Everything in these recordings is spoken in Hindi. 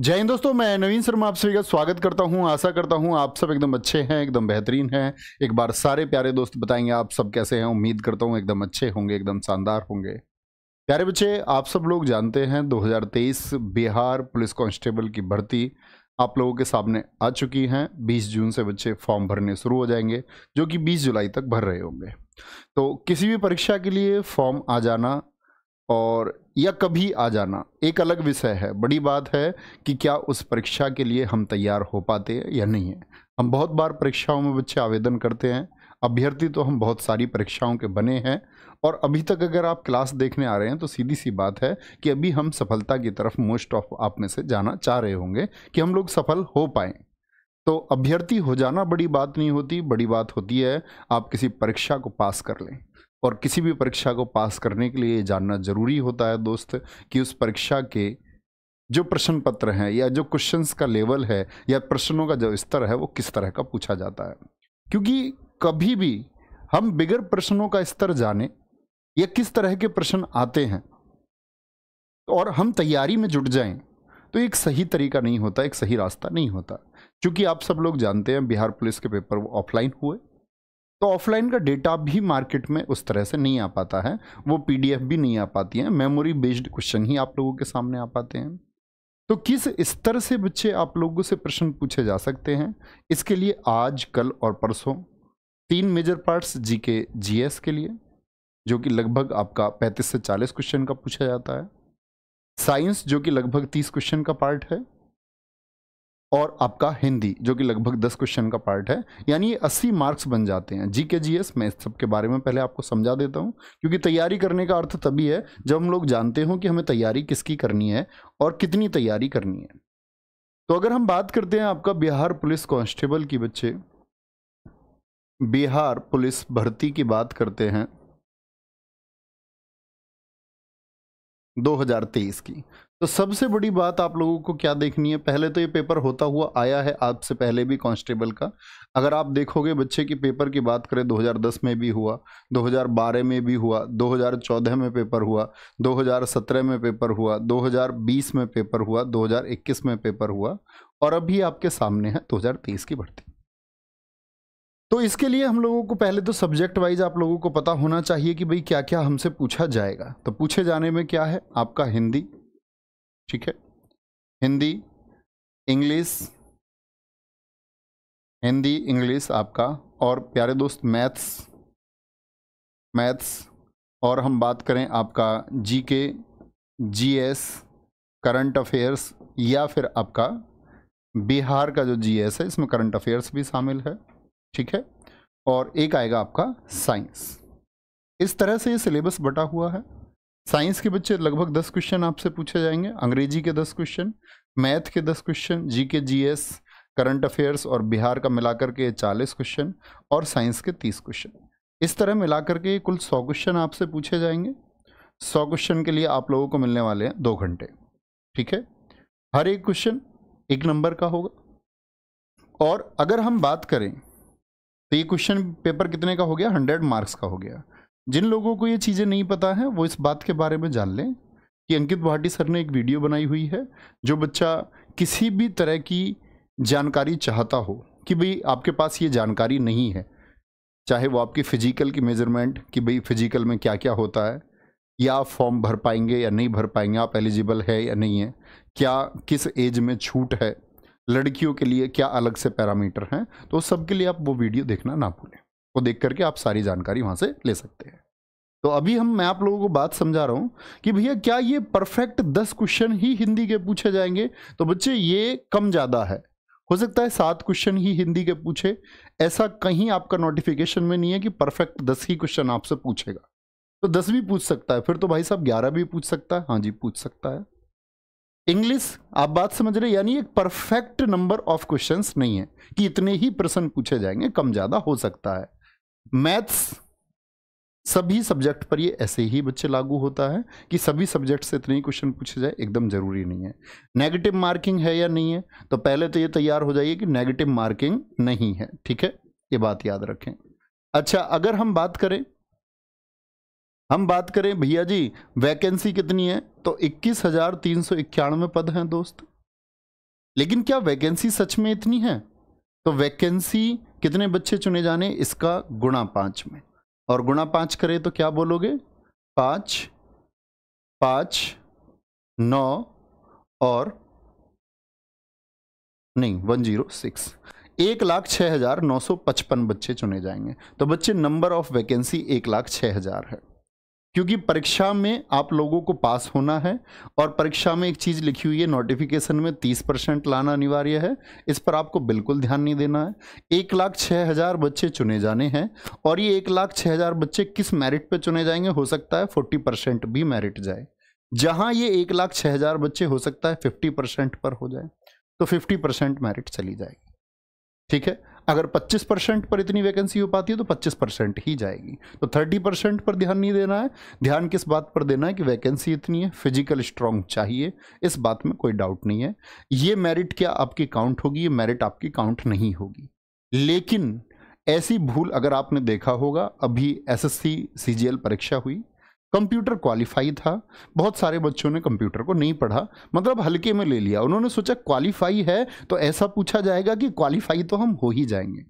जय हिंद दोस्तों मैं नवीन शर्मा आप सभी का स्वागत करता हूं आशा करता हूं आप सब एकदम अच्छे हैं एकदम बेहतरीन हैं एक बार सारे प्यारे दोस्त बताएंगे आप सब कैसे हैं उम्मीद करता हूं एकदम अच्छे होंगे एकदम शानदार होंगे प्यारे बच्चे आप सब लोग जानते हैं 2023 बिहार पुलिस कांस्टेबल की भर्ती आप लोगों के सामने आ चुकी हैं बीस जून से बच्चे फॉर्म भरने शुरू हो जाएंगे जो कि बीस जुलाई तक भर रहे होंगे तो किसी भी परीक्षा के लिए फॉर्म आ जाना और या कभी आ जाना एक अलग विषय है बड़ी बात है कि क्या उस परीक्षा के लिए हम तैयार हो पाते हैं या नहीं है हम बहुत बार परीक्षाओं में बच्चे आवेदन करते हैं अभ्यर्थी तो हम बहुत सारी परीक्षाओं के बने हैं और अभी तक अगर आप क्लास देखने आ रहे हैं तो सीधी सी बात है कि अभी हम सफलता की तरफ मोस्ट ऑफ आप में से जाना चाह रहे होंगे कि हम लोग सफल हो पाएँ तो अभ्यर्थी हो जाना बड़ी बात नहीं होती बड़ी बात होती है आप किसी परीक्षा को पास कर लें और किसी भी परीक्षा को पास करने के लिए जानना ज़रूरी होता है दोस्त कि उस परीक्षा के जो प्रश्न पत्र हैं या जो क्वेश्चंस का लेवल है या प्रश्नों का जो स्तर है वो किस तरह का पूछा जाता है क्योंकि कभी भी हम बिगर प्रश्नों का स्तर जाने या किस तरह के प्रश्न आते हैं और हम तैयारी में जुट जाएं तो एक सही तरीका नहीं होता एक सही रास्ता नहीं होता क्योंकि आप सब लोग जानते हैं बिहार पुलिस के पेपर ऑफलाइन हुए तो ऑफलाइन का डेटा भी मार्केट में उस तरह से नहीं आ पाता है वो पीडीएफ भी नहीं आ पाती है मेमोरी बेस्ड क्वेश्चन ही आप लोगों के सामने आ पाते हैं तो किस स्तर से बच्चे आप लोगों से प्रश्न पूछे जा सकते हैं इसके लिए आज कल और परसों तीन मेजर पार्ट्स जी के जी के लिए जो कि लगभग आपका 35 से 40 क्वेश्चन का पूछा जाता है साइंस जो कि लगभग 30 क्वेश्चन का पार्ट है और आपका हिंदी जो कि लगभग दस क्वेश्चन का पार्ट है यानी ये अस्सी मार्क्स बन जाते हैं जी के जी एस मैं इस सब के बारे में पहले आपको समझा देता हूँ क्योंकि तैयारी करने का अर्थ तभी है जब हम लोग जानते हों कि हमें तैयारी किसकी करनी है और कितनी तैयारी करनी है तो अगर हम बात करते हैं आपका बिहार पुलिस कॉन्स्टेबल की बच्चे बिहार पुलिस भर्ती की बात करते हैं 2023 की तो सबसे बड़ी बात आप लोगों को क्या देखनी है पहले तो ये पेपर होता हुआ आया है आपसे पहले भी कांस्टेबल का अगर आप देखोगे बच्चे के पेपर की बात करें 2010 में भी हुआ 2012 में भी हुआ 2014 में पेपर हुआ 2017 में पेपर हुआ 2020 में पेपर हुआ 2021 में पेपर हुआ और अभी आपके सामने है 2023 की भर्ती तो इसके लिए हम लोगों को पहले तो सब्जेक्ट वाइज आप लोगों को पता होना चाहिए कि भाई क्या क्या हमसे पूछा जाएगा तो पूछे जाने में क्या है आपका हिंदी ठीक है हिंदी इंग्लिश हिंदी इंग्लिश आपका और प्यारे दोस्त मैथ्स मैथ्स और हम बात करें आपका जी के जी एस करंट अफेयर्स या फिर आपका बिहार का जो जी एस है इसमें करंट अफेयर्स भी शामिल है ठीक है और एक आएगा आपका साइंस इस तरह से ये सिलेबस बटा हुआ है साइंस के बच्चे लगभग दस क्वेश्चन आपसे पूछे जाएंगे अंग्रेजी के दस क्वेश्चन मैथ के दस क्वेश्चन जी के जी एस करंट अफेयर्स और बिहार का मिलाकर के चालीस क्वेश्चन और साइंस के तीस क्वेश्चन इस तरह मिलाकर के कुल सौ क्वेश्चन आपसे पूछे जाएंगे सौ क्वेश्चन के लिए आप लोगों को मिलने वाले हैं दो घंटे ठीक है हर एक क्वेश्चन एक नंबर का होगा और अगर हम बात करें तो ये क्वेश्चन पेपर कितने का हो गया हंड्रेड मार्क्स का हो गया जिन लोगों को ये चीज़ें नहीं पता हैं वो इस बात के बारे में जान लें कि अंकित भाटी सर ने एक वीडियो बनाई हुई है जो बच्चा किसी भी तरह की जानकारी चाहता हो कि भाई आपके पास ये जानकारी नहीं है चाहे वो आपकी फ़िजिकल की मेज़रमेंट कि भाई फ़िजिकल में क्या क्या होता है या फॉर्म भर पाएंगे या नहीं भर पाएंगे आप एलिजिबल है या नहीं है क्या किस एज में छूट है लड़कियों के लिए क्या अलग से पैरामीटर हैं तो सब के लिए आप वो वीडियो देखना ना भूलें को देख करके आप सारी जानकारी वहां से ले सकते हैं तो अभी हम मैं आप लोगों को बात समझा रहा हूं कि भैया क्या ये परफेक्ट दस क्वेश्चन ही हिंदी के पूछे जाएंगे तो बच्चे ये कम ज़्यादा है हो सकता है सात क्वेश्चन ही हिंदी के पूछे ऐसा कहीं आपका नोटिफिकेशन में नहीं है कि परफेक्ट दस ही क्वेश्चन आपसे पूछेगा तो दस भी पूछ सकता है फिर तो भाई साहब ग्यारह भी पूछ सकता है हाँ जी पूछ सकता है इंग्लिश आप बात समझ रहे यानी एक परफेक्ट नंबर ऑफ क्वेश्चंस नहीं है कि इतने ही प्रश्न पूछे जाएंगे कम ज़्यादा हो सकता है मैथ्स सभी सब्जेक्ट पर ये ऐसे ही बच्चे लागू होता है कि सभी सब्जेक्ट से इतने ही क्वेश्चन पूछे जाए एकदम ज़रूरी नहीं है नेगेटिव मार्किंग है या नहीं है तो पहले तो ये तैयार हो जाइए कि नेगेटिव मार्किंग नहीं है ठीक है ये बात याद रखें अच्छा अगर हम बात करें हम बात करें भैया जी वैकेंसी कितनी है तो इक्कीस हजार तीन सौ इक्यानवे पद हैं दोस्त लेकिन क्या वैकेंसी सच में इतनी है तो वैकेंसी कितने बच्चे चुने जाने इसका गुणा पाँच में और गुणा पाँच करें तो क्या बोलोगे पाँच पाँच नौ और नहीं वन जीरो सिक्स एक लाख छः हज़ार नौ सौ पचपन बच्चे चुने जाएंगे तो बच्चे नंबर ऑफ वैकेंसी एक लाख छः हज़ार है क्योंकि परीक्षा में आप लोगों को पास होना है और परीक्षा में एक चीज़ लिखी हुई है नोटिफिकेशन में तीस परसेंट लाना अनिवार्य है इस पर आपको बिल्कुल ध्यान नहीं देना है एक लाख छः हज़ार बच्चे चुने जाने हैं और ये एक लाख छः हज़ार बच्चे किस मेरिट पे चुने जाएंगे हो सकता है फोर्टी परसेंट भी मेरिट जाए जहाँ ये एक लाख छः हज़ार बच्चे हो सकता है फिफ्टी परसेंट पर हो जाए तो फिफ्टी परसेंट मेरिट चली जाएगी ठीक है अगर 25 परसेंट पर इतनी वैकेंसी हो पाती है तो 25 परसेंट ही जाएगी तो 30 परसेंट पर ध्यान नहीं देना है ध्यान किस बात पर देना है कि वैकेंसी इतनी है फिजिकल स्ट्रांग चाहिए इस बात में कोई डाउट नहीं है ये मेरिट क्या आपकी काउंट होगी ये मेरिट आपकी काउंट नहीं होगी लेकिन ऐसी भूल अगर आपने देखा होगा अभी एस एस परीक्षा हुई कंप्यूटर क्वालिफाई था बहुत सारे बच्चों ने कंप्यूटर को नहीं पढ़ा मतलब हल्के में ले लिया उन्होंने सोचा क्वालिफाई है तो ऐसा पूछा जाएगा कि क्वालिफाई तो हम हो ही जाएंगे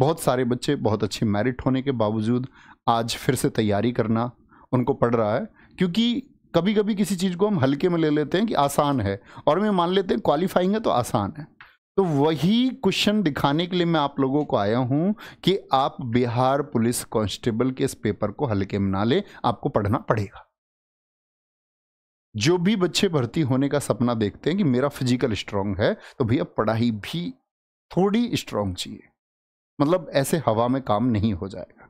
बहुत सारे बच्चे बहुत अच्छे मेरिट होने के बावजूद आज फिर से तैयारी करना उनको पड़ रहा है क्योंकि कभी कभी किसी चीज़ को हम हल्के में ले लेते हैं कि आसान है और हमें मान लेते हैं क्वालिफाइंग है तो आसान है तो वही क्वेश्चन दिखाने के लिए मैं आप लोगों को आया हूं कि आप बिहार पुलिस कांस्टेबल के इस पेपर को हल्के में ना ले आपको पढ़ना पड़ेगा जो भी बच्चे भर्ती होने का सपना देखते हैं कि मेरा फिजिकल स्ट्रांग है तो भैया पढ़ाई भी थोड़ी स्ट्रांग चाहिए मतलब ऐसे हवा में काम नहीं हो जाएगा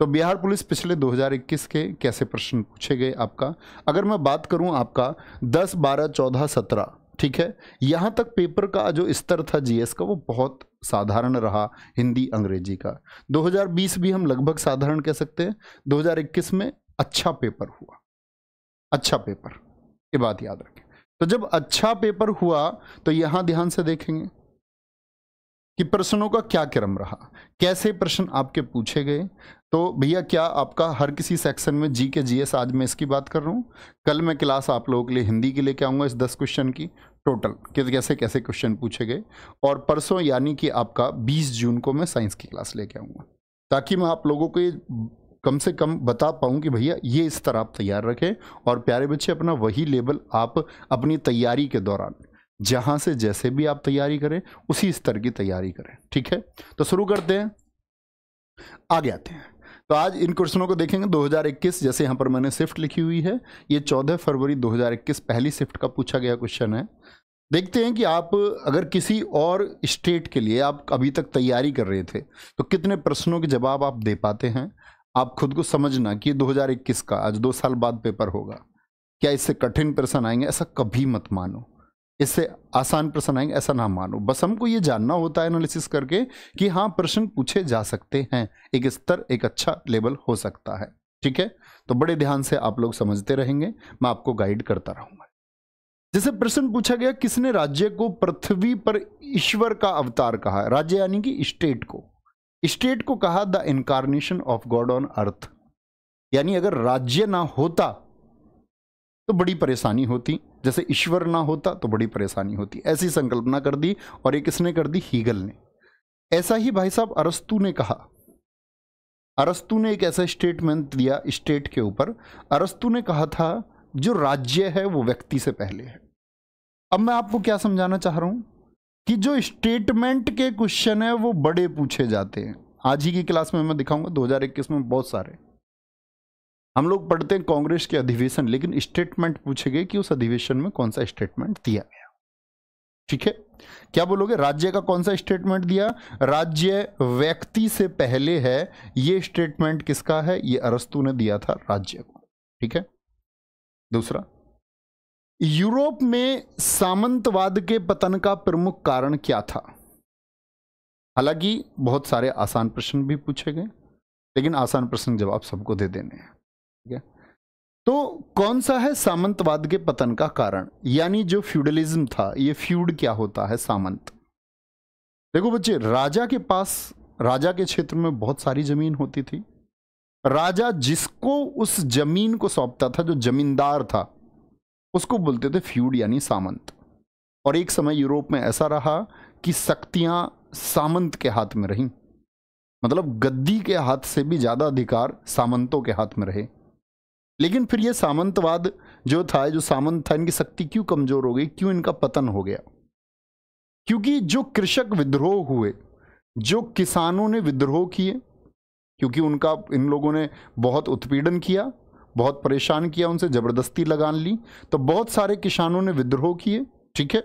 तो बिहार पुलिस पिछले 2021 के कैसे प्रश्न पूछे गए आपका अगर मैं बात करूं आपका 10 12 14 17 ठीक है यहाँ तक पेपर का जो स्तर था जीएस का वो बहुत साधारण रहा हिंदी अंग्रेजी का 2020 भी हम लगभग साधारण कह सकते हैं 2021 में अच्छा पेपर हुआ अच्छा पेपर ये बात याद रखें तो जब अच्छा पेपर हुआ तो यहाँ ध्यान से देखेंगे कि प्रश्नों का क्या क्रम रहा कैसे प्रश्न आपके पूछे गए तो भैया क्या आपका हर किसी सेक्शन में जी के जी एस आज मैं इसकी बात कर रहा हूँ कल मैं क्लास आप लोगों के लिए हिंदी के लेके आऊँगा इस दस क्वेश्चन की टोटल कि कैसे कैसे क्वेश्चन पूछे गए और परसों यानी कि आपका बीस जून को मैं साइंस की क्लास लेके आऊँगा ताकि मैं आप लोगों को ये कम से कम बता पाऊँ कि भैया ये इस तरह आप तैयार रखें और प्यारे बच्चे अपना वही लेवल आप अपनी तैयारी के दौरान जहां से जैसे भी आप तैयारी करें उसी स्तर की तैयारी करें ठीक है तो शुरू करते हैं आगे आते हैं तो आज इन क्वेश्चनों को देखेंगे 2021 जैसे यहां पर मैंने शिफ्ट लिखी हुई है ये 14 फरवरी 2021 पहली शिफ्ट का पूछा गया क्वेश्चन है देखते हैं कि आप अगर किसी और स्टेट के लिए आप अभी तक तैयारी कर रहे थे तो कितने प्रश्नों के जवाब आप दे पाते हैं आप खुद को समझना कि 2021 का आज दो साल बाद पेपर होगा क्या इससे कठिन प्रश्न आएंगे ऐसा कभी मत मानो इससे आसान प्रश्न आएंगे ऐसा ना मानो बस हमको ये जानना होता है एनालिसिस करके कि हाँ प्रश्न पूछे जा सकते हैं एक स्तर एक अच्छा लेवल हो सकता है ठीक है तो बड़े ध्यान से आप लोग समझते रहेंगे मैं आपको गाइड करता रहूंगा जैसे प्रश्न पूछा गया किसने राज्य को पृथ्वी पर ईश्वर का अवतार कहा राज्य यानी कि स्टेट को स्टेट को कहा the incarnation of God on earth यानी अगर राज्य ना होता तो बड़ी परेशानी होती जैसे ईश्वर ना होता तो बड़ी परेशानी होती ऐसी संकल्पना कर दी और एक इसने कर दी हीगल ने ऐसा ही भाई साहब अरस्तु ने कहा अरस्तु ने एक ऐसा स्टेटमेंट दिया स्टेट के ऊपर अरस्तु ने कहा था जो राज्य है वो व्यक्ति से पहले है अब मैं आपको क्या समझाना चाह रहा हूं कि जो स्टेटमेंट के क्वेश्चन है वो बड़े पूछे जाते हैं आज ही की क्लास में मैं दिखाऊंगा 2021 में बहुत सारे हम लोग पढ़ते हैं कांग्रेस के अधिवेशन लेकिन स्टेटमेंट पूछे गए कि उस अधिवेशन में कौन सा स्टेटमेंट दिया गया ठीक है क्या बोलोगे राज्य का कौन सा स्टेटमेंट दिया राज्य व्यक्ति से पहले है ये स्टेटमेंट किसका है ये अरस्तु ने दिया था राज्य को ठीक है दूसरा यूरोप में सामंतवाद के पतन का प्रमुख कारण क्या था हालांकि बहुत सारे आसान प्रश्न भी पूछे गए लेकिन आसान प्रश्न जवाब सबको दे देने हैं ठीक है तो कौन सा है सामंतवाद के पतन का कारण यानी जो फ्यूडलिज्म था ये फ्यूड क्या होता है सामंत देखो बच्चे राजा के पास राजा के क्षेत्र में बहुत सारी जमीन होती थी राजा जिसको उस जमीन को सौंपता था जो जमींदार था उसको बोलते थे फ्यूड यानी सामंत और एक समय यूरोप में ऐसा रहा कि शक्तियां सामंत के हाथ में रहीं मतलब गद्दी के हाथ से भी ज़्यादा अधिकार सामंतों के हाथ में रहे लेकिन फिर ये सामंतवाद जो था जो सामंत था इनकी शक्ति क्यों कमज़ोर हो गई क्यों इनका पतन हो गया क्योंकि जो कृषक विद्रोह हुए जो किसानों ने विद्रोह किए क्योंकि उनका इन लोगों ने बहुत उत्पीड़न किया बहुत परेशान किया उनसे ज़बरदस्ती लगान ली तो बहुत सारे किसानों ने विद्रोह किए ठीक है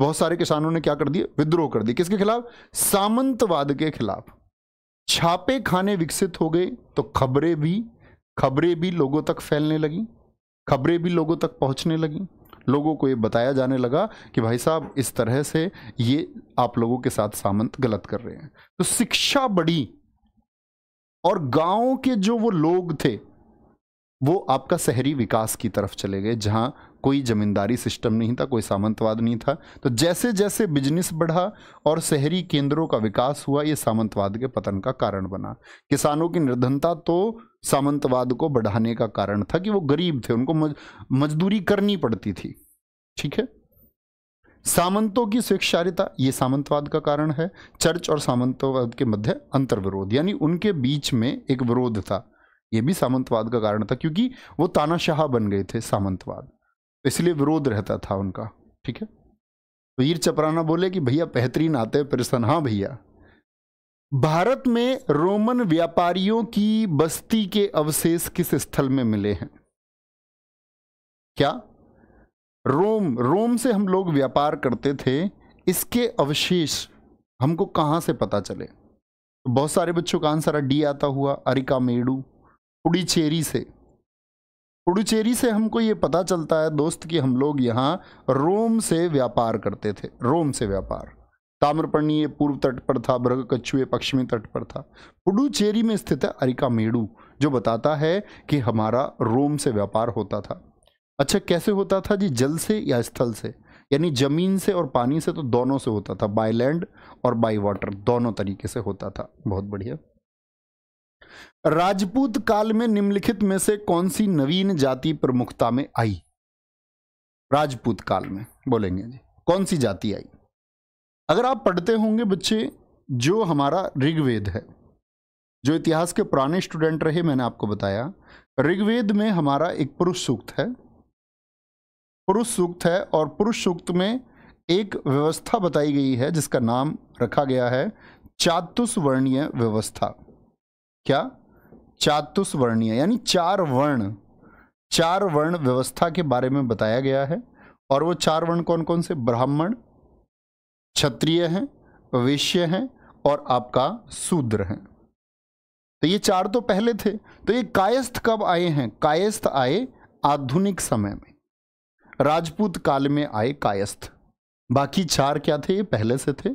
बहुत सारे किसानों ने क्या कर दिए विद्रोह कर दिए किसके खिलाफ सामंतवाद के खिलाफ छापे खाने विकसित हो गए तो खबरें भी खबरें भी लोगों तक फैलने लगी खबरें भी लोगों तक पहुंचने लगी लोगों को ये बताया जाने लगा कि भाई साहब इस तरह से ये आप लोगों के साथ सामंत गलत कर रहे हैं तो शिक्षा बढ़ी और गांवों के जो वो लोग थे वो आपका शहरी विकास की तरफ चले गए जहां कोई जमींदारी सिस्टम नहीं था कोई सामंतवाद नहीं था तो जैसे जैसे बिजनेस बढ़ा और शहरी केंद्रों का विकास हुआ ये सामंतवाद के पतन का कारण बना किसानों की निर्धनता तो सामंतवाद को बढ़ाने का कारण था कि वो गरीब थे उनको मजदूरी करनी पड़ती थी ठीक है सामंतों की स्वेच्छारिता ये सामंतवाद का कारण है चर्च और सामंतवाद के मध्य विरोध यानी उनके बीच में एक विरोध था ये भी सामंतवाद का कारण था क्योंकि वो तानाशाह बन गए थे सामंतवाद तो इसलिए विरोध रहता था उनका ठीक है वीर तो चपराना बोले कि भैया बेहतरीन आते हैं पेरिसन हाँ भैया भारत में रोमन व्यापारियों की बस्ती के अवशेष किस स्थल में मिले हैं क्या रोम रोम से हम लोग व्यापार करते थे इसके अवशेष हमको कहाँ से पता चले बहुत सारे बच्चों का आंसर डी आता हुआ अरिका मेडू पुडीचेरी से पुडुचेरी से हमको ये पता चलता है दोस्त कि हम लोग यहाँ रोम से व्यापार करते थे रोम से व्यापार ताम्रपर्णी ये पूर्व तट पर था ब्रग कछुए पश्चिमी तट पर था पुडुचेरी में स्थित है अरिका मेडू जो बताता है कि हमारा रोम से व्यापार होता था अच्छा कैसे होता था जी जल से या स्थल से यानी जमीन से और पानी से तो दोनों से होता था बाय लैंड और बाय वाटर दोनों तरीके से होता था बहुत बढ़िया राजपूत काल में निम्नलिखित में से कौन सी नवीन जाति प्रमुखता में आई राजपूत काल में बोलेंगे जी कौन सी जाति आई अगर आप पढ़ते होंगे बच्चे जो हमारा ऋग्वेद है जो इतिहास के पुराने स्टूडेंट रहे मैंने आपको बताया ऋग्वेद में हमारा एक पुरुष सूक्त है पुरुष सूक्त है और पुरुष सूक्त में एक व्यवस्था बताई गई है जिसका नाम रखा गया है चातुस्वर्णीय व्यवस्था क्या वर्णीय यानी चार वर्ण चार वर्ण व्यवस्था के बारे में बताया गया है और वो चार वर्ण कौन कौन से ब्राह्मण क्षत्रिय हैं वैश्य हैं और आपका शूद्र हैं तो ये चार तो पहले थे तो ये कायस्थ कब आए हैं कायस्थ आए आधुनिक समय में राजपूत काल में आए कायस्थ बाकी चार क्या थे ये पहले से थे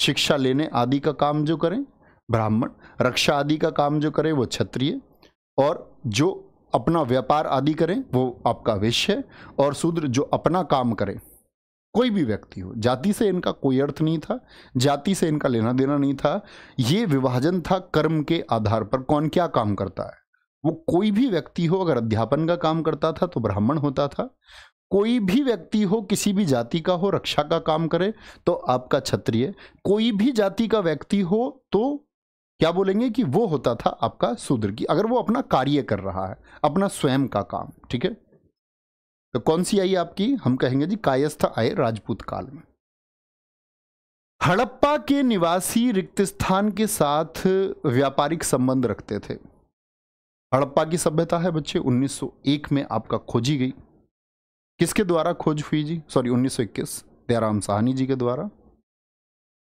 शिक्षा लेने आदि का काम जो करें ब्राह्मण रक्षा आदि का काम जो करे वो क्षत्रिय और जो अपना व्यापार आदि करें वो आपका वैश्य है और शूद्र जो अपना काम करे कोई भी व्यक्ति हो जाति से इनका कोई अर्थ नहीं था जाति से इनका लेना देना नहीं था ये विभाजन था कर्म के आधार पर कौन क्या काम करता है वो कोई भी व्यक्ति हो अगर अध्यापन का काम करता था तो ब्राह्मण होता था कोई भी व्यक्ति हो किसी भी जाति का हो रक्षा का काम करे तो आपका क्षत्रिय कोई भी जाति का व्यक्ति हो तो क्या बोलेंगे कि वो होता था आपका शूद्र की अगर वो अपना कार्य कर रहा है अपना स्वयं का काम ठीक है तो कौन सी आई आपकी हम कहेंगे जी कायस्थ आए राजपूत काल में हड़प्पा के निवासी रिक्त स्थान के साथ व्यापारिक संबंध रखते थे हड़प्पा की सभ्यता है बच्चे 1901 में आपका खोजी गई किसके द्वारा खोज हुई जी सॉरी 1921 दयाराम साहनी जी के द्वारा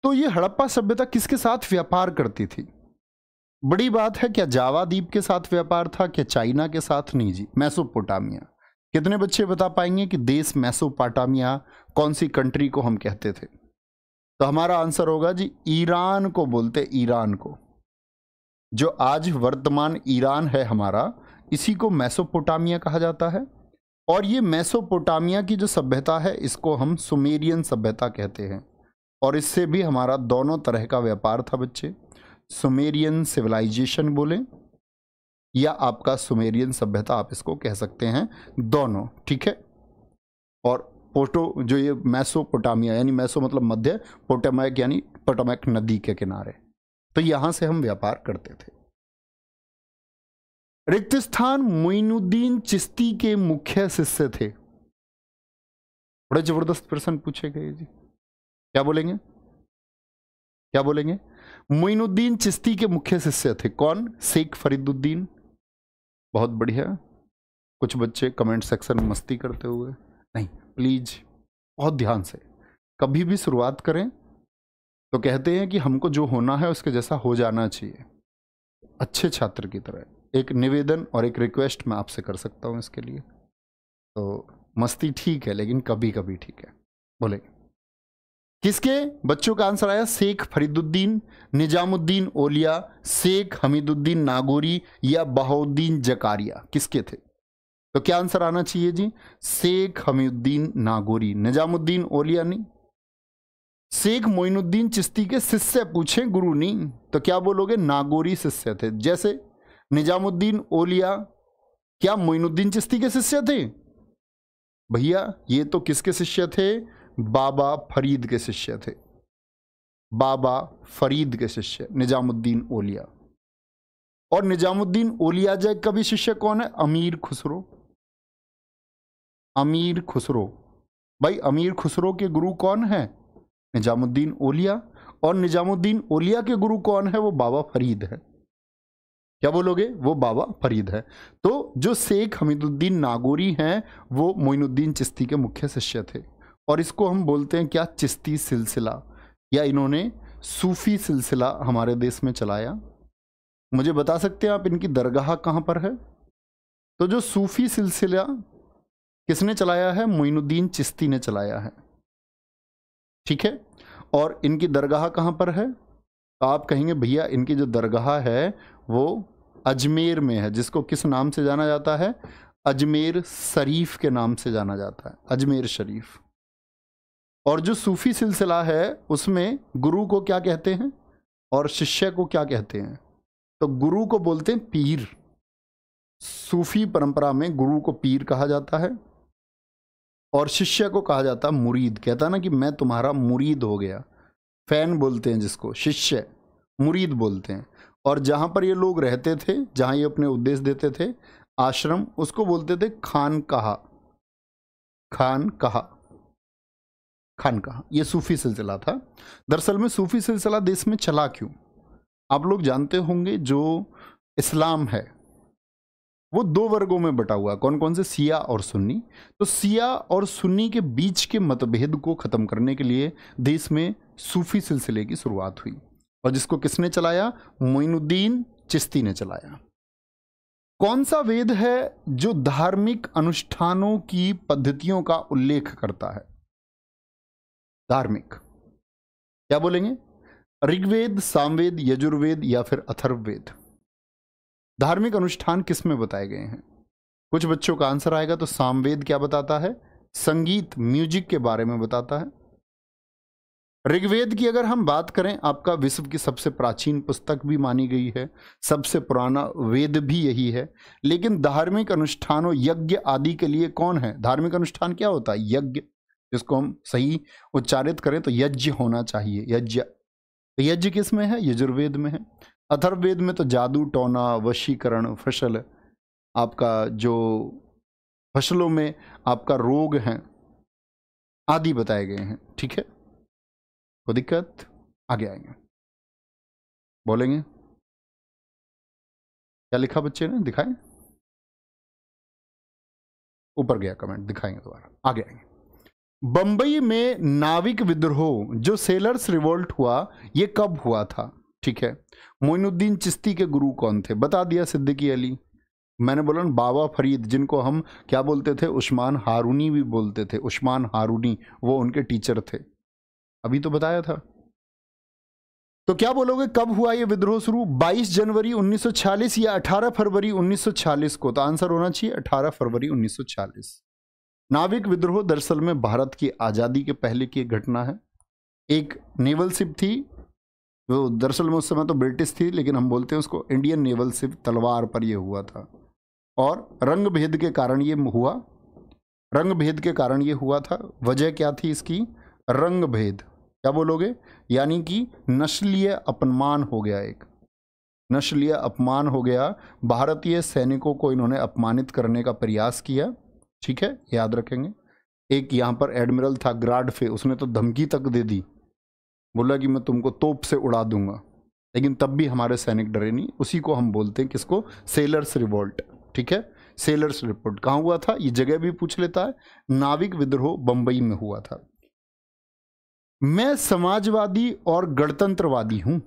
तो ये हड़प्पा सभ्यता किसके साथ व्यापार करती थी बड़ी बात है क्या जावा द्वीप के साथ व्यापार था क्या चाइना के साथ नहीं जी मैसोपोटामिया कितने बच्चे बता पाएंगे कि देश मैसोपोटामिया कौन सी कंट्री को हम कहते थे तो हमारा आंसर होगा जी ईरान को बोलते ईरान को जो आज वर्तमान ईरान है हमारा इसी को मैसोपोटामिया कहा जाता है और ये मैसोपोटामिया की जो सभ्यता है इसको हम सुमेरियन सभ्यता कहते हैं और इससे भी हमारा दोनों तरह का व्यापार था बच्चे सुमेरियन सिविलाइजेशन बोले या आपका सुमेरियन सभ्यता आप इसको कह सकते हैं दोनों ठीक है और पोटो जो ये मैसोपोटामिया यानी मैसो मतलब मध्य पोटामैक यानी पोटामैक नदी के किनारे तो यहां से हम व्यापार करते थे रिक्त स्थान मोइनुद्दीन चिश्ती के मुख्य शिष्य थे बड़े जबरदस्त प्रश्न पूछे गए जी क्या बोलेंगे क्या बोलेंगे मोइनुद्दीन चिश्ती के मुख्य शिष्य थे कौन शेख फरीदुद्दीन बहुत बढ़िया कुछ बच्चे कमेंट सेक्शन में मस्ती करते हुए नहीं प्लीज बहुत ध्यान से कभी भी शुरुआत करें तो कहते हैं कि हमको जो होना है उसके जैसा हो जाना चाहिए अच्छे छात्र की तरह एक निवेदन और एक रिक्वेस्ट मैं आपसे कर सकता हूँ इसके लिए तो मस्ती ठीक है लेकिन कभी कभी ठीक है बोलेंगे किसके बच्चों का आंसर आया शेख फरीदुद्दीन निजामुद्दीन ओलिया शेख हमीदुद्दीन नागोरी या बहाउद्दीन जकारिया किसके थे तो क्या आंसर आना चाहिए जी शेख हमीदुद्दीन नागोरी निजामुद्दीन ओलिया नहीं शेख मोइनुद्दीन चिश्ती के शिष्य पूछे गुरु नहीं तो क्या बोलोगे नागोरी शिष्य थे जैसे निजामुद्दीन ओलिया क्या मोइनुद्दीन चिश्ती के शिष्य थे भैया ये तो किसके शिष्य थे बाबा फरीद के शिष्य थे बाबा फरीद के शिष्य निजामुद्दीन ओलिया और निजामुद्दीन ओलिया जय का भी शिष्य कौन है अमीर खुसरो अमीर खुसरो भाई अमीर खुसरो के गुरु कौन है निजामुद्दीन ओलिया और निजामुद्दीन ओलिया के गुरु कौन है वो बाबा फरीद है क्या बोलोगे वो बाबा फरीद है तो जो शेख हमीदुद्दीन नागोरी हैं वो मोइनुद्दीन चिश्ती के मुख्य शिष्य थे और इसको हम बोलते हैं क्या चिश्ती सिलसिला या इन्होंने सूफ़ी सिलसिला हमारे देश में चलाया मुझे बता सकते हैं आप इनकी दरगाह कहाँ पर है तो जो सूफ़ी सिलसिला किसने चलाया है मोइनुद्दीन चिश्ती ने चलाया है ठीक है और इनकी दरगाह कहाँ पर है तो आप कहेंगे भैया इनकी जो दरगाह है वो अजमेर में है जिसको किस नाम से जाना जाता है अजमेर शरीफ के नाम से जाना जाता है अजमेर शरीफ और जो सूफी सिलसिला है उसमें गुरु को क्या कहते हैं और शिष्य को क्या कहते हैं तो गुरु को बोलते हैं पीर सूफी परंपरा में गुरु को पीर कहा जाता है और शिष्य को कहा जाता है मुरीद कहता ना कि मैं तुम्हारा मुरीद हो गया फैन बोलते हैं जिसको शिष्य मुरीद बोलते हैं और जहाँ पर ये लोग रहते थे जहाँ ये अपने उद्देश्य देते थे आश्रम उसको बोलते थे खान कहा खान कहा खान कहा यह सूफी सिलसिला था दरअसल में सूफी सिलसिला देश में चला क्यों आप लोग जानते होंगे जो इस्लाम है वो दो वर्गों में बटा हुआ कौन कौन से सिया और सुन्नी तो सिया और सुन्नी के बीच के मतभेद को ख़त्म करने के लिए देश में सूफी सिलसिले की शुरुआत हुई और जिसको किसने चलाया मोइनुद्दीन चिश्ती ने चलाया कौन सा वेद है जो धार्मिक अनुष्ठानों की पद्धतियों का उल्लेख करता है धार्मिक क्या बोलेंगे ऋग्वेद सामवेद यजुर्वेद या फिर अथर्ववेद धार्मिक अनुष्ठान किस में बताए गए हैं कुछ बच्चों का आंसर आएगा तो सामवेद क्या बताता है संगीत म्यूजिक के बारे में बताता है ऋग्वेद की अगर हम बात करें आपका विश्व की सबसे प्राचीन पुस्तक भी मानी गई है सबसे पुराना वेद भी यही है लेकिन धार्मिक अनुष्ठानों यज्ञ आदि के लिए कौन है धार्मिक अनुष्ठान क्या होता है यज्ञ जिसको हम सही उच्चारित करें तो यज्ञ होना चाहिए यज्ञ तो यज्ञ किस में है यजुर्वेद में है अथर्वेद में तो जादू टोना वशीकरण फसल आपका जो फसलों में आपका रोग है आदि बताए गए हैं ठीक है कोई दिक्कत आगे आएंगे बोलेंगे क्या लिखा बच्चे ने दिखाए ऊपर गया कमेंट दिखाएंगे दोबारा आगे आएंगे बंबई में नाविक विद्रोह जो सेलर्स रिवोल्ट हुआ ये कब हुआ था ठीक है मोइनुद्दीन चिश्ती के गुरु कौन थे बता दिया सिद्दीकी अली मैंने बोला ना बाबा फरीद जिनको हम क्या बोलते थे उस्मान हारूनी भी बोलते थे उस्मान हारूनी वो उनके टीचर थे अभी तो बताया था तो क्या बोलोगे कब हुआ ये विद्रोह शुरू 22 जनवरी 1940 या 18 फरवरी 1940 को तो आंसर होना चाहिए 18 फरवरी 1940 नाविक विद्रोह दरअसल में भारत की आज़ादी के पहले की एक घटना है एक नेवल शिप थी जो दरअसल में उस समय तो ब्रिटिश थी लेकिन हम बोलते हैं उसको इंडियन नेवल शिप तलवार पर यह हुआ था और रंग भेद के कारण ये हुआ रंग भेद के कारण ये हुआ था वजह क्या थी इसकी रंग भेद क्या बोलोगे यानी कि नस्लीय अपमान हो गया एक नस्लीय अपमान हो गया भारतीय सैनिकों को इन्होंने अपमानित करने का प्रयास किया ठीक है याद रखेंगे एक यहाँ पर एडमिरल था ग्राड फे उसने तो धमकी तक दे दी बोला कि मैं तुमको तोप से उड़ा दूंगा लेकिन तब भी हमारे सैनिक डरे नहीं उसी को हम बोलते हैं किसको सेलर्स रिवोल्ट ठीक है सेलर्स रिपोर्ट कहाँ हुआ था ये जगह भी पूछ लेता है नाविक विद्रोह बंबई में हुआ था मैं समाजवादी और गणतंत्रवादी हूं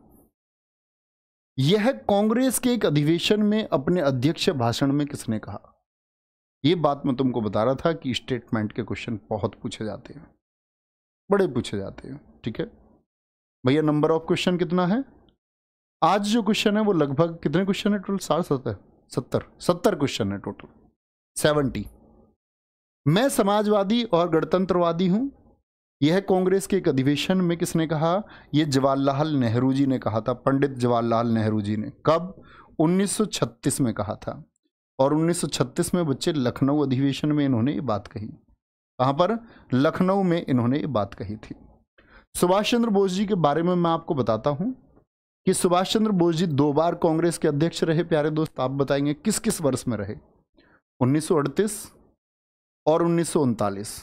यह कांग्रेस के एक अधिवेशन में अपने अध्यक्ष भाषण में किसने कहा ये बात मैं तुमको बता रहा था कि स्टेटमेंट के क्वेश्चन बहुत पूछे जाते हैं बड़े पूछे जाते हैं ठीक है भैया नंबर ऑफ क्वेश्चन कितना है आज जो क्वेश्चन है वो लगभग कितने क्वेश्चन है टोटल साठ सत्तर सत्तर सत्तर क्वेश्चन है टोटल सेवेंटी मैं समाजवादी और गणतंत्रवादी हूं यह कांग्रेस के एक अधिवेशन में किसने कहा यह जवाहरलाल नेहरू जी ने कहा था पंडित जवाहरलाल नेहरू जी ने कब 1936 में कहा था और 1936 में बच्चे लखनऊ अधिवेशन में इन्होंने ये बात कही कहाँ पर लखनऊ में इन्होंने ये बात कही थी सुभाष चंद्र बोस जी के बारे में मैं आपको बताता हूँ कि सुभाष चंद्र बोस जी दो बार कांग्रेस के अध्यक्ष रहे प्यारे दोस्त आप बताएंगे किस किस वर्ष में रहे उन्नीस और उन्नीस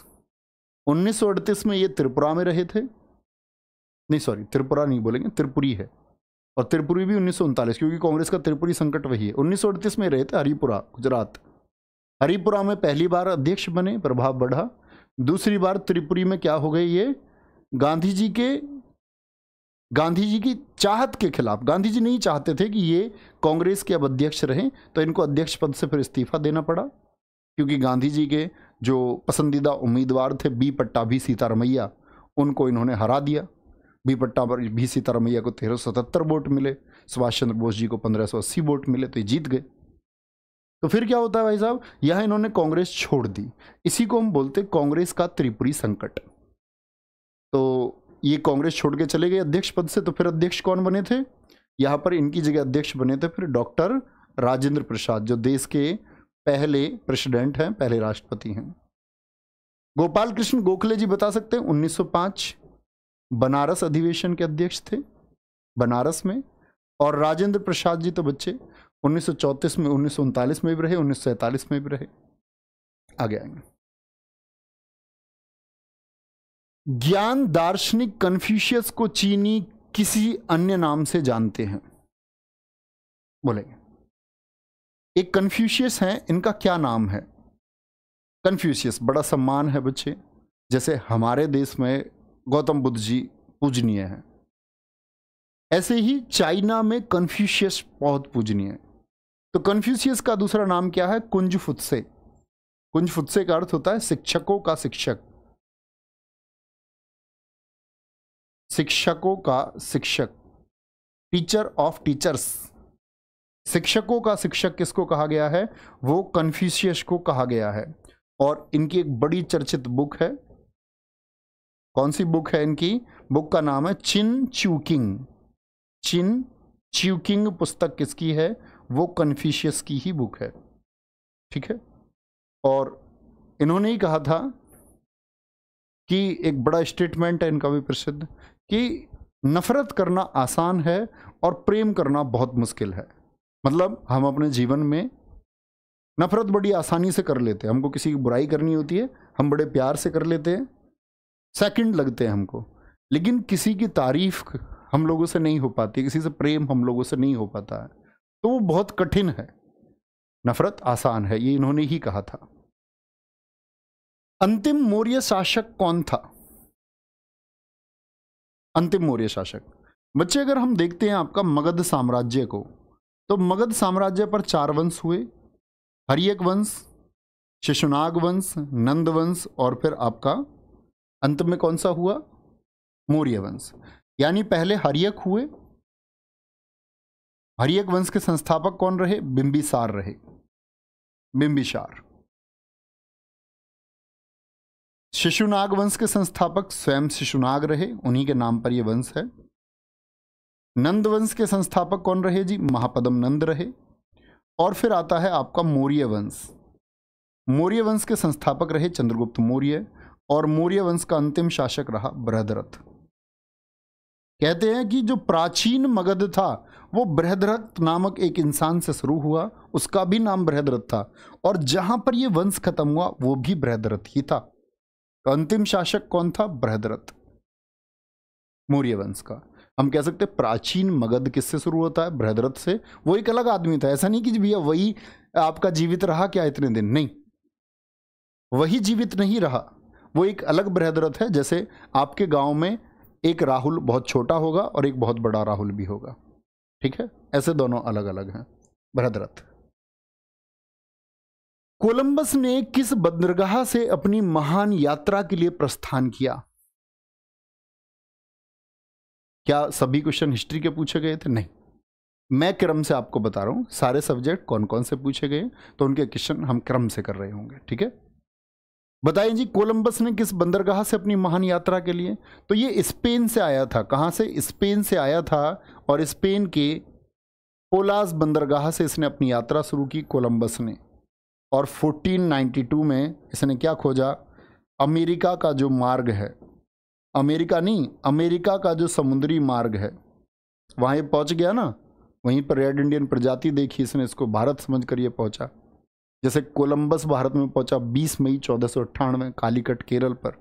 1938 में ये त्रिपुरा में रहे थे नहीं सॉरी त्रिपुरा नहीं बोलेंगे त्रिपुरी है और त्रिपुरी भी उन्नीस क्योंकि कांग्रेस का त्रिपुरी संकट वही है उन्नीस में रहे थे हरिपुरा गुजरात हरिपुरा में पहली बार अध्यक्ष बने प्रभाव बढ़ा दूसरी बार त्रिपुरी में क्या हो गए ये गांधी जी के गांधी जी की चाहत के खिलाफ गांधी जी नहीं चाहते थे कि ये कांग्रेस के अब अध्यक्ष रहें तो इनको अध्यक्ष पद से फिर इस्तीफा देना पड़ा क्योंकि गांधी जी के जो पसंदीदा उम्मीदवार थे बी पट्टाभी सीतारमैया उनको इन्होंने हरा दिया बी पर भी सीतारामैया को तेरह सौ सतहत्तर वोट मिले सुभाष चंद्र बोस जी को पंद्रह सौ अस्सी वोट मिले तो ये जीत गए तो फिर क्या होता है भाई साहब यह इन्होंने कांग्रेस छोड़ दी इसी को हम बोलते कांग्रेस का त्रिपुरी संकट तो ये कांग्रेस छोड़ के चले गए अध्यक्ष पद से तो फिर अध्यक्ष कौन बने थे यहाँ पर इनकी जगह अध्यक्ष बने थे फिर डॉक्टर राजेंद्र प्रसाद जो देश के पहले प्रेसिडेंट हैं पहले राष्ट्रपति हैं गोपाल कृष्ण गोखले जी बता सकते हैं बनारस अधिवेशन के अध्यक्ष थे बनारस में और राजेंद्र प्रसाद जी तो बच्चे 1934 में उन्नीस में भी रहे उन्नीस में भी रहे आगे आएंगे ज्ञान दार्शनिक कन्फ्यूशियस को चीनी किसी अन्य नाम से जानते हैं बोलेंगे एक कन्फ्यूशियस हैं इनका क्या नाम है कन्फ्यूशियस बड़ा सम्मान है बच्चे जैसे हमारे देश में गौतम बुद्ध जी पूजनीय है ऐसे ही चाइना में कन्फ्यूशियस बहुत पूजनीय है तो कन्फ्यूशियस का दूसरा नाम क्या है कुंज फुत्से कुंज फुत्से का अर्थ होता है शिक्षकों का शिक्षक शिक्षकों का शिक्षक टीचर ऑफ टीचर्स शिक्षकों का शिक्षक किसको कहा गया है वो कन्फ्यूशियस को कहा गया है और इनकी एक बड़ी चर्चित बुक है कौन सी बुक है इनकी बुक का नाम है चिन च्यूकिंग चिन च्यूकिंग पुस्तक किसकी है वो कन्फ्यूशियस की ही बुक है ठीक है और इन्होंने ही कहा था कि एक बड़ा स्टेटमेंट है इनका भी प्रसिद्ध कि नफरत करना आसान है और प्रेम करना बहुत मुश्किल है मतलब हम अपने जीवन में नफरत बड़ी आसानी से कर लेते हैं हमको किसी की बुराई करनी होती है हम बड़े प्यार से कर लेते हैं सेकंड लगते हैं हमको लेकिन किसी की तारीफ हम लोगों से नहीं हो पाती किसी से प्रेम हम लोगों से नहीं हो पाता है तो वो बहुत कठिन है नफरत आसान है ये इन्होंने ही कहा था अंतिम मौर्य शासक कौन था अंतिम मौर्य शासक बच्चे अगर हम देखते हैं आपका मगध साम्राज्य को तो मगध साम्राज्य पर चार वंश हुए हरियक वंश शिशुनाग वंश नंद वंश और फिर आपका अंत में कौन सा हुआ मौर्य वंश यानी पहले हरियक हुए हरियक वंश के संस्थापक कौन रहे बिंबिसार रहे बिंबिसार शिशुनाग वंश के संस्थापक स्वयं शिशुनाग रहे उन्हीं के नाम पर यह वंश है नंद वंश के संस्थापक कौन रहे जी महापदम नंद रहे और फिर आता है आपका मौर्य वंश मौर्य वंश के संस्थापक रहे चंद्रगुप्त मौर्य और मौर्य वंश का अंतिम शासक रहा बृहदरथ कहते हैं कि जो प्राचीन मगध था वो बृहदरथ नामक एक इंसान से शुरू हुआ उसका भी नाम बृहदरथ था और जहां पर ये वंश खत्म हुआ वो भी बृहदरथ ही था तो अंतिम शासक कौन था बृहदरथ मौर्य वंश का हम कह सकते हैं प्राचीन मगध किससे शुरू होता है बृहदरथ से वो एक अलग आदमी था ऐसा नहीं कि भैया वही आपका जीवित रहा क्या इतने दिन नहीं वही जीवित नहीं रहा वो एक अलग बृहदरथ है जैसे आपके गांव में एक राहुल बहुत छोटा होगा और एक बहुत बड़ा राहुल भी होगा ठीक है ऐसे दोनों अलग अलग हैं बृहदरथ कोलंबस ने किस बंदरगाह से अपनी महान यात्रा के लिए प्रस्थान किया क्या सभी क्वेश्चन हिस्ट्री के पूछे गए थे नहीं मैं क्रम से आपको बता रहा हूं सारे सब्जेक्ट कौन कौन से पूछे गए तो उनके क्वेश्चन हम क्रम से कर रहे होंगे ठीक है बताइए जी कोलंबस ने किस बंदरगाह से अपनी महान यात्रा के लिए तो ये स्पेन से आया था कहाँ से स्पेन से आया था और स्पेन के पोलास बंदरगाह से इसने अपनी यात्रा शुरू की कोलंबस ने और 1492 में इसने क्या खोजा अमेरिका का जो मार्ग है अमेरिका नहीं अमेरिका का जो समुद्री मार्ग है वहाँ ये पहुँच गया ना वहीं पर रेड इंडियन प्रजाति देखी इसने इसको भारत समझ कर ये पहुँचा जैसे कोलंबस भारत में पहुंचा 20 मई चौदह अट्ठानवे कालीकट केरल पर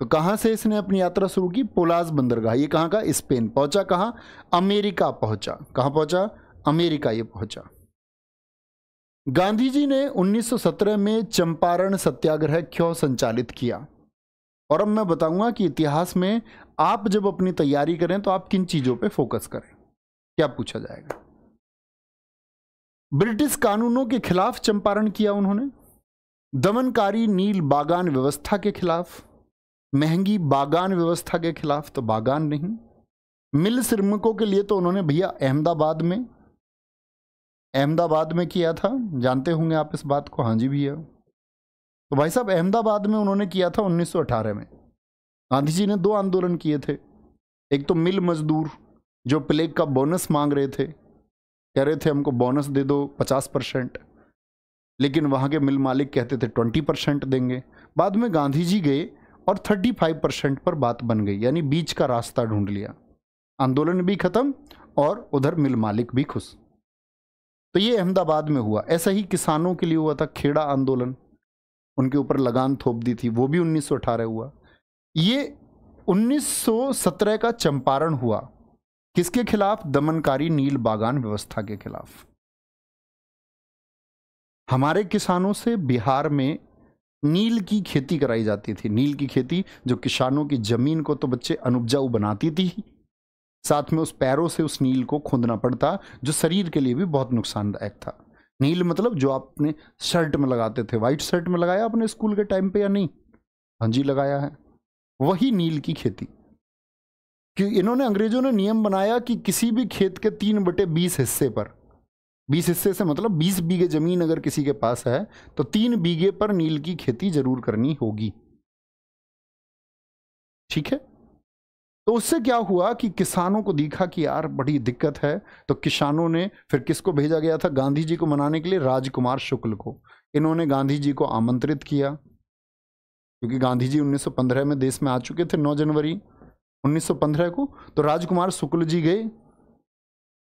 तो कहां से इसने अपनी यात्रा शुरू की पोलाज बंदरगाह ये कहां का स्पेन पहुंचा कहां अमेरिका पहुंचा कहां पहुंचा अमेरिका ये पहुंचा गांधी जी ने 1917 में चंपारण सत्याग्रह क्यों संचालित किया और अब मैं बताऊंगा कि इतिहास में आप जब अपनी तैयारी करें तो आप किन चीज़ों पर फोकस करें क्या पूछा जाएगा ब्रिटिश कानूनों के खिलाफ चंपारण किया उन्होंने दमनकारी नील बागान व्यवस्था के खिलाफ महंगी बागान व्यवस्था के खिलाफ तो बागान नहीं मिल श्रमिकों के लिए तो उन्होंने भैया अहमदाबाद में अहमदाबाद में किया था जानते होंगे आप इस बात को हाँ जी भैया तो भाई साहब अहमदाबाद में उन्होंने किया था 1918 में गांधी जी ने दो आंदोलन किए थे एक तो मिल मजदूर जो प्लेग का बोनस मांग रहे थे कह रहे थे हमको बोनस दे दो पचास परसेंट लेकिन वहाँ के मिल मालिक कहते थे ट्वेंटी परसेंट देंगे बाद में गांधी जी गए और थर्टी फाइव परसेंट पर बात बन गई यानी बीच का रास्ता ढूंढ लिया आंदोलन भी खत्म और उधर मिल मालिक भी खुश तो ये अहमदाबाद में हुआ ऐसा ही किसानों के लिए हुआ था खेड़ा आंदोलन उनके ऊपर लगान थोप दी थी वो भी उन्नीस हुआ ये 1917 का चंपारण हुआ किसके खिलाफ दमनकारी नील बागान व्यवस्था के खिलाफ हमारे किसानों से बिहार में नील की खेती कराई जाती थी नील की खेती जो किसानों की जमीन को तो बच्चे अनुपजाऊ बनाती थी साथ में उस पैरों से उस नील को खोदना पड़ता जो शरीर के लिए भी बहुत नुकसानदायक था नील मतलब जो आपने शर्ट में लगाते थे वाइट शर्ट में लगाया अपने स्कूल के टाइम पे या नहीं हाँ जी लगाया है वही नील की खेती कि इन्होंने अंग्रेजों ने नियम बनाया कि किसी भी खेत के तीन बटे बीस हिस्से पर बीस हिस्से से मतलब बीस बीघे ज़मीन अगर किसी के पास है तो तीन बीघे पर नील की खेती ज़रूर करनी होगी ठीक है तो उससे क्या हुआ कि किसानों को दिखा कि यार बड़ी दिक्कत है तो किसानों ने फिर किसको भेजा गया था गांधी जी को मनाने के लिए राजकुमार शुक्ल को इन्होंने गांधी जी को आमंत्रित किया क्योंकि गांधी जी 1915 में देश में आ चुके थे 9 जनवरी 1915 को तो राजकुमार शुक्ल जी गए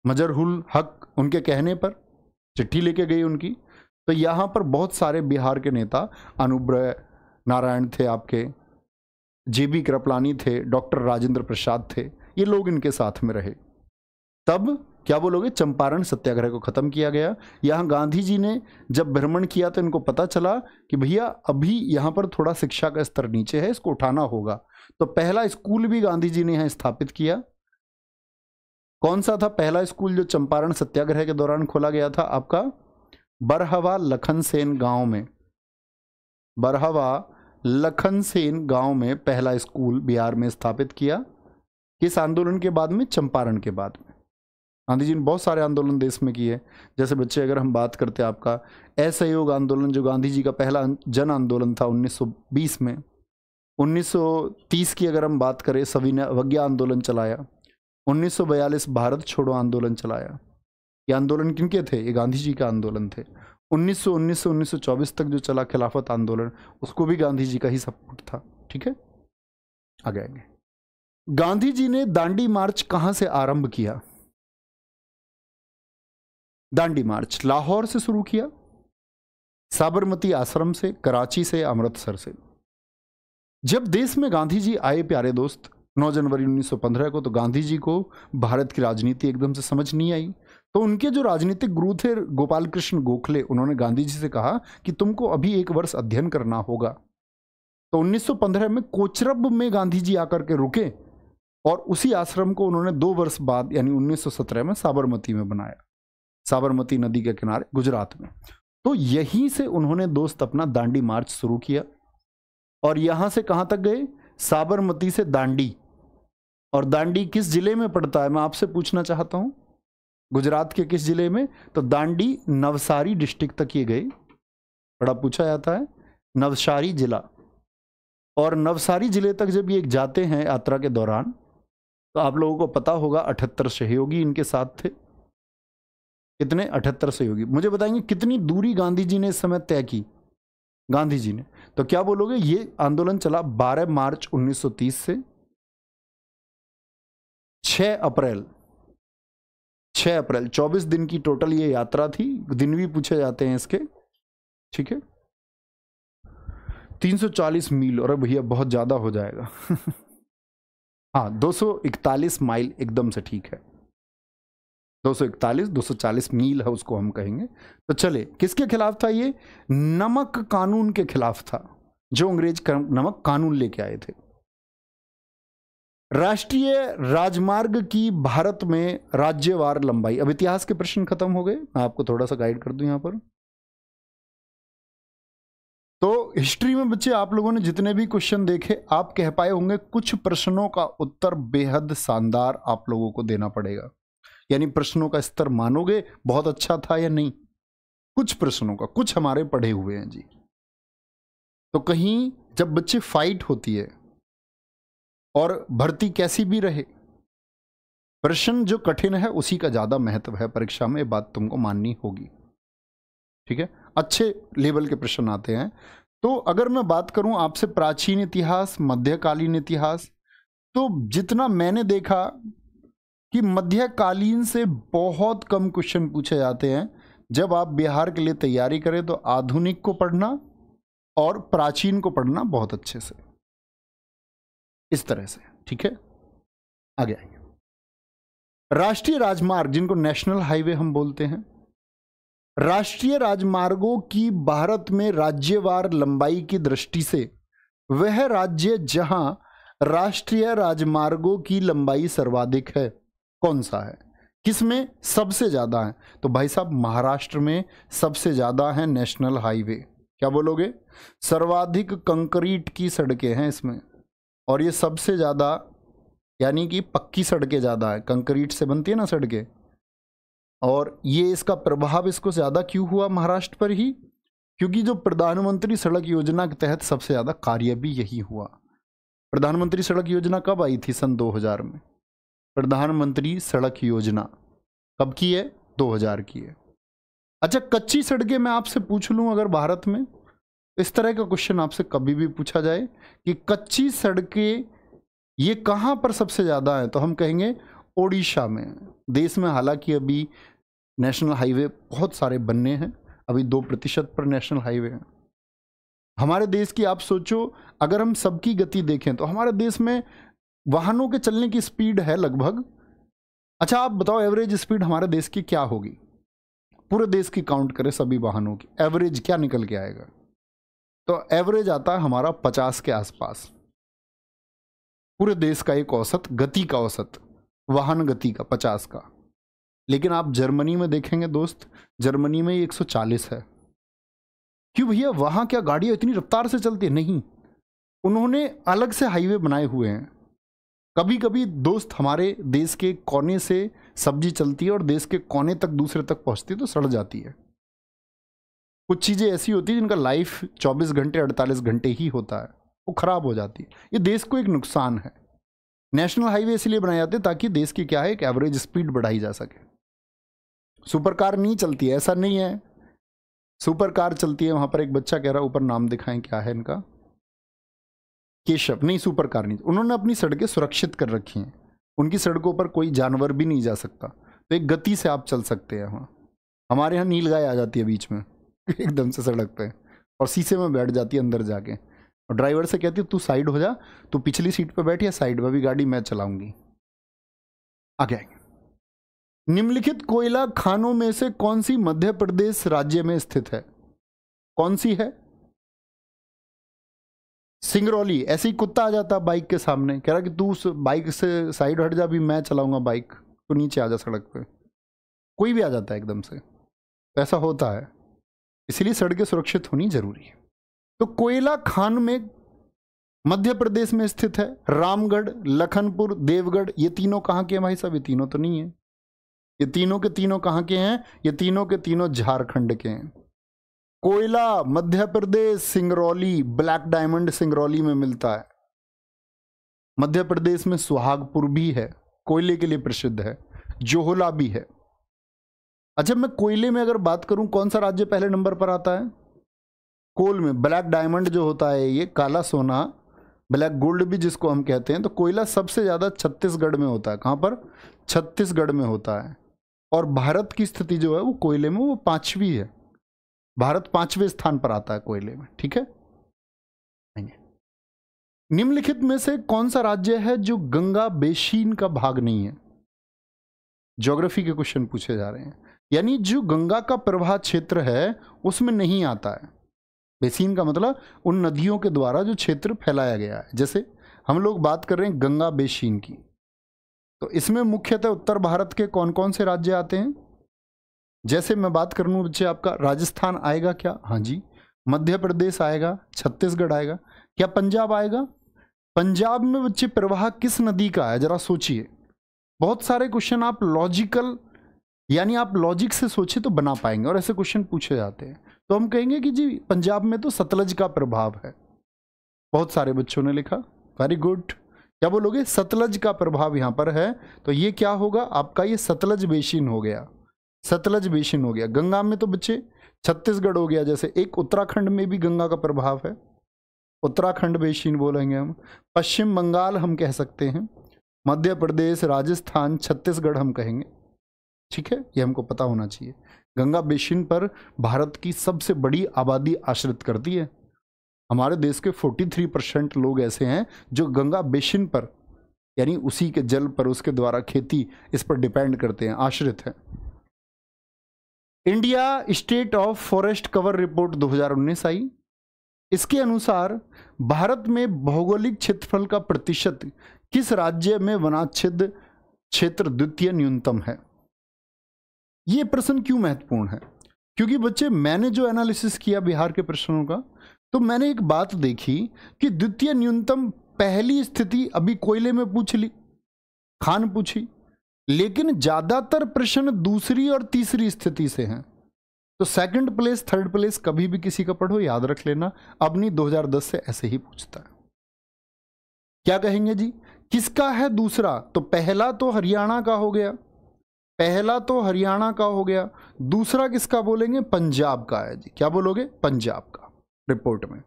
मजरहुल हक उनके कहने पर चिट्ठी लेके गई उनकी तो यहाँ पर बहुत सारे बिहार के नेता अनुब्रय नारायण थे आपके जे बी कृपलानी थे डॉक्टर राजेंद्र प्रसाद थे ये लोग इनके साथ में रहे तब क्या बोलोगे चंपारण सत्याग्रह को ख़त्म किया गया यहाँ गांधी जी ने जब भ्रमण किया तो इनको पता चला कि भैया अभी यहाँ पर थोड़ा शिक्षा का स्तर नीचे है इसको उठाना होगा तो पहला स्कूल भी गांधी जी ने यहाँ स्थापित किया कौन सा था पहला स्कूल जो चंपारण सत्याग्रह के दौरान खोला गया था आपका बरहवा लखनसेन गांव में बरहवा लखनसेन गांव में पहला स्कूल बिहार में स्थापित किया किस आंदोलन के बाद में चंपारण के बाद में गांधी जी ने बहुत सारे आंदोलन देश में किए जैसे बच्चे अगर हम बात करते हैं आपका असहयोग आंदोलन जो गांधी जी का पहला जन आंदोलन था 1920 में 1930 की अगर हम बात करें सभी ने अवज्ञा आंदोलन चलाया 1942 भारत छोड़ो आंदोलन चलाया ये आंदोलन किनके थे ये गांधी जी का आंदोलन थे 1919 1900 1924 तक जो चला खिलाफत आंदोलन उसको भी गांधी जी का ही सपोर्ट था ठीक है आगे आगे गांधी जी ने दांडी मार्च कहाँ से आरंभ किया दांडी मार्च लाहौर से शुरू किया साबरमती आश्रम से कराची से अमृतसर से जब देश में गांधी जी आए प्यारे दोस्त 9 जनवरी 1915 को तो गांधी जी को भारत की राजनीति एकदम से समझ नहीं आई तो उनके जो राजनीतिक गुरु थे गोपाल कृष्ण गोखले उन्होंने गांधी जी से कहा कि तुमको अभी एक वर्ष अध्ययन करना होगा तो 1915 में कोचरब में गांधी जी आकर के रुके और उसी आश्रम को उन्होंने दो वर्ष बाद यानी 1917 में साबरमती में बनाया साबरमती नदी के किनारे गुजरात में तो यहीं से उन्होंने दोस्त अपना दांडी मार्च शुरू किया और यहां से कहां तक गए साबरमती से दांडी और दांडी किस जिले में पड़ता है मैं आपसे पूछना चाहता हूं गुजरात के किस जिले में तो दांडी नवसारी डिस्ट्रिक्ट तक ये गई बड़ा पूछा जाता है नवसारी जिला और नवसारी जिले तक जब ये जाते हैं यात्रा के दौरान तो आप लोगों को पता होगा अठहत्तर सहयोगी इनके साथ थे कितने अठहत्तर सहयोगी मुझे बताएंगे कितनी दूरी गांधी जी ने इस समय तय की गांधी जी ने तो क्या बोलोगे ये आंदोलन चला 12 मार्च 1930 से 6 अप्रैल 6 अप्रैल 24 दिन की टोटल ये यात्रा थी दिन भी पूछे जाते हैं इसके ठीक है 340 मील और भैया बहुत ज़्यादा हो जाएगा हाँ 241 माइल एकदम से ठीक है दो सौ इकतालीस दो सौ चालीस मील है उसको हम कहेंगे तो चले किसके खिलाफ था ये नमक कानून के खिलाफ था जो अंग्रेज नमक कानून लेके आए थे राष्ट्रीय राजमार्ग की भारत में राज्यवार लंबाई अब इतिहास के प्रश्न खत्म हो गए मैं आपको थोड़ा सा गाइड कर दू यहां पर तो हिस्ट्री में बच्चे आप लोगों ने जितने भी क्वेश्चन देखे आप कह पाए होंगे कुछ प्रश्नों का उत्तर बेहद शानदार आप लोगों को देना पड़ेगा यानी प्रश्नों का स्तर मानोगे बहुत अच्छा था या नहीं कुछ प्रश्नों का कुछ हमारे पढ़े हुए हैं जी तो कहीं जब बच्चे फाइट होती है और भर्ती कैसी भी रहे प्रश्न जो कठिन है उसी का ज़्यादा महत्व है परीक्षा में बात तुमको माननी होगी ठीक है अच्छे लेवल के प्रश्न आते हैं तो अगर मैं बात करूं आपसे प्राचीन इतिहास मध्यकालीन इतिहास तो जितना मैंने देखा कि मध्यकालीन से बहुत कम क्वेश्चन पूछे जाते हैं जब आप बिहार के लिए तैयारी करें तो आधुनिक को पढ़ना और प्राचीन को पढ़ना बहुत अच्छे से इस तरह से ठीक है आगे आइए राष्ट्रीय राजमार्ग जिनको नेशनल हाईवे हम बोलते हैं राष्ट्रीय राजमार्गों की भारत में राज्यवार लंबाई की दृष्टि से वह राज्य जहां राष्ट्रीय राजमार्गों की लंबाई सर्वाधिक है कौन सा है किस में सबसे ज़्यादा है तो भाई साहब महाराष्ट्र में सबसे ज़्यादा है नेशनल हाईवे क्या बोलोगे सर्वाधिक कंक्रीट की सड़कें हैं इसमें और ये सबसे ज़्यादा यानी कि पक्की सड़कें ज़्यादा है कंक्रीट से बनती है ना सड़कें और ये इसका प्रभाव इसको ज़्यादा क्यों हुआ महाराष्ट्र पर ही क्योंकि जो प्रधानमंत्री सड़क योजना के तहत सबसे ज़्यादा कार्य भी यही हुआ प्रधानमंत्री सड़क योजना कब आई थी सन 2000 में प्रधानमंत्री सड़क योजना कब की है 2000 की है अच्छा कच्ची सड़कें मैं आपसे पूछ लूँ अगर भारत में इस तरह का क्वेश्चन आपसे कभी भी पूछा जाए कि कच्ची सड़कें ये कहाँ पर सबसे ज़्यादा हैं तो हम कहेंगे ओडिशा में देश में हालांकि अभी नेशनल हाईवे बहुत सारे बनने हैं अभी दो प्रतिशत पर नेशनल हाईवे हैं हमारे देश की आप सोचो अगर हम सबकी गति देखें तो हमारे देश में वाहनों के चलने की स्पीड है लगभग अच्छा आप बताओ एवरेज स्पीड हमारे देश की क्या होगी पूरे देश की काउंट करें सभी वाहनों की एवरेज क्या निकल के आएगा तो एवरेज आता है हमारा पचास के आसपास पूरे देश का एक औसत गति का औसत वाहन गति का पचास का लेकिन आप जर्मनी में देखेंगे दोस्त जर्मनी में सौ चालीस है क्यों भैया वहां क्या गाड़ियां इतनी रफ्तार से चलती है नहीं उन्होंने अलग से हाईवे बनाए हुए हैं कभी कभी दोस्त हमारे देश के कोने से सब्जी चलती है और देश के कोने तक दूसरे तक पहुंचती है तो सड़ जाती है कुछ चीज़ें ऐसी होती है जिनका लाइफ 24 घंटे 48 घंटे ही होता है वो ख़राब हो जाती है ये देश को एक नुकसान है नेशनल हाईवे इसलिए बनाए जाते हैं ताकि देश की क्या है एक एवरेज स्पीड बढ़ाई जा सके सुपर कार नहीं चलती है ऐसा नहीं है सुपर कार चलती है वहाँ पर एक बच्चा कह रहा है ऊपर नाम दिखाएं क्या है इनका केशव नहीं सुपर कार नहीं उन्होंने अपनी सड़कें सुरक्षित कर रखी हैं उनकी सड़कों पर कोई जानवर भी नहीं जा सकता तो एक गति से आप चल सकते हैं वहाँ हमारे यहाँ नील गाय आ जाती है बीच में एकदम से सड़क पर और शीशे में बैठ जाती है अंदर जाके और ड्राइवर से कहती है तू साइड हो जा तू पिछली सीट पर बैठ या साइड में भी गाड़ी मैं चलाऊंगी आगे आएंगे निम्नलिखित कोयला खानों में से कौन सी मध्य प्रदेश राज्य में स्थित है कौन सी है सिंगरौली ऐसे ही कुत्ता आ जाता बाइक के सामने कह रहा कि तू उस बाइक से साइड हट जा भी मैं चलाऊंगा बाइक तो नीचे आ जा सड़क पे कोई भी आ जाता है एकदम से तो ऐसा होता है इसलिए सड़कें सुरक्षित होनी जरूरी है तो कोयला खान में मध्य प्रदेश में स्थित है रामगढ़ लखनपुर देवगढ़ ये तीनों कहाँ के हैं भाई साहब ये तीनों तो नहीं है ये तीनों के तीनों कहाँ के हैं ये तीनों के तीनों झारखंड के हैं कोयला मध्य प्रदेश सिंगरौली ब्लैक डायमंड सिंगरौली में मिलता है मध्य प्रदेश में सुहागपुर भी है कोयले के लिए प्रसिद्ध है जोहला भी है अच्छा मैं कोयले में अगर बात करूं कौन सा राज्य पहले नंबर पर आता है कोल में ब्लैक डायमंड जो होता है ये काला सोना ब्लैक गोल्ड भी जिसको हम कहते हैं तो कोयला सबसे ज़्यादा छत्तीसगढ़ में होता है कहाँ पर छत्तीसगढ़ में होता है और भारत की स्थिति जो है वो कोयले में वो पांचवी है भारत पांचवें स्थान पर आता है कोयले में ठीक है निम्नलिखित में से कौन सा राज्य है जो गंगा बेशीन का भाग नहीं है ज्योग्राफी के क्वेश्चन पूछे जा रहे हैं यानी जो गंगा का प्रवाह क्षेत्र है उसमें नहीं आता है बेसिन का मतलब उन नदियों के द्वारा जो क्षेत्र फैलाया गया है जैसे हम लोग बात कर रहे हैं गंगा बेसिन की तो इसमें मुख्यतः उत्तर भारत के कौन कौन से राज्य आते हैं जैसे मैं बात कर लूँ बच्चे आपका राजस्थान आएगा क्या हाँ जी मध्य प्रदेश आएगा छत्तीसगढ़ आएगा क्या पंजाब आएगा पंजाब में बच्चे प्रवाह किस नदी का है जरा सोचिए बहुत सारे क्वेश्चन आप लॉजिकल यानी आप लॉजिक से सोचे तो बना पाएंगे और ऐसे क्वेश्चन पूछे जाते हैं तो हम कहेंगे कि जी पंजाब में तो सतलज का प्रभाव है बहुत सारे बच्चों ने लिखा वेरी गुड क्या बोलोगे सतलज का प्रभाव यहाँ पर है तो ये क्या होगा आपका ये सतलज बेसिन हो गया सतलज बेसिन हो गया गंगा में तो बच्चे छत्तीसगढ़ हो गया जैसे एक उत्तराखंड में भी गंगा का प्रभाव है उत्तराखंड बेसिन बोलेंगे हम पश्चिम बंगाल हम कह सकते हैं मध्य प्रदेश राजस्थान छत्तीसगढ़ हम कहेंगे ठीक है ये हमको पता होना चाहिए गंगा बेसिन पर भारत की सबसे बड़ी आबादी आश्रित करती है हमारे देश के 43 परसेंट लोग ऐसे हैं जो गंगा बेसिन पर यानी उसी के जल पर उसके द्वारा खेती इस पर डिपेंड करते हैं आश्रित हैं India state of forest cover report 2019 आई इसके अनुसार भारत में भौगोलिक क्षेत्रफल का प्रतिशत किस राज्य में वनाच्छेद क्षेत्र द्वितीय न्यूनतम है ये प्रश्न क्यों महत्वपूर्ण है क्योंकि बच्चे मैंने जो एनालिसिस किया बिहार के प्रश्नों का तो मैंने एक बात देखी कि द्वितीय न्यूनतम पहली स्थिति अभी कोयले में पूछ ली खान पूछी लेकिन ज़्यादातर प्रश्न दूसरी और तीसरी स्थिति से हैं तो सेकंड प्लेस थर्ड प्लेस कभी भी किसी का पढ़ो याद रख लेना अबनी 2010 से ऐसे ही पूछता है क्या कहेंगे जी किसका है दूसरा तो पहला तो हरियाणा का हो गया पहला तो हरियाणा का हो गया दूसरा किसका बोलेंगे पंजाब का है जी क्या बोलोगे पंजाब का रिपोर्ट में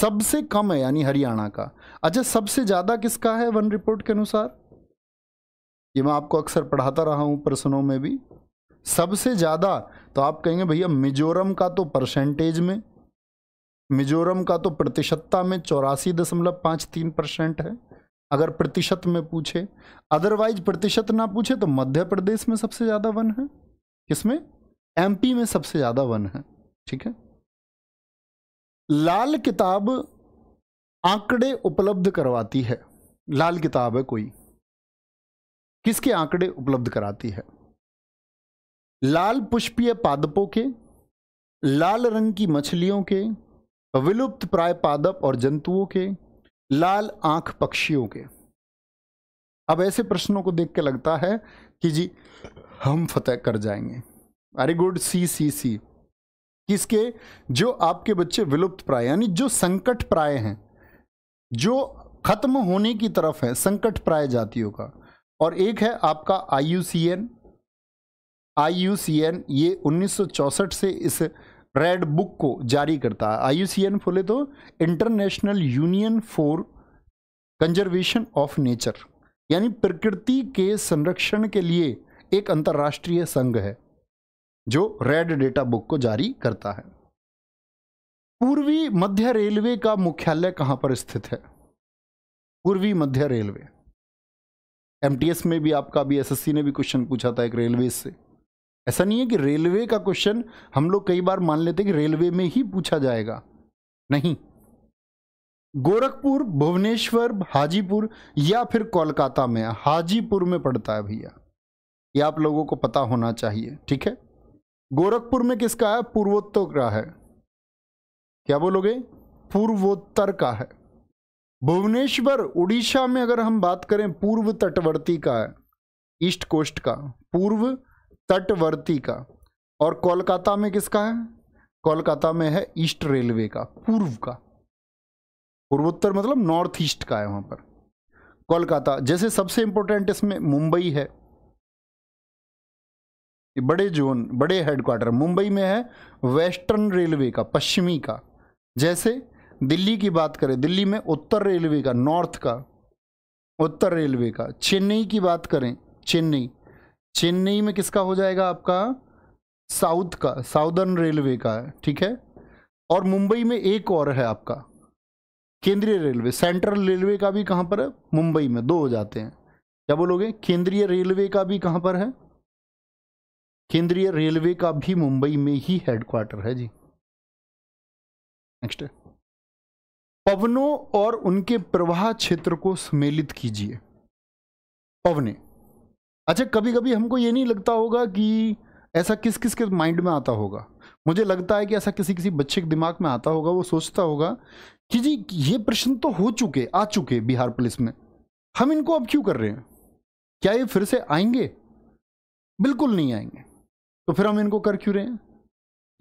सबसे कम है यानी हरियाणा का अच्छा सबसे ज़्यादा किसका है वन रिपोर्ट के अनुसार ये मैं आपको अक्सर पढ़ाता रहा हूँ प्रश्नों में भी सबसे ज़्यादा तो आप कहेंगे भैया मिजोरम का तो परसेंटेज में मिजोरम का तो प्रतिशतता में चौरासी दशमलव पाँच तीन परसेंट है अगर प्रतिशत में पूछे अदरवाइज प्रतिशत ना पूछे तो मध्य प्रदेश में सबसे ज़्यादा वन है किसमें एमपी में सबसे ज़्यादा वन है ठीक है लाल किताब आंकड़े उपलब्ध करवाती है लाल किताब है कोई किसके आंकड़े उपलब्ध कराती है लाल पुष्पीय पादपों के लाल रंग की मछलियों के विलुप्त प्राय पादप और जंतुओं के लाल आंख पक्षियों के अब ऐसे प्रश्नों को देख के लगता है कि जी हम फतेह कर जाएंगे वेरी गुड सी सी सी किसके जो आपके बच्चे विलुप्त प्राय यानी जो संकट प्राय हैं जो खत्म होने की तरफ है संकट प्राय जातियों का और एक है आपका I U C N I U C N ये 1964 से इस रेड बुक को जारी करता है आई यू सी एन बोले तो international union for conservation of nature यानी प्रकृति के संरक्षण के लिए एक अंतर्राष्ट्रीय संघ है जो रेड डेटा बुक को जारी करता है पूर्वी मध्य रेलवे का मुख्यालय कहां पर स्थित है पूर्वी मध्य रेलवे एम में भी आपका अभी एस ने भी क्वेश्चन पूछा था एक रेलवे से ऐसा नहीं है कि रेलवे का क्वेश्चन हम लोग कई बार मान लेते हैं कि रेलवे में ही पूछा जाएगा नहीं गोरखपुर भुवनेश्वर हाजीपुर या फिर कोलकाता में हाजीपुर में पड़ता है भैया ये आप लोगों को पता होना चाहिए ठीक है गोरखपुर में किसका है पूर्वोत्तर का है क्या बोलोगे पूर्वोत्तर का है भुवनेश्वर उड़ीसा में अगर हम बात करें पूर्व तटवर्ती का है ईस्ट कोस्ट का पूर्व तटवर्ती का और कोलकाता में किसका है कोलकाता में है ईस्ट रेलवे का पूर्व का पूर्वोत्तर मतलब नॉर्थ ईस्ट का है वहां पर कोलकाता जैसे सबसे इंपॉर्टेंट इसमें मुंबई है बड़े जोन बड़े हेडक्वार्टर मुंबई में है वेस्टर्न रेलवे का पश्चिमी का जैसे दिल्ली की बात करें दिल्ली में उत्तर रेलवे का नॉर्थ का उत्तर रेलवे का चेन्नई की बात करें चेन्नई चेन्नई में किसका हो जाएगा आपका साउथ का साउदर्न रेलवे का है ठीक है और मुंबई में एक और है आपका केंद्रीय रेलवे सेंट्रल रेलवे का भी कहाँ पर है मुंबई में दो हो जाते हैं क्या बोलोगे केंद्रीय रेलवे का भी कहाँ पर है केंद्रीय रेलवे का भी मुंबई में ही हेडक्वार्टर है जी नेक्स्ट पवनों और उनके प्रवाह क्षेत्र को सम्मिलित कीजिए पवने अच्छा कभी कभी हमको ये नहीं लगता होगा कि ऐसा किस किस के माइंड में आता होगा मुझे लगता है कि ऐसा किसी किसी बच्चे के दिमाग में आता होगा वो सोचता होगा कि जी ये प्रश्न तो हो चुके आ चुके बिहार पुलिस में हम इनको अब क्यों कर रहे हैं क्या ये फिर से आएंगे बिल्कुल नहीं आएंगे तो फिर हम इनको कर क्यों रहे हैं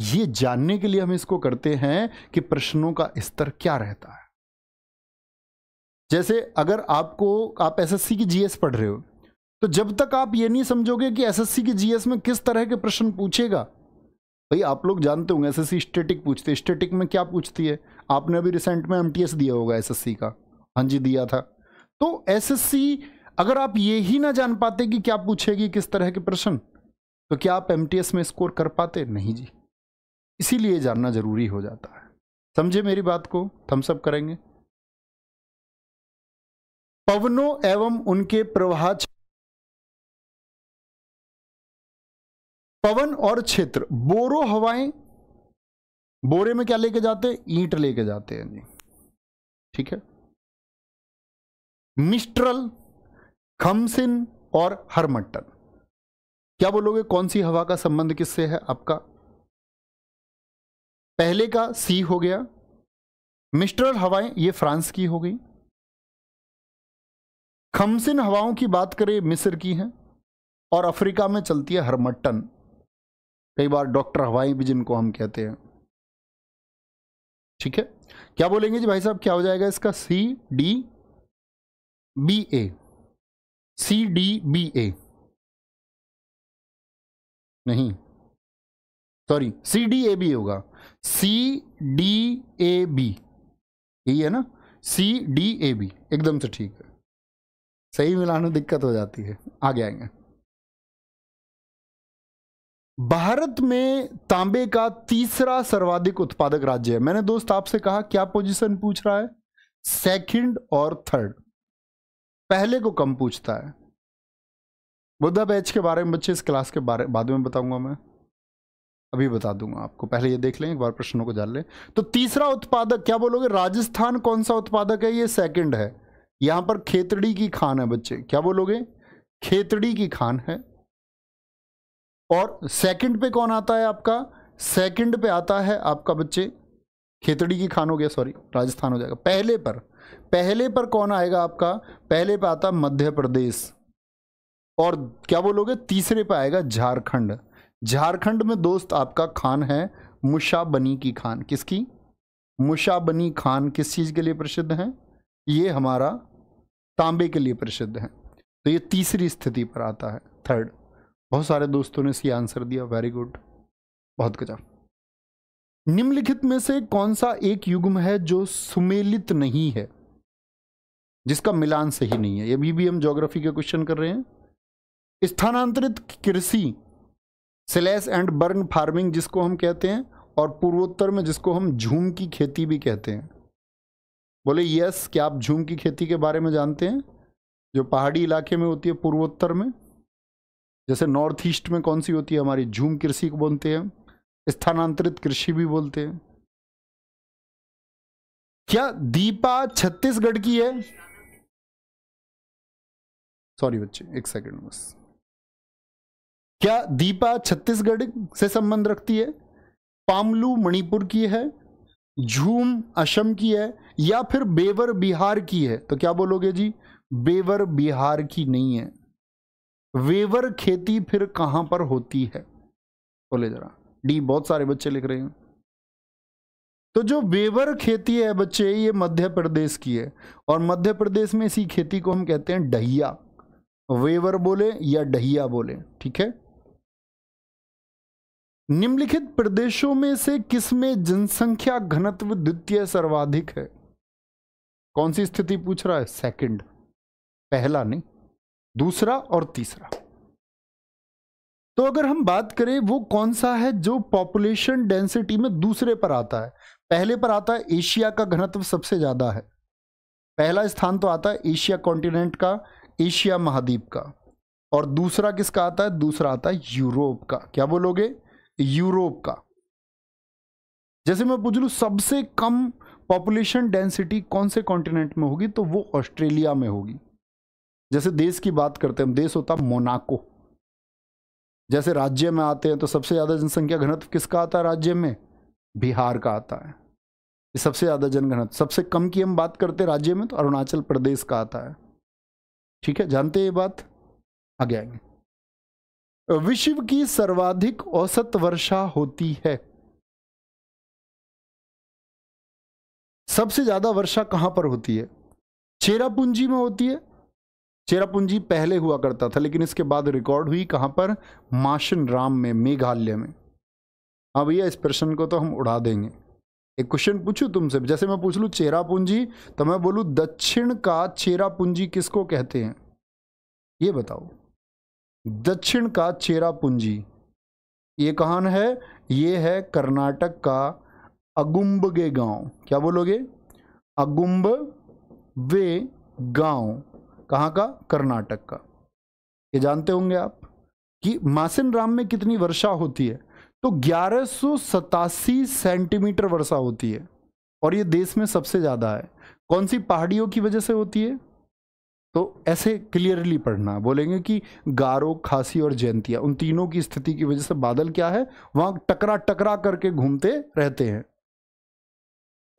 ये जानने के लिए हम इसको करते हैं कि प्रश्नों का स्तर क्या रहता है जैसे अगर आपको आप एसएससी की जीएस पढ़ रहे हो तो जब तक आप ये नहीं समझोगे कि एसएससी की जीएस में किस तरह के प्रश्न पूछेगा भाई आप लोग जानते होंगे एसएससी स्टेटिक पूछते हैं स्टेटिक में क्या पूछती है आपने अभी रिसेंट में एमटीएस दिया होगा एसएससी का हाँ जी दिया था तो एसएससी अगर आप ये ही ना जान पाते कि क्या पूछेगी किस तरह के प्रश्न तो क्या आप एमटीएस में स्कोर कर पाते नहीं जी इसीलिए जानना ज़रूरी हो जाता है समझे मेरी बात को थम्सअप करेंगे पवनों एवं उनके प्रवाह पवन और क्षेत्र बोरो हवाएं बोरे में क्या लेके जाते हैं ईंट लेके जाते हैं जी ठीक है मिस्ट्रल खमसिन और हरमटन क्या बोलोगे कौन सी हवा का संबंध किससे है आपका पहले का सी हो गया मिस्ट्रल हवाएं ये फ्रांस की हो गई खमसिन हवाओं की बात करें मिस्र की हैं और अफ्रीका में चलती है हरमट्टन कई बार डॉक्टर हवाएं भी जिनको हम कहते हैं ठीक है क्या बोलेंगे जी भाई साहब क्या हो जाएगा इसका C D B A C D B A नहीं sorry C D A B होगा सी डी ए बी यही है ना सी डी ए बी एकदम से ठीक है सही मिलाने दिक्कत हो जाती है आगे आएंगे भारत में तांबे का तीसरा सर्वाधिक उत्पादक राज्य है मैंने दोस्त आपसे कहा क्या पोजीशन पूछ रहा है सेकंड और थर्ड पहले को कम पूछता है बुद्धा बैच के बारे में बच्चे इस क्लास के बारे बाद में बताऊंगा मैं अभी बता दूंगा आपको पहले ये देख लें एक बार प्रश्नों को जान लें तो तीसरा उत्पादक क्या बोलोगे राजस्थान कौन सा उत्पादक है ये सेकंड है यहां पर खेतड़ी की खान है बच्चे क्या बोलोगे खेतड़ी की खान है और सेकंड पे कौन आता है आपका सेकंड पे आता है आपका बच्चे खेतड़ी की खान हो गया सॉरी राजस्थान हो जाएगा पहले पर पहले पर कौन आएगा आपका पहले पे आता मध्य प्रदेश और क्या बोलोगे तीसरे पे आएगा झारखंड झारखंड में दोस्त आपका खान है मुशाबनी की खान किसकी मुशाबनी खान किस चीज़ के लिए प्रसिद्ध हैं ये हमारा तांबे के लिए प्रसिद्ध है तो ये तीसरी स्थिति पर आता है थर्ड बहुत सारे दोस्तों ने इसी आंसर दिया वेरी गुड बहुत गजब निम्नलिखित में से कौन सा एक युग्म है जो सुमेलित नहीं है जिसका मिलान सही नहीं है ये भी, भी हम ज्योग्राफी के क्वेश्चन कर रहे हैं स्थानांतरित कृषि स्लैश एंड बर्न फार्मिंग जिसको हम कहते हैं और पूर्वोत्तर में जिसको हम झूम की खेती भी कहते हैं बोले यस क्या आप झूम की खेती के बारे में जानते हैं जो पहाड़ी इलाके में होती है पूर्वोत्तर में जैसे नॉर्थ ईस्ट में कौन सी होती है हमारी झूम कृषि को बोलते हैं स्थानांतरित कृषि भी बोलते हैं क्या दीपा छत्तीसगढ़ की है सॉरी बच्चे एक सेकंड बस क्या दीपा छत्तीसगढ़ से संबंध रखती है पामलू मणिपुर की है झूम असम की है या फिर बेवर बिहार की है तो क्या बोलोगे जी बेवर बिहार की नहीं है वेवर खेती फिर कहां पर होती है बोले जरा डी बहुत सारे बच्चे लिख रहे हैं तो जो वेवर खेती है बच्चे ये मध्य प्रदेश की है और मध्य प्रदेश में इसी खेती को हम कहते हैं डहिया वेवर बोले या डहिया बोले ठीक है निम्नलिखित प्रदेशों में से किस में जनसंख्या घनत्व द्वितीय सर्वाधिक है कौन सी स्थिति पूछ रहा है सेकंड पहला नहीं दूसरा और तीसरा तो अगर हम बात करें वो कौन सा है जो पॉपुलेशन डेंसिटी में दूसरे पर आता है पहले पर आता है एशिया का घनत्व सबसे ज़्यादा है पहला स्थान तो आता है एशिया कॉन्टिनेंट का एशिया महाद्वीप का और दूसरा किसका आता है दूसरा आता है यूरोप का क्या बोलोगे यूरोप का जैसे मैं पूछ लू सबसे कम पॉपुलेशन डेंसिटी कौन से कॉन्टिनेंट में होगी तो वो ऑस्ट्रेलिया में होगी जैसे देश की बात करते हैं हम देश होता मोनाको जैसे राज्य में आते हैं तो सबसे ज़्यादा जनसंख्या घनत्व किसका आता है राज्य में बिहार का आता है ये सबसे ज़्यादा जनघनत्व सबसे कम की हम बात करते हैं राज्य में तो अरुणाचल प्रदेश का आता है ठीक है जानते हैं ये बात आगे आएंगे विश्व की सर्वाधिक औसत वर्षा होती है सबसे ज्यादा वर्षा कहां पर होती है चेरापूंजी में होती है चेरापूंजी पहले हुआ करता था लेकिन इसके बाद रिकॉर्ड हुई कहां पर माशन राम में मेघालय में हाँ भैया इस प्रश्न को तो हम उड़ा देंगे एक क्वेश्चन पूछूं तुमसे जैसे मैं पूछ लू चेरापूंजी तो मैं बोलू दक्षिण का चेरापूंजी किसको कहते हैं ये बताओ दक्षिण का चेरापुंजी ये कहान है ये है कर्नाटक का अगुम्बगे गांव क्या बोलोगे अगुम्ब वे गांव कहाँ का कर्नाटक का ये जानते होंगे आप कि मासिन राम में कितनी वर्षा होती है तो ग्यारह सेंटीमीटर वर्षा होती है और ये देश में सबसे ज़्यादा है कौन सी पहाड़ियों की वजह से होती है तो ऐसे क्लियरली पढ़ना बोलेंगे कि गारो खासी और जयंतिया उन तीनों की स्थिति की वजह से बादल क्या है वहां टकरा टकरा करके घूमते रहते हैं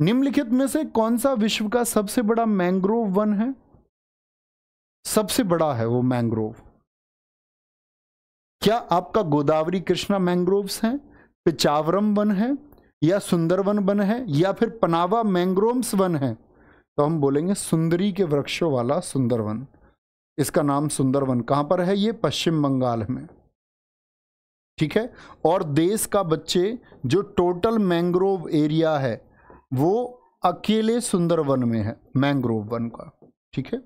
निम्नलिखित में से कौन सा विश्व का सबसे बड़ा मैंग्रोव वन है सबसे बड़ा है वो मैंग्रोव क्या आपका गोदावरी कृष्णा मैंग्रोव्स हैं पिचावरम वन है या सुंदरवन वन है या फिर पनावा मैंग्रोव्स वन है तो हम बोलेंगे सुंदरी के वृक्षों वाला सुंदरवन इसका नाम सुंदरवन कहाँ पर है ये पश्चिम बंगाल में ठीक है और देश का बच्चे जो टोटल मैंग्रोव एरिया है वो अकेले सुंदरवन में है मैंग्रोव वन का ठीक है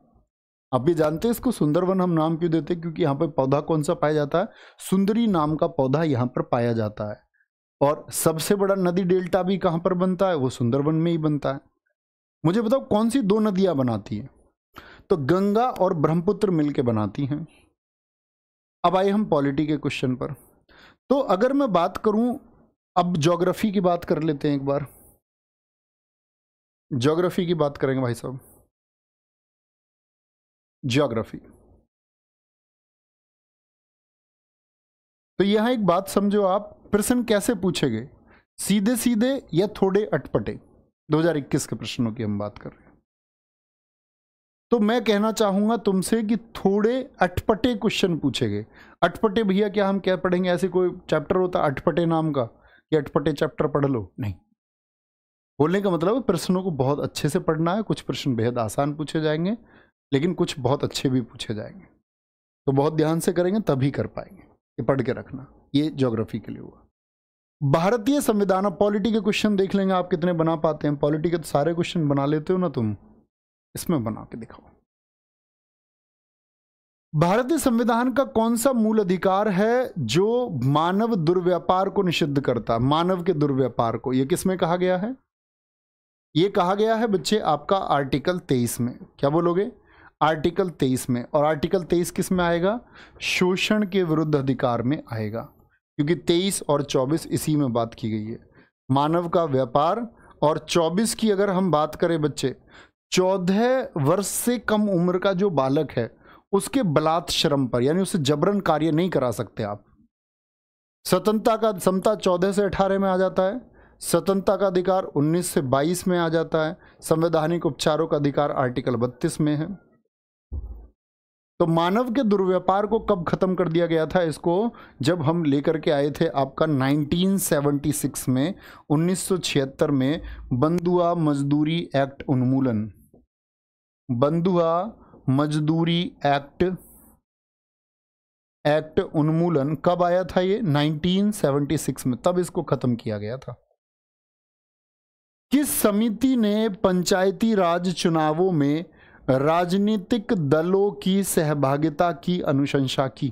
आप भी जानते हैं इसको सुंदरवन हम नाम क्यों देते हैं क्योंकि यहाँ पर पौधा कौन सा पाया जाता है सुंदरी नाम का पौधा यहाँ पर पाया जाता है और सबसे बड़ा नदी डेल्टा भी कहाँ पर बनता है वो सुंदरवन में ही बनता है मुझे बताओ कौन सी दो नदियां बनाती है तो गंगा और ब्रह्मपुत्र मिलके बनाती हैं अब आए हम पॉलिटी के क्वेश्चन पर तो अगर मैं बात करूं अब ज्योग्राफी की बात कर लेते हैं एक बार जोग्राफी की बात करेंगे भाई साहब ज्योग्राफी तो यहां एक बात समझो आप प्रश्न कैसे पूछे गए सीधे सीधे या थोड़े अटपटे 2021 के प्रश्नों की हम बात कर रहे हैं तो मैं कहना चाहूंगा तुमसे कि थोड़े अटपटे क्वेश्चन पूछे गए अटपटे भैया क्या हम क्या पढ़ेंगे ऐसे कोई चैप्टर होता अटपटे नाम का कि अटपटे चैप्टर पढ़ लो नहीं बोलने का मतलब प्रश्नों को बहुत अच्छे से पढ़ना है कुछ प्रश्न बेहद आसान पूछे जाएंगे लेकिन कुछ बहुत अच्छे भी पूछे जाएंगे तो बहुत ध्यान से करेंगे तभी कर पाएंगे ये पढ़ के रखना ये जोग्राफी के लिए हुआ भारतीय संविधान अब पॉलिटी के क्वेश्चन देख लेंगे आप कितने बना पाते हैं पॉलिटी के तो सारे क्वेश्चन बना लेते हो ना तुम इसमें बना के दिखाओ भारतीय संविधान का कौन सा मूल अधिकार है जो मानव दुर्व्यापार को निषिद्ध करता है मानव के दुर्व्यापार को यह किसमें कहा गया है यह कहा गया है बच्चे आपका आर्टिकल तेईस में क्या बोलोगे आर्टिकल तेईस में और आर्टिकल तेईस किस में आएगा शोषण के विरुद्ध अधिकार में आएगा क्योंकि 23 और 24 इसी में बात की गई है मानव का व्यापार और 24 की अगर हम बात करें बच्चे 14 वर्ष से कम उम्र का जो बालक है उसके बलात् श्रम पर यानी उसे जबरन कार्य नहीं करा सकते आप स्वतंत्रता का समता 14 से 18 में आ जाता है स्वतंत्रता का अधिकार 19 से 22 में आ जाता है संवैधानिक उपचारों का अधिकार आर्टिकल 32 में है तो मानव के दुर्व्यापार को कब ख़त्म कर दिया गया था इसको जब हम लेकर के आए थे आपका 1976 में 1976 में बंदुआ मजदूरी एक्ट उन्मूलन बंदुआ मजदूरी एक्ट एक्ट उन्मूलन कब आया था ये 1976 में तब इसको ख़त्म किया गया था किस समिति ने पंचायती राज चुनावों में राजनीतिक दलों की सहभागिता की अनुशंसा की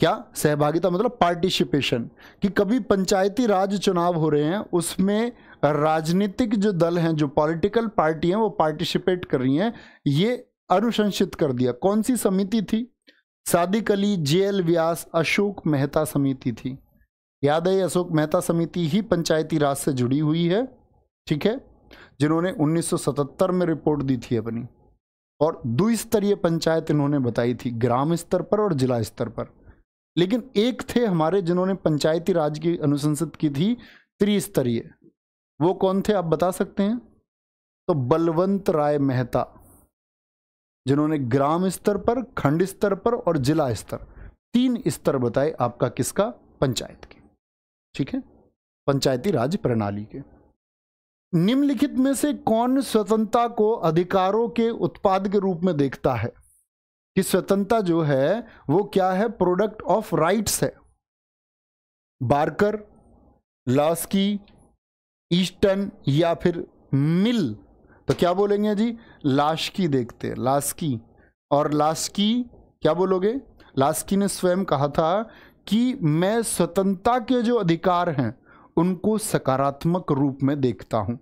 क्या सहभागिता मतलब पार्टिसिपेशन कि कभी पंचायती राज चुनाव हो रहे हैं उसमें राजनीतिक जो दल हैं जो पॉलिटिकल पार्टी हैं वो पार्टिसिपेट कर रही हैं ये अनुशंसित कर दिया कौन सी समिति थी सादिक अली जे एल व्यास अशोक मेहता समिति थी याद है अशोक मेहता समिति ही पंचायती राज से जुड़ी हुई है ठीक है जिन्होंने 1977 में रिपोर्ट दी थी अपनी और द्विस्तरीय पंचायत इन्होंने बताई थी ग्राम स्तर पर और जिला स्तर पर लेकिन एक थे हमारे जिन्होंने पंचायती राज की अनुशंसित की थी त्रिस्तरीय वो कौन थे आप बता सकते हैं तो बलवंत राय मेहता जिन्होंने ग्राम स्तर पर खंड स्तर पर और जिला स्तर तीन स्तर बताए आपका किसका पंचायत के ठीक है पंचायती राज प्रणाली के निम्नलिखित में से कौन स्वतंत्रता को अधिकारों के उत्पाद के रूप में देखता है कि स्वतंत्रता जो है वो क्या है प्रोडक्ट ऑफ राइट्स है बार्कर लास्की ईस्टन या फिर मिल तो क्या बोलेंगे जी लास्की देखते हैं लास्की और लास्की क्या बोलोगे लास्की ने स्वयं कहा था कि मैं स्वतंत्रता के जो अधिकार हैं उनको सकारात्मक रूप में देखता हूं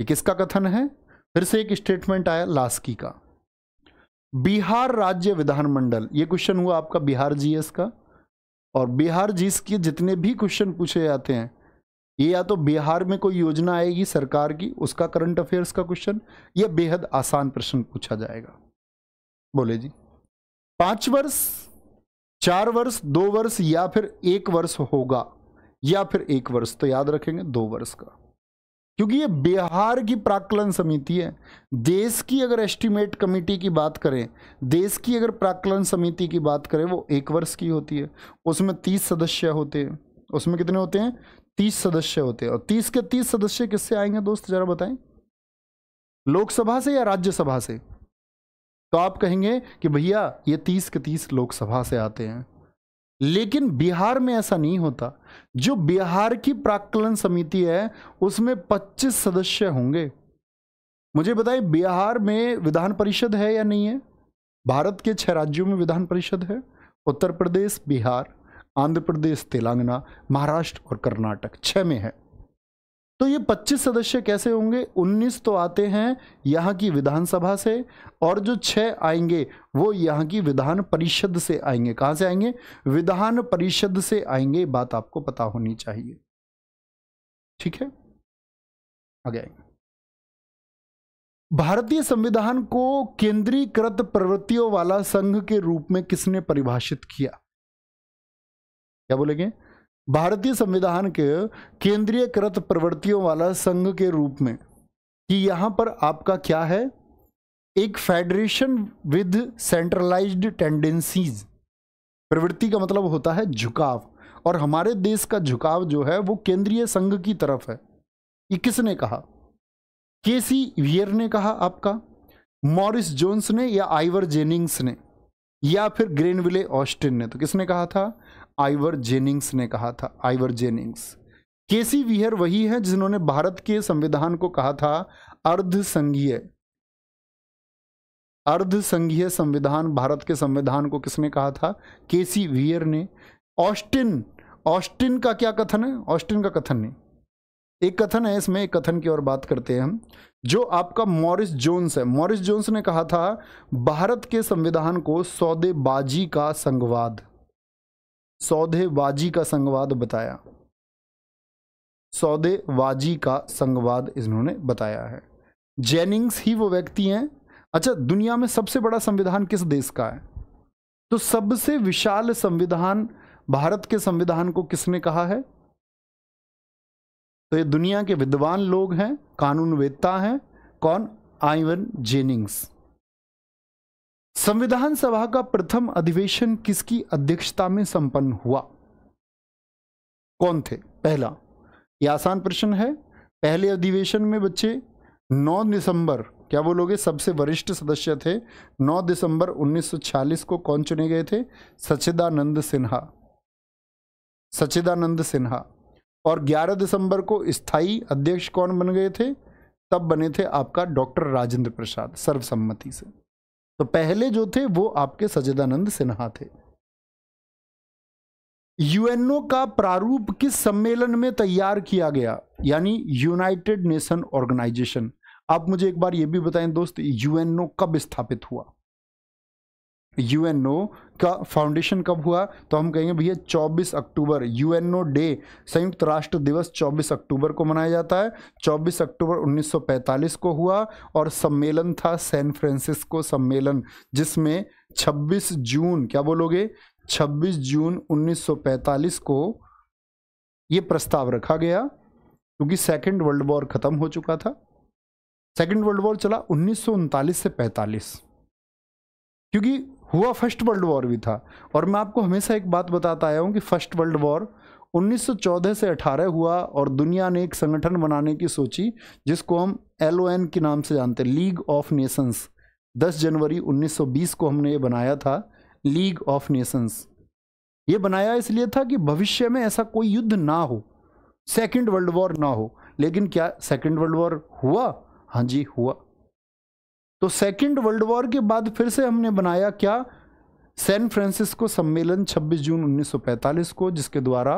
ये किसका कथन है फिर से एक स्टेटमेंट आया लास्की का बिहार राज्य विधानमंडल ये क्वेश्चन हुआ आपका बिहार जीएस का और बिहार जीएस के जितने भी क्वेश्चन पूछे जाते हैं ये या तो बिहार में कोई योजना आएगी सरकार की उसका करंट अफेयर्स का क्वेश्चन या बेहद आसान प्रश्न पूछा जाएगा बोले जी पांच वर्ष चार वर्ष दो वर्ष या फिर एक वर्ष होगा या फिर एक वर्ष तो याद रखेंगे दो वर्ष का क्योंकि ये बिहार की प्राकलन समिति है देश की अगर एस्टिमेट कमेटी की बात करें देश की अगर प्राकलन समिति की बात करें वो एक वर्ष की होती है उसमें तीस सदस्य होते हैं उसमें कितने होते हैं तीस सदस्य होते हैं और तीस के तीस सदस्य किससे आएंगे दोस्त जरा बताएं लोकसभा से या राज्यसभा से तो आप कहेंगे कि भैया ये तीस के तीस लोकसभा से आते हैं लेकिन बिहार में ऐसा नहीं होता जो बिहार की प्राकलन समिति है उसमें 25 सदस्य होंगे मुझे बताइए बिहार में विधान परिषद है या नहीं है भारत के छह राज्यों में विधान परिषद है उत्तर प्रदेश बिहार आंध्र प्रदेश तेलंगाना महाराष्ट्र और कर्नाटक छह में है तो ये 25 सदस्य कैसे होंगे 19 तो आते हैं यहाँ की विधानसभा से और जो छः आएंगे वो यहाँ की विधान परिषद से आएंगे कहाँ से आएंगे विधान परिषद से आएंगे बात आपको पता होनी चाहिए ठीक है आगे आएंगे भारतीय संविधान को केंद्रीकृत प्रवृत्तियों वाला संघ के रूप में किसने परिभाषित किया क्या बोलेंगे भारतीय संविधान के केंद्रीय कृत प्रवृत्तियों वाला संघ के रूप में कि यहां पर आपका क्या है एक फेडरेशन विद सेंट्रलाइज्ड टेंडेंसीज प्रवृत्ति का मतलब होता है झुकाव और हमारे देश का झुकाव जो है वो केंद्रीय संघ की तरफ है ये किसने कहा केसी वियर ने कहा आपका मॉरिस जोन्स ने या आइवर जेनिंग्स ने या फिर ग्रेनविले ऑस्टिन ने तो किसने कहा था आइवर जेनिंग्स ने कहा था आइवर जेनिंग्स केसी विहर वही है जिन्होंने भारत के संविधान को कहा था अर्ध संघीय अर्ध संघीय संविधान भारत के संविधान को किसने कहा था केसी वियर ने ऑस्टिन ऑस्टिन का क्या कथन है ऑस्टिन का कथन नहीं एक कथन है इसमें एक कथन की ओर बात करते हैं हम जो आपका मॉरिस जोन्स है मॉरिस जोन्स ने कहा था भारत के संविधान को सौदेबाजी का संघवाद सौदेबाजी का संगवाद बताया सौदेबाजी का संगवाद इन्होंने बताया है जेनिंग्स ही वो व्यक्ति हैं अच्छा दुनिया में सबसे बड़ा संविधान किस देश का है तो सबसे विशाल संविधान भारत के संविधान को किसने कहा है तो ये दुनिया के विद्वान लोग हैं कानूनवेत्ता हैं कौन आइवन जेनिंग्स संविधान सभा का प्रथम अधिवेशन किसकी अध्यक्षता में संपन्न हुआ कौन थे पहला यह आसान प्रश्न है पहले अधिवेशन में बच्चे 9 दिसंबर क्या बोलोगे सबसे वरिष्ठ सदस्य थे 9 दिसंबर 1940 को कौन चुने गए थे सचिदानंद सिन्हा सचिदानंद सिन्हा और 11 दिसंबर को स्थायी अध्यक्ष कौन बन गए थे तब बने थे आपका डॉक्टर राजेंद्र प्रसाद सर्वसम्मति से तो पहले जो थे वो आपके सजिदानंद सिन्हा थे यूएनओ का प्रारूप किस सम्मेलन में तैयार किया गया यानी यूनाइटेड नेशन ऑर्गेनाइजेशन आप मुझे एक बार ये भी बताएं दोस्त यूएनओ कब स्थापित हुआ यूएनओ का फाउंडेशन कब हुआ तो हम कहेंगे भैया 24 अक्टूबर यूएनओ डे संयुक्त राष्ट्र दिवस 24 अक्टूबर को मनाया जाता है 24 अक्टूबर 1945 को हुआ और सम्मेलन था सैन फ्रांसिस्को सम्मेलन जिसमें 26 जून क्या बोलोगे 26 जून 1945 को ये प्रस्ताव रखा गया क्योंकि सेकेंड वर्ल्ड वॉर ख़त्म हो चुका था सेकेंड वर्ल्ड वॉर चला उन्नीस से पैंतालीस क्योंकि हुआ फर्स्ट वर्ल्ड वॉर भी था और मैं आपको हमेशा एक बात बताता आया हूँ कि फर्स्ट वर्ल्ड वॉर 1914 से 18 हुआ और दुनिया ने एक संगठन बनाने की सोची जिसको हम एल के नाम से जानते हैं लीग ऑफ नेशंस 10 जनवरी 1920 को हमने ये बनाया था लीग ऑफ नेशंस ये बनाया इसलिए था कि भविष्य में ऐसा कोई युद्ध ना हो सेकेंड वर्ल्ड वॉर ना हो लेकिन क्या सेकेंड वर्ल्ड वॉर हुआ हाँ जी हुआ तो सेकेंड वर्ल्ड वॉर के बाद फिर से हमने बनाया क्या सैन फ्रांसिस्को सम्मेलन 26 जून 1945 को जिसके द्वारा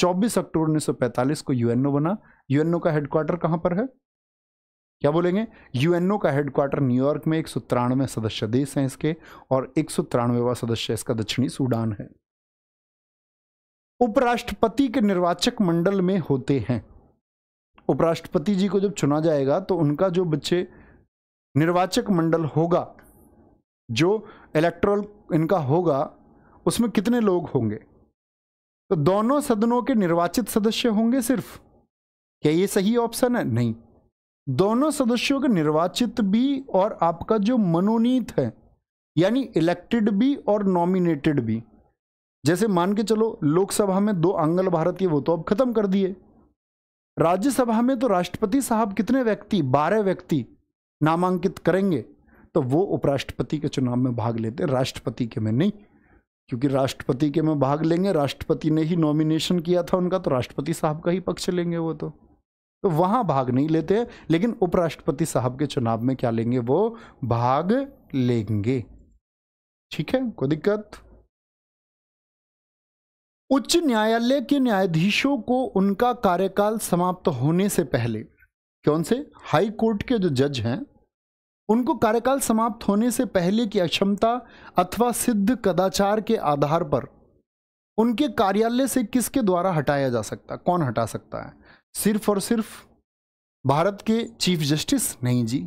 24 अक्टूबर 1945 को यूएनओ बना यूएनओ का हेडक्वार्टर कहां पर है क्या बोलेंगे यूएनओ का हेडक्वार्टर न्यूयॉर्क में एक सौ तिरानवे सदस्य देश हैं इसके और एक सौ तिरानवेवा सदस्य इसका दक्षिणी सूडान है उपराष्ट्रपति के निर्वाचक मंडल में होते हैं उपराष्ट्रपति जी को जब चुना जाएगा तो उनका जो बच्चे निर्वाचक मंडल होगा जो इलेक्ट्रल इनका होगा उसमें कितने लोग होंगे तो दोनों सदनों के निर्वाचित सदस्य होंगे सिर्फ क्या ये सही ऑप्शन है नहीं दोनों सदस्यों के निर्वाचित भी और आपका जो मनोनीत है यानी इलेक्टेड भी और नॉमिनेटेड भी जैसे मान के चलो लोकसभा में दो आंगल भारत के वो तो अब खत्म कर दिए राज्यसभा में तो राष्ट्रपति साहब कितने व्यक्ति बारह व्यक्ति नामांकित करेंगे तो वो उपराष्ट्रपति के चुनाव में भाग लेते राष्ट्रपति के में नहीं क्योंकि राष्ट्रपति के में भाग लेंगे राष्ट्रपति ने ही नॉमिनेशन किया था उनका तो राष्ट्रपति साहब का ही पक्ष लेंगे वो तो तो वहाँ भाग नहीं लेते लेकिन उपराष्ट्रपति साहब के चुनाव में क्या लेंगे वो भाग लेंगे ठीक है कोई दिक्कत उच्च न्यायालय के न्यायाधीशों को उनका कार्यकाल समाप्त होने से पहले कौन से हाई कोर्ट के जो जज हैं उनको कार्यकाल समाप्त होने से पहले की अक्षमता अथवा सिद्ध कदाचार के आधार पर उनके कार्यालय से किसके द्वारा हटाया जा सकता कौन हटा सकता है सिर्फ और सिर्फ भारत के चीफ जस्टिस नहीं जी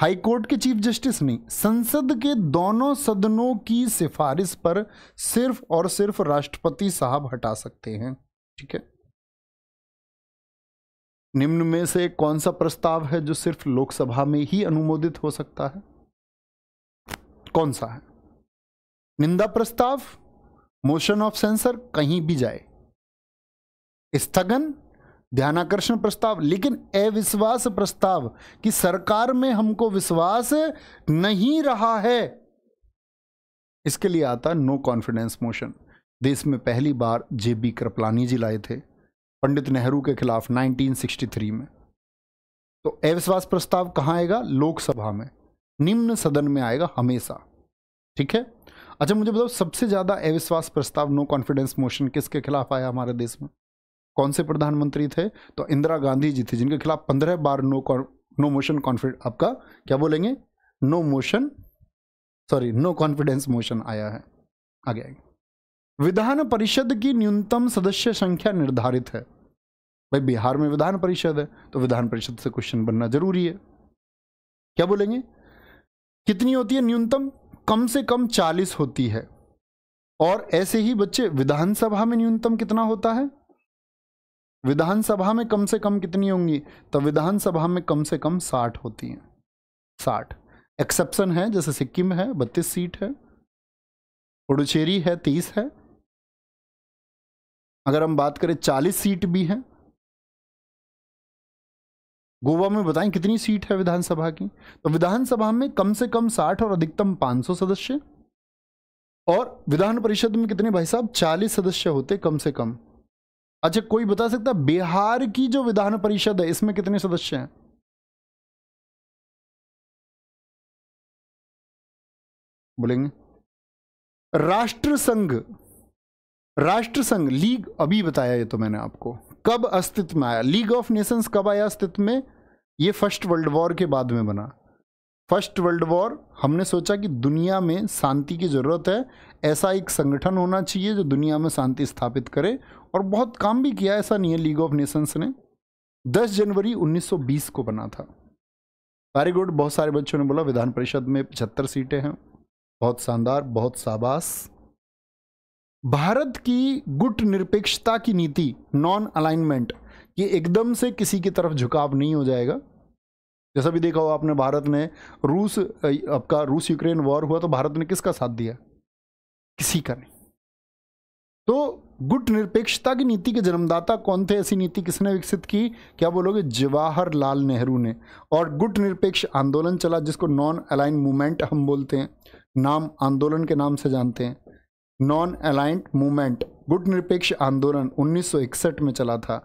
हाई कोर्ट के चीफ जस्टिस नहीं संसद के दोनों सदनों की सिफारिश पर सिर्फ और सिर्फ राष्ट्रपति साहब हटा सकते हैं ठीक है निम्न में से कौन सा प्रस्ताव है जो सिर्फ लोकसभा में ही अनुमोदित हो सकता है कौन सा है निंदा प्रस्ताव मोशन ऑफ सेंसर कहीं भी जाए स्थगन ध्यानाकर्षण प्रस्ताव लेकिन अविश्वास प्रस्ताव कि सरकार में हमको विश्वास नहीं रहा है इसके लिए आता नो कॉन्फिडेंस मोशन देश में पहली बार जेबी कृपलानी जी लाए थे पंडित नेहरू के खिलाफ 1963 में तो अविश्वास प्रस्ताव कहाँ आएगा लोकसभा में निम्न सदन में आएगा हमेशा ठीक है अच्छा मुझे बताओ सबसे ज़्यादा अविश्वास प्रस्ताव नो कॉन्फिडेंस मोशन किसके खिलाफ आया हमारे देश में कौन से प्रधानमंत्री थे तो इंदिरा गांधी जी थे जिनके खिलाफ पंद्रह बार नो नो मोशन कॉन्फिड आपका क्या बोलेंगे no motion sorry no confidence motion आया है आगे आगे विधान परिषद की न्यूनतम सदस्य संख्या निर्धारित है भाई बिहार में विधान परिषद है तो विधान परिषद से क्वेश्चन बनना जरूरी है क्या बोलेंगे कितनी होती है न्यूनतम कम से कम चालीस होती है और ऐसे ही बच्चे विधानसभा में न्यूनतम कितना होता है विधानसभा में कम से कम कितनी होंगी तो विधानसभा में कम से कम साठ होती हैं साठ एक्सेप्शन है जैसे सिक्किम है बत्तीस सीट है पुडुचेरी है तीस है अगर हम बात करें चालीस सीट भी हैं गोवा में बताएं कितनी सीट है विधानसभा की तो विधानसभा में कम से कम साठ और अधिकतम पांच सौ सदस्य और विधान परिषद में कितने भाई साहब चालीस सदस्य होते कम से कम अच्छा कोई बता सकता बिहार की जो विधान परिषद है इसमें कितने सदस्य हैं बोलेंगे राष्ट्र संघ राष्ट्र संघ लीग अभी बताया ये तो मैंने आपको कब अस्तित्व में आया लीग ऑफ नेशंस कब आया अस्तित्व में ये फर्स्ट वर्ल्ड वॉर के बाद में बना फर्स्ट वर्ल्ड वॉर हमने सोचा कि दुनिया में शांति की ज़रूरत है ऐसा एक संगठन होना चाहिए जो दुनिया में शांति स्थापित करे और बहुत काम भी किया ऐसा नहीं है लीग ऑफ नेशंस ने 10 जनवरी 1920 को बना था वेरी गुड बहुत सारे बच्चों ने बोला विधान परिषद में पचहत्तर सीटें हैं बहुत शानदार बहुत शाबाश भारत की गुट निरपेक्षता की नीति नॉन अलाइनमेंट ये एकदम से किसी की तरफ झुकाव नहीं हो जाएगा जैसा भी देखा हो आपने भारत ने रूस आपका रूस यूक्रेन वॉर हुआ तो भारत ने किसका साथ दिया किसी का नहीं तो गुट निरपेक्षता की नीति के जन्मदाता कौन थे ऐसी नीति किसने विकसित की क्या बोलोगे जवाहरलाल नेहरू ने और गुट निरपेक्ष आंदोलन चला जिसको नॉन अलाइन मूवमेंट हम बोलते हैं नाम आंदोलन के नाम से जानते हैं नॉन अलाइंट मूवमेंट गुट निरपेक्ष आंदोलन 1961 में चला था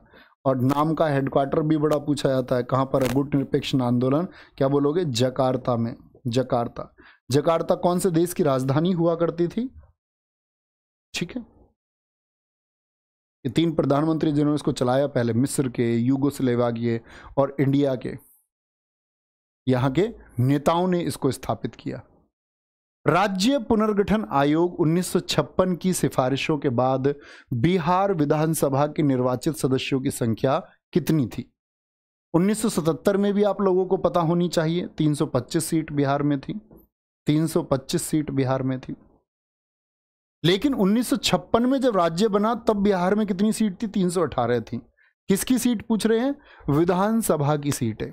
और नाम का हेडक्वार्टर भी बड़ा पूछा जाता है कहाँ पर है गुट निरपेक्ष आंदोलन क्या बोलोगे जकार्ता में जकार्ता जकार्ता कौन से देश की राजधानी हुआ करती थी ठीक है ये तीन प्रधानमंत्री जिन्होंने इसको चलाया पहले मिस्र के यूगोस्लेवागिए और इंडिया के यहाँ के नेताओं ने इसको स्थापित किया राज्य पुनर्गठन आयोग 1956 की सिफारिशों के बाद बिहार विधानसभा के निर्वाचित सदस्यों की संख्या कितनी थी 1977 में भी आप लोगों को पता होनी चाहिए 325 सीट बिहार में थी 325 सीट बिहार में थी लेकिन 1956 में जब राज्य बना तब बिहार में कितनी सीट थी 318 थी किसकी सीट पूछ रहे हैं विधानसभा की सीटें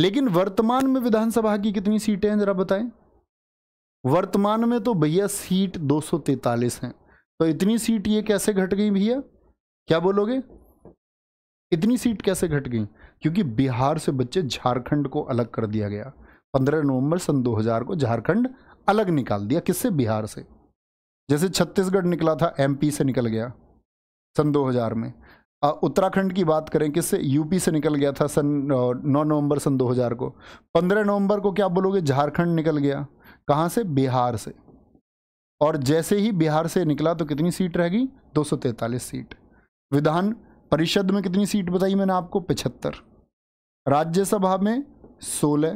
लेकिन वर्तमान में विधानसभा की कितनी सीटें हैं जरा बताएं वर्तमान में तो भैया सीट 243 हैं तो इतनी सीट ये कैसे घट गई भैया क्या बोलोगे इतनी सीट कैसे घट गई क्योंकि बिहार से बच्चे झारखंड को अलग कर दिया गया 15 नवंबर सन 2000 को झारखंड अलग निकाल दिया किससे बिहार से जैसे छत्तीसगढ़ निकला था एमपी से निकल गया सन 2000 में उत्तराखंड की बात करें किससे यूपी से निकल गया था सन नौ नवंबर सन 2000 को 15 नवंबर को क्या बोलोगे झारखंड निकल गया कहाँ से बिहार से और जैसे ही बिहार से निकला तो कितनी सीट रहेगी दो सीट विधान परिषद में कितनी सीट बताई मैंने आपको पिछहत्तर राज्यसभा में 16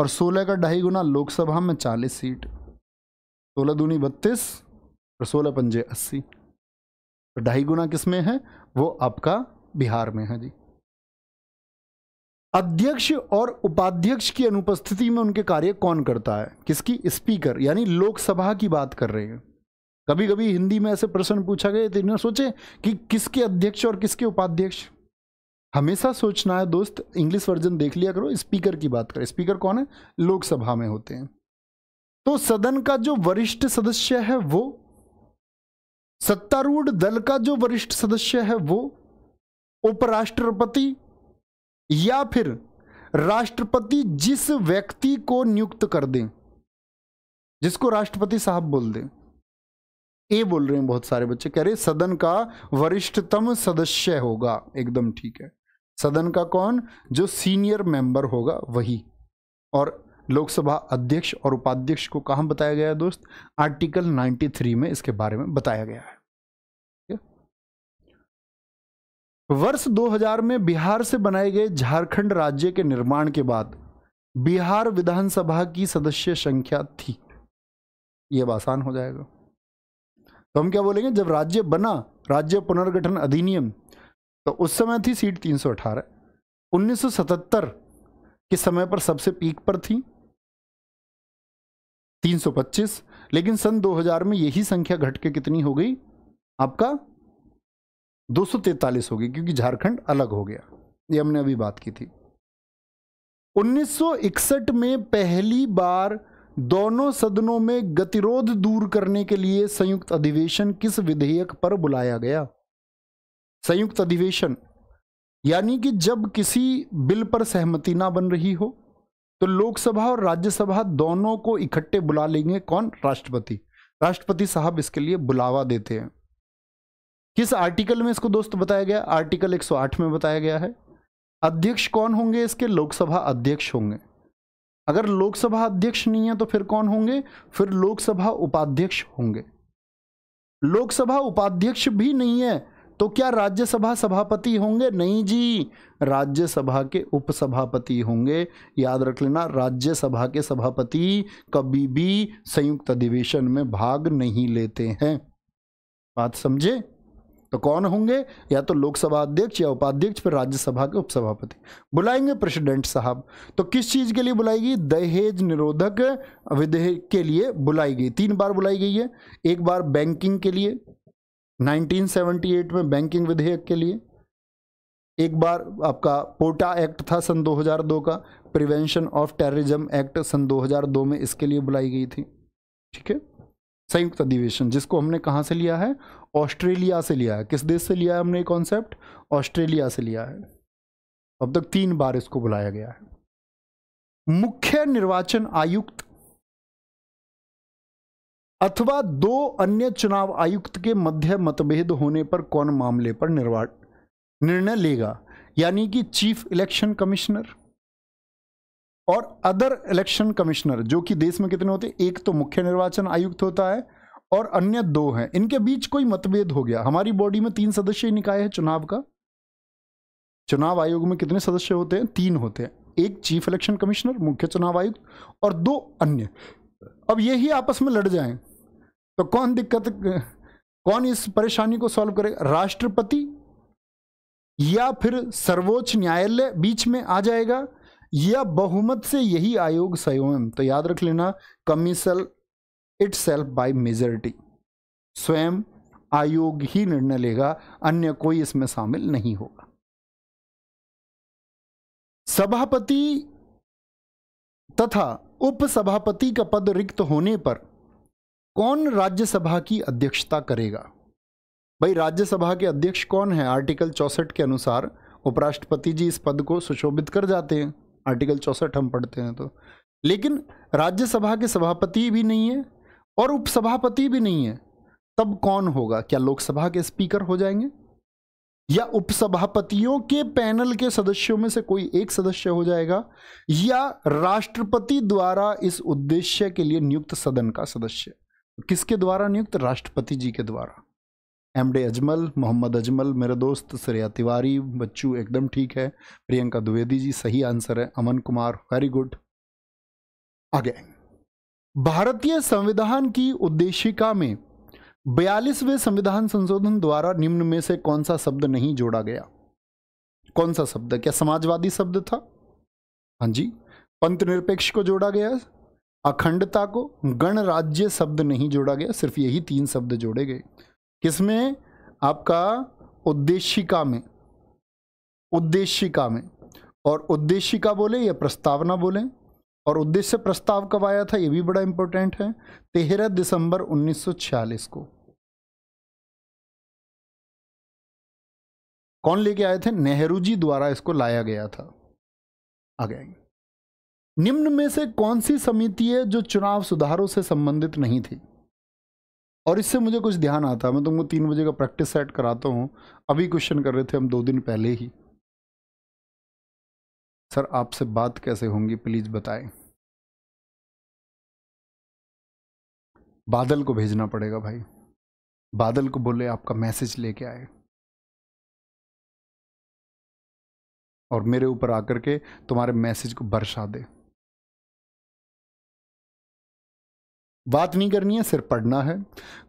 और 16 का ढाई गुना लोकसभा में 40 सीट 16 दूनी बत्तीस और 16 पंजे अस्सी तो ढाई गुना किस में है वो आपका बिहार में है जी अध्यक्ष और उपाध्यक्ष की अनुपस्थिति में उनके कार्य कौन करता है किसकी स्पीकर यानी लोकसभा की बात कर रहे हैं कभी कभी हिंदी में ऐसे प्रश्न पूछा गया तो इन्होंने सोचे कि किसके अध्यक्ष और किसके उपाध्यक्ष हमेशा सोचना है दोस्त इंग्लिश वर्जन देख लिया करो स्पीकर की बात करें स्पीकर कौन है लोकसभा में होते हैं तो सदन का जो वरिष्ठ सदस्य है वो सत्तारूढ़ दल का जो वरिष्ठ सदस्य है वो उपराष्ट्रपति या फिर राष्ट्रपति जिस व्यक्ति को नियुक्त कर दें जिसको राष्ट्रपति साहब बोल दें ये बोल रहे हैं बहुत सारे बच्चे कह रहे सदन का वरिष्ठतम सदस्य होगा एकदम ठीक है सदन का कौन जो सीनियर मेंबर होगा वही और लोकसभा अध्यक्ष और उपाध्यक्ष को कहां बताया गया है दोस्त आर्टिकल 93 में इसके बारे में बताया गया है वर्ष 2000 में बिहार से बनाए गए झारखंड राज्य के निर्माण के बाद बिहार विधानसभा की सदस्य संख्या थी यह अब आसान हो जाएगा तो हम क्या बोलेंगे जब राज्य बना राज्य पुनर्गठन अधिनियम तो उस समय थी सीट 318 1977 के समय पर सबसे पीक पर थी 325 लेकिन सन 2000 में यही संख्या घट के कितनी हो गई आपका दो होगी क्योंकि झारखंड अलग हो गया ये हमने अभी बात की थी 1961 में पहली बार दोनों सदनों में गतिरोध दूर करने के लिए संयुक्त अधिवेशन किस विधेयक पर बुलाया गया संयुक्त अधिवेशन यानी कि जब किसी बिल पर सहमति ना बन रही हो तो लोकसभा और राज्यसभा दोनों को इकट्ठे बुला लेंगे कौन राष्ट्रपति राष्ट्रपति साहब इसके लिए बुलावा देते हैं किस आर्टिकल में इसको दोस्त बताया गया आर्टिकल 108 में बताया गया है अध्यक्ष कौन होंगे इसके लोकसभा अध्यक्ष होंगे अगर लोकसभा अध्यक्ष नहीं है तो फिर कौन होंगे फिर लोकसभा उपाध्यक्ष होंगे लोकसभा उपाध्यक्ष भी नहीं है तो क्या राज्यसभा सभापति होंगे नहीं जी राज्यसभा के उपसभापति होंगे याद रख लेना राज्यसभा के सभापति कभी भी संयुक्त अधिवेशन में भाग नहीं लेते हैं बात समझे तो कौन होंगे या तो लोकसभा अध्यक्ष या उपाध्यक्ष फिर राज्यसभा के उपसभापति बुलाएंगे प्रेसिडेंट साहब तो किस चीज़ के लिए बुलाएगी दहेज निरोधक विधेयक के लिए बुलाई गई तीन बार बुलाई गई है एक बार बैंकिंग के लिए 1978 में बैंकिंग विधेयक के लिए एक बार आपका पोटा एक्ट था सन 2002 का प्रिवेंशन ऑफ टेररिज्म एक्ट सन 2002 में इसके लिए बुलाई गई थी ठीक है संयुक्त अधिवेशन जिसको हमने कहाँ से लिया है ऑस्ट्रेलिया से लिया है किस देश से लिया है हमने कॉन्सेप्ट ऑस्ट्रेलिया से लिया है अब तक तीन बार इसको बुलाया गया है मुख्य निर्वाचन आयुक्त अथवा दो अन्य चुनाव आयुक्त के मध्य मतभेद होने पर कौन मामले पर निर्णय लेगा यानी कि चीफ इलेक्शन कमिश्नर और अदर इलेक्शन कमिश्नर जो कि देश में कितने होते हैं एक तो मुख्य निर्वाचन आयुक्त होता है और अन्य दो हैं इनके बीच कोई मतभेद हो गया हमारी बॉडी में तीन सदस्य निकाय है चुनाव का चुनाव आयोग में कितने सदस्य होते हैं तीन होते हैं एक चीफ इलेक्शन कमिश्नर मुख्य चुनाव आयुक्त और दो अन्य अब ये ही आपस में लड़ जाएं तो कौन दिक्कत कौन इस परेशानी को सॉल्व करे राष्ट्रपति या फिर सर्वोच्च न्यायालय बीच में आ जाएगा या बहुमत से यही आयोग संयोन तो याद रख लेना कमीशन सेल्फ बाई मेजोरिटी स्वयं आयोग ही निर्णय लेगा अन्य कोई इसमें शामिल नहीं होगा सभापति तथा उपसभापति का पद रिक्त होने पर कौन राज्यसभा की अध्यक्षता करेगा भाई राज्यसभा के अध्यक्ष कौन है आर्टिकल चौसठ के अनुसार उपराष्ट्रपति जी इस पद को सुशोभित कर जाते हैं आर्टिकल चौसठ हम पढ़ते हैं तो लेकिन राज्यसभा के सभापति भी नहीं है और उपसभापति भी नहीं है तब कौन होगा क्या लोकसभा के स्पीकर हो जाएंगे या उपसभापतियों के पैनल के सदस्यों में से कोई एक सदस्य हो जाएगा या राष्ट्रपति द्वारा इस उद्देश्य के लिए नियुक्त सदन का सदस्य किसके द्वारा नियुक्त राष्ट्रपति जी के द्वारा एम डे अजमल मोहम्मद अजमल मेरे दोस्त श्रेया तिवारी बच्चू एकदम ठीक है प्रियंका द्विवेदी जी सही आंसर है अमन कुमार वेरी गुड आगे भारतीय संविधान की उद्देशिका में बयालीसवें संविधान संशोधन द्वारा निम्न में से कौन सा शब्द नहीं जोड़ा गया कौन सा शब्द क्या समाजवादी शब्द था हाँ जी पंथ निरपेक्ष को जोड़ा गया अखंडता को गणराज्य शब्द नहीं जोड़ा गया सिर्फ यही तीन शब्द जोड़े गए किसमें आपका उद्देशिका में उद्देशिका में और उद्देशिका बोले या प्रस्तावना बोले और उद्देश्य प्रस्ताव कब आया था यह भी बड़ा इंपॉर्टेंट है तेरह दिसंबर 1946 को कौन लेके आए थे नेहरू जी द्वारा इसको लाया गया था आगे आएंगे निम्न में से कौन सी समिति है जो चुनाव सुधारों से संबंधित नहीं थी और इससे मुझे कुछ ध्यान आता है मैं तुमको तीन बजे का प्रैक्टिस सेट कराता हूँ अभी क्वेश्चन कर रहे थे हम दो दिन पहले ही सर आपसे बात कैसे होंगी प्लीज़ बताएं बादल को भेजना पड़ेगा भाई बादल को बोले आपका मैसेज लेके आए और मेरे ऊपर आकर के तुम्हारे मैसेज को बरसा दे बात नहीं करनी है सिर्फ पढ़ना है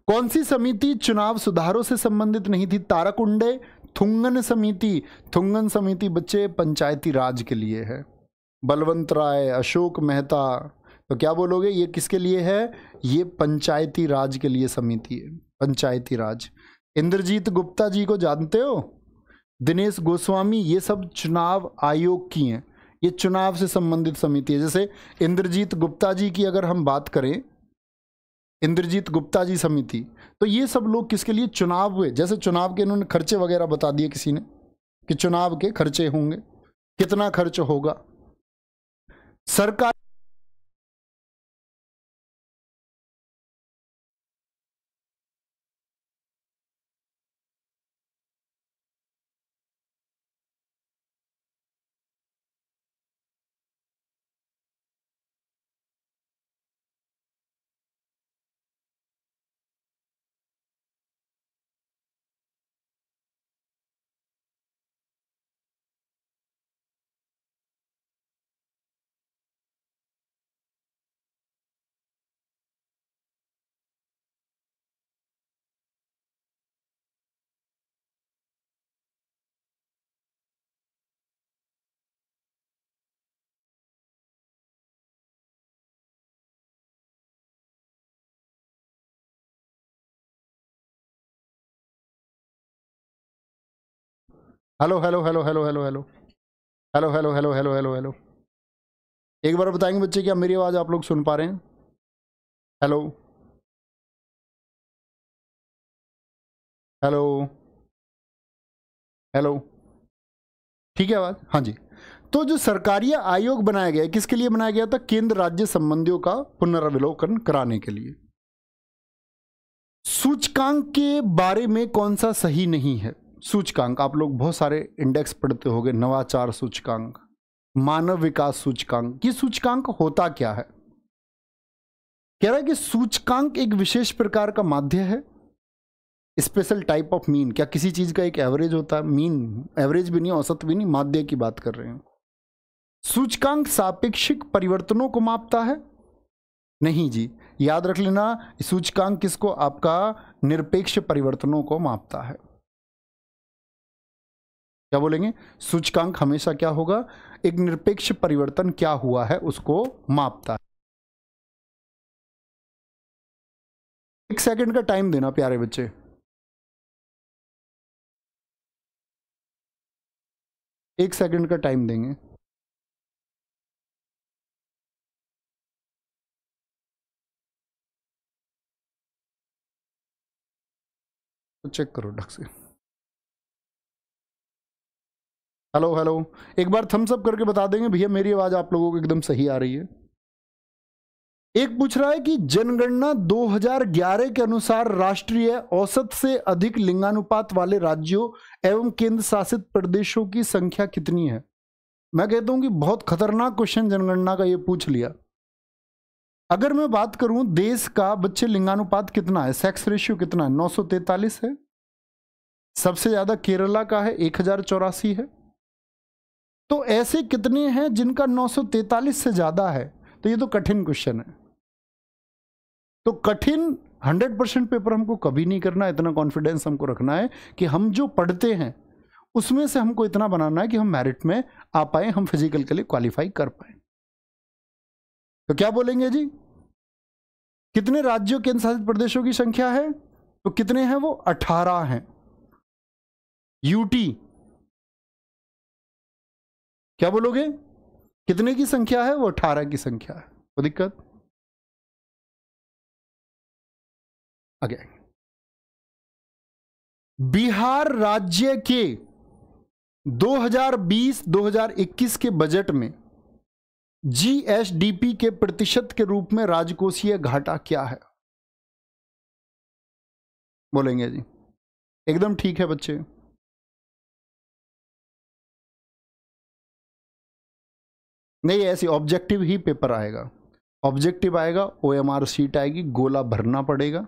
कौन सी समिति चुनाव सुधारों से संबंधित नहीं थी ताराकुंडे थुंगन समिति थुंगन समिति बच्चे पंचायती राज के लिए है बलवंत राय अशोक मेहता तो क्या बोलोगे ये किसके लिए है ये पंचायती राज के लिए समिति है पंचायती राज इंद्रजीत गुप्ता जी को जानते हो दिनेश गोस्वामी ये सब चुनाव आयोग की हैं ये चुनाव से संबंधित समिति है जैसे इंद्रजीत गुप्ता जी की अगर हम बात करें इंद्रजीत गुप्ता जी समिति तो ये सब लोग किसके लिए चुनाव हुए जैसे चुनाव के इन्होंने खर्चे वगैरह बता दिए किसी ने कि चुनाव के खर्चे होंगे कितना खर्च होगा सरकार hello hello hello hello hello hello hello hello hello hello hello hello एक बार बताएंगे बच्चे क्या मेरी आवाज़ आप लोग सुन पा रहे हैं हेलो हेलो हेलो ठीक है आवाज़ हाँ जी तो जो सरकारी आयोग बनाया गया किसके लिए बनाया गया था केंद्र राज्य संबंधियों का पुनर्विलोकन कराने के लिए सूचकांक के बारे में कौन सा सही नहीं है सूचकांक आप लोग बहुत सारे इंडेक्स पढ़ते होंगे नवाचार सूचकांक मानव विकास सूचकांक ये सूचकांक होता क्या है कह रहा है कि सूचकांक एक विशेष प्रकार का माध्य है स्पेशल टाइप ऑफ मीन क्या किसी चीज का एक एवरेज होता है मीन एवरेज भी नहीं औसत भी नहीं माध्य की बात कर रहे हैं सूचकांक सापेक्षिक परिवर्तनों को मापता है नहीं जी याद रख लेना सूचकांक किसको आपका निरपेक्ष परिवर्तनों को मापता है क्या बोलेंगे सूचकांक हमेशा क्या होगा एक निरपेक्ष परिवर्तन क्या हुआ है उसको मापता है एक सेकंड का टाइम देना प्यारे बच्चे एक सेकंड का टाइम देंगे चेक करो ढंग से हेलो हेलो एक बार थम्स अप करके बता देंगे भैया मेरी आवाज़ आप लोगों को एकदम सही आ रही है एक पूछ रहा है कि जनगणना 2011 के अनुसार राष्ट्रीय औसत से अधिक लिंगानुपात वाले राज्यों एवं केंद्र शासित प्रदेशों की संख्या कितनी है मैं कहता हूं कि बहुत खतरनाक क्वेश्चन जनगणना का ये पूछ लिया अगर मैं बात करूं देश का बच्चे लिंगानुपात कितना है सेक्स रेशियो कितना है नौ है सबसे ज्यादा केरला का है एक है तो ऐसे कितने हैं जिनका 943 से ज़्यादा है तो ये तो कठिन क्वेश्चन है तो कठिन 100 परसेंट पेपर हमको कभी नहीं करना इतना कॉन्फिडेंस हमको रखना है कि हम जो पढ़ते हैं उसमें से हमको इतना बनाना है कि हम मेरिट में आ पाए हम फिजिकल के लिए क्वालिफाई कर पाए तो क्या बोलेंगे जी कितने राज्यों केंद्र शासित प्रदेशों की संख्या है तो कितने हैं वो अठारह हैं यूटी क्या बोलोगे कितने की संख्या है वो अठारह की संख्या है वो दिक्कत अगेन बिहार राज्य के 2020-2021 के बजट में जीएसडीपी के प्रतिशत के रूप में राजकोषीय घाटा क्या है बोलेंगे जी एकदम ठीक है बच्चे नहीं ऐसे ऑब्जेक्टिव ही पेपर आएगा ऑब्जेक्टिव आएगा ओ एम आर सीट आएगी गोला भरना पड़ेगा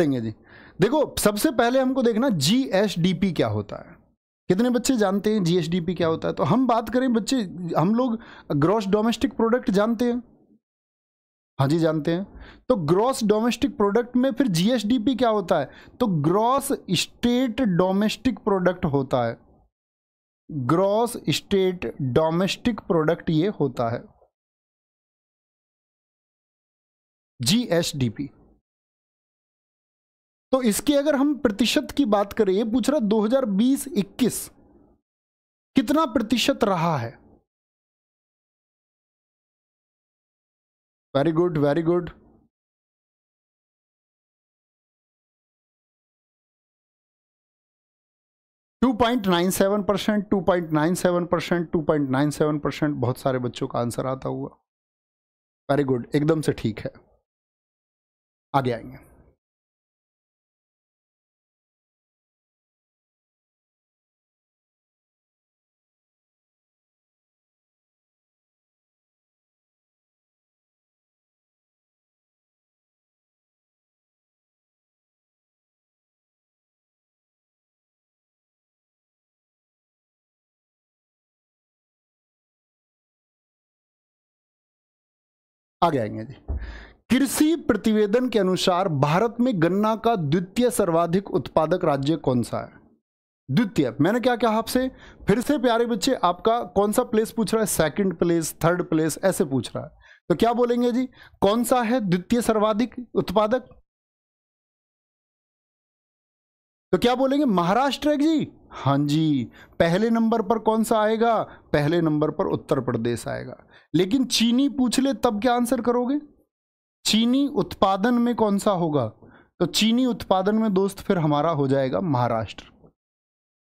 देंगे जी देखो सबसे पहले हमको देखना जी एस डी पी क्या होता है कितने बच्चे जानते हैं जीएसडीपी क्या होता है तो हम बात करें बच्चे हम लोग ग्रॉस डोमेस्टिक प्रोडक्ट जानते हैं हाँ जी जानते हैं तो ग्रॉस डोमेस्टिक प्रोडक्ट में फिर जीएसडीपी क्या होता है तो ग्रॉस स्टेट डोमेस्टिक प्रोडक्ट होता है ग्रॉस स्टेट डोमेस्टिक प्रोडक्ट ये होता है जीएसडीपी तो इसके अगर हम प्रतिशत की बात करें ये पूछ रहा 2020-21 कितना प्रतिशत रहा है very good very good two point nine seven percent two point nine seven percent two point nine seven percent बहुत सारे बच्चों का आंसर आता हुआ वेरी गुड एकदम से ठीक है आगे आएंगे आगे आएंगे जी कृषि प्रतिवेदन के अनुसार भारत में गन्ना का द्वितीय सर्वाधिक उत्पादक राज्य कौन सा है द्वितीय मैंने क्या कहा आपसे फिर से प्यारे बच्चे आपका कौन सा प्लेस पूछ रहा है सेकंड प्लेस थर्ड प्लेस ऐसे पूछ रहा है तो क्या बोलेंगे जी कौन सा है द्वितीय सर्वाधिक उत्पादक तो क्या बोलेंगे महाराष्ट्र है जी हाँ जी पहले नंबर पर कौन सा आएगा पहले नंबर पर उत्तर प्रदेश आएगा लेकिन चीनी पूछ ले तब क्या आंसर करोगे चीनी उत्पादन में कौन सा होगा तो चीनी उत्पादन में दोस्त फिर हमारा हो जाएगा महाराष्ट्र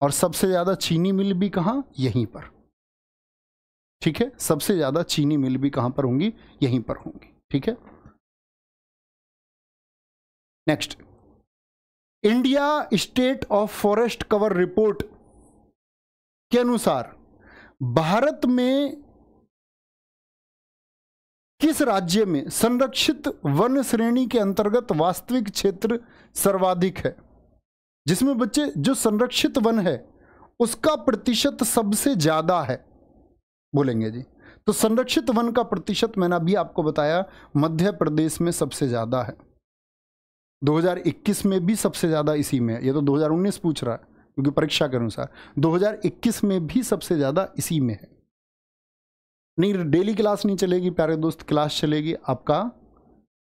और सबसे ज़्यादा चीनी मिल भी कहाँ यहीं पर ठीक है सबसे ज़्यादा चीनी मिल भी कहां पर होंगी यहीं पर होंगी ठीक है next India state of forest cover report के अनुसार भारत में किस राज्य में संरक्षित वन श्रेणी के अंतर्गत वास्तविक क्षेत्र सर्वाधिक है जिसमें बच्चे जो संरक्षित वन है उसका प्रतिशत सबसे ज़्यादा है बोलेंगे जी तो संरक्षित वन का प्रतिशत मैंने अभी आपको बताया मध्य प्रदेश में सबसे ज़्यादा है 2021 में भी सबसे ज़्यादा इसी में ये तो 2019 पूछ रहा है क्योंकि परीक्षा के अनुसार 2021 में भी सबसे ज़्यादा इसी में है नहीं डेली तो क्लास नहीं चलेगी प्यारे दोस्त क्लास चलेगी आपका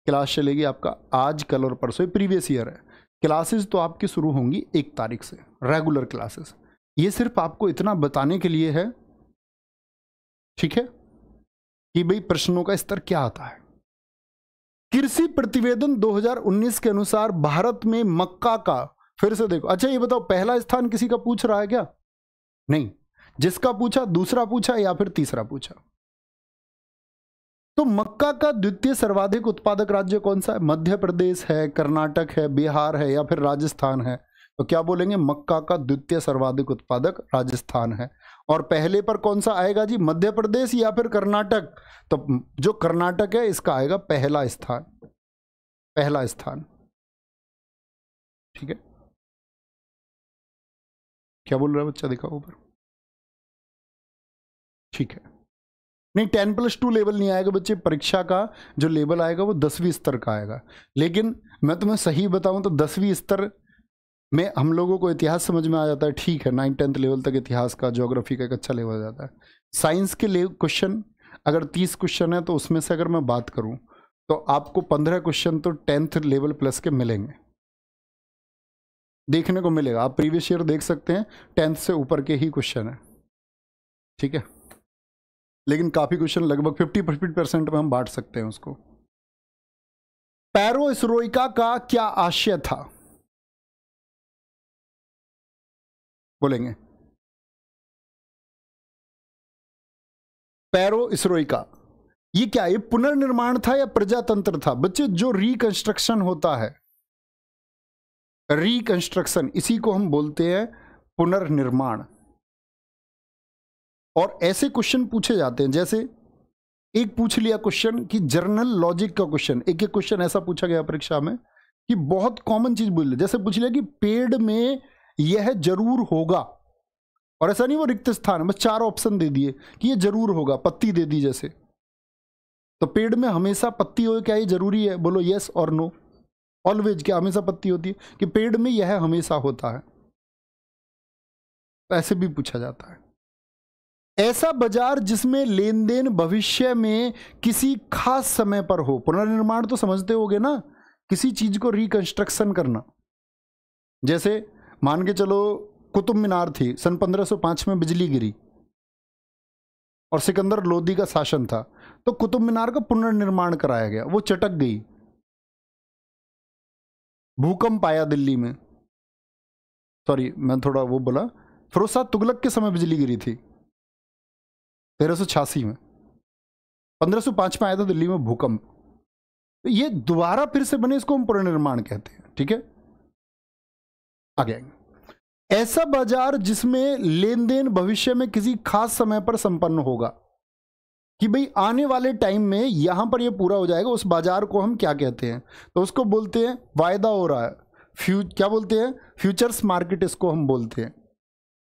क्लास चलेगी आपका आज कल और परसों प्रीवियस ईयर है क्लासेस तो आपकी शुरू होंगी एक तारीख से रेगुलर क्लासेस ये सिर्फ आपको इतना बताने के लिए है ठीक है कि भाई प्रश्नों का स्तर क्या आता है कृषि प्रतिवेदन 2019 के अनुसार भारत में मक्का का फिर से देखो अच्छा ये बताओ पहला स्थान किसी का पूछ रहा है क्या नहीं जिसका पूछा दूसरा पूछा या फिर तीसरा पूछा तो मक्का का द्वितीय सर्वाधिक उत्पादक राज्य कौन सा है मध्य प्रदेश है कर्नाटक है बिहार है या फिर राजस्थान है तो क्या बोलेंगे मक्का का द्वितीय सर्वाधिक उत्पादक राजस्थान है और पहले पर कौन सा आएगा जी मध्य प्रदेश या फिर कर्नाटक तो जो कर्नाटक है इसका आएगा पहला स्थान पहला स्थान ठीक है क्या बोल रहा है बच्चा दिखाओ ऊपर ठीक है नहीं टेन प्लस टू लेवल नहीं आएगा बच्चे परीक्षा का जो लेवल आएगा वो दसवीं स्तर का आएगा लेकिन मैं तुम्हें सही बताऊं तो दसवीं स्तर में हम लोगों को इतिहास समझ में आ जाता है ठीक है नाइन टेंथ लेवल तक इतिहास का ज्योग्राफी का एक अच्छा लेवल आ जाता है साइंस के ले क्वेश्चन अगर तीस क्वेश्चन है तो उसमें से अगर मैं बात करूँ तो आपको पंद्रह क्वेश्चन तो टेंथ लेवल प्लस के मिलेंगे देखने को मिलेगा आप प्रीवियस ईयर देख सकते हैं टेंथ से ऊपर के ही क्वेश्चन है ठीक है लेकिन काफ़ी क्वेश्चन लगभग फिफ्टी फिफ्टी परसेंट में हम बांट सकते हैं उसको पैरोइसरोइका का क्या आशय था बोलेंगे पैरोइसरोइका ये क्या ये पुनर्निर्माण था या प्रजातंत्र था बच्चे जो रिकंस्ट्रक्शन होता है रिकंस्ट्रक्शन इसी को हम बोलते हैं पुनर्निर्माण और ऐसे क्वेश्चन पूछे जाते हैं जैसे एक पूछ लिया क्वेश्चन कि जर्नल लॉजिक का क्वेश्चन एक एक क्वेश्चन ऐसा पूछा गया परीक्षा में कि बहुत कॉमन चीज बोल जैसे पूछ लिया कि पेड़ में यह जरूर होगा और ऐसा नहीं वो रिक्त स्थान बस चार ऑप्शन दे दिए कि ये जरूर होगा पत्ती दे दी जैसे तो पेड़ में हमेशा पत्ती हो क्या ये जरूरी है बोलो यस और नो ऑलवेज क्या हमेशा पत्ती होती है कि पेड़ में यह हमेशा होता है ऐसे भी पूछा जाता है ऐसा बाजार जिसमें लेन देन भविष्य में किसी खास समय पर हो पुनर्निर्माण तो समझते होगे ना किसी चीज को रिकंस्ट्रक्शन करना जैसे मान के चलो कुतुब मीनार थी सन 1505 में बिजली गिरी और सिकंदर लोधी का शासन था तो कुतुब मीनार का पुनर्निर्माण कराया गया वो चटक गई भूकंप आया दिल्ली में सॉरी मैं थोड़ा वो बोला फिरोज शाह तुगलक के समय बिजली गिरी थी तेरह में पांच में आया था दिल्ली में भूकंप तो ये दोबारा फिर से बने इसको हम पुनर्निर्माण कहते हैं ठीक है आगे ऐसा बाजार जिसमें लेन देन भविष्य में किसी खास समय पर संपन्न होगा कि भाई आने वाले टाइम में यहां पर ये पूरा हो जाएगा उस बाजार को हम क्या कहते हैं तो उसको बोलते हैं वायदा हो रहा है फ्यू क्या बोलते हैं फ्यूचर्स मार्केट इसको हम बोलते हैं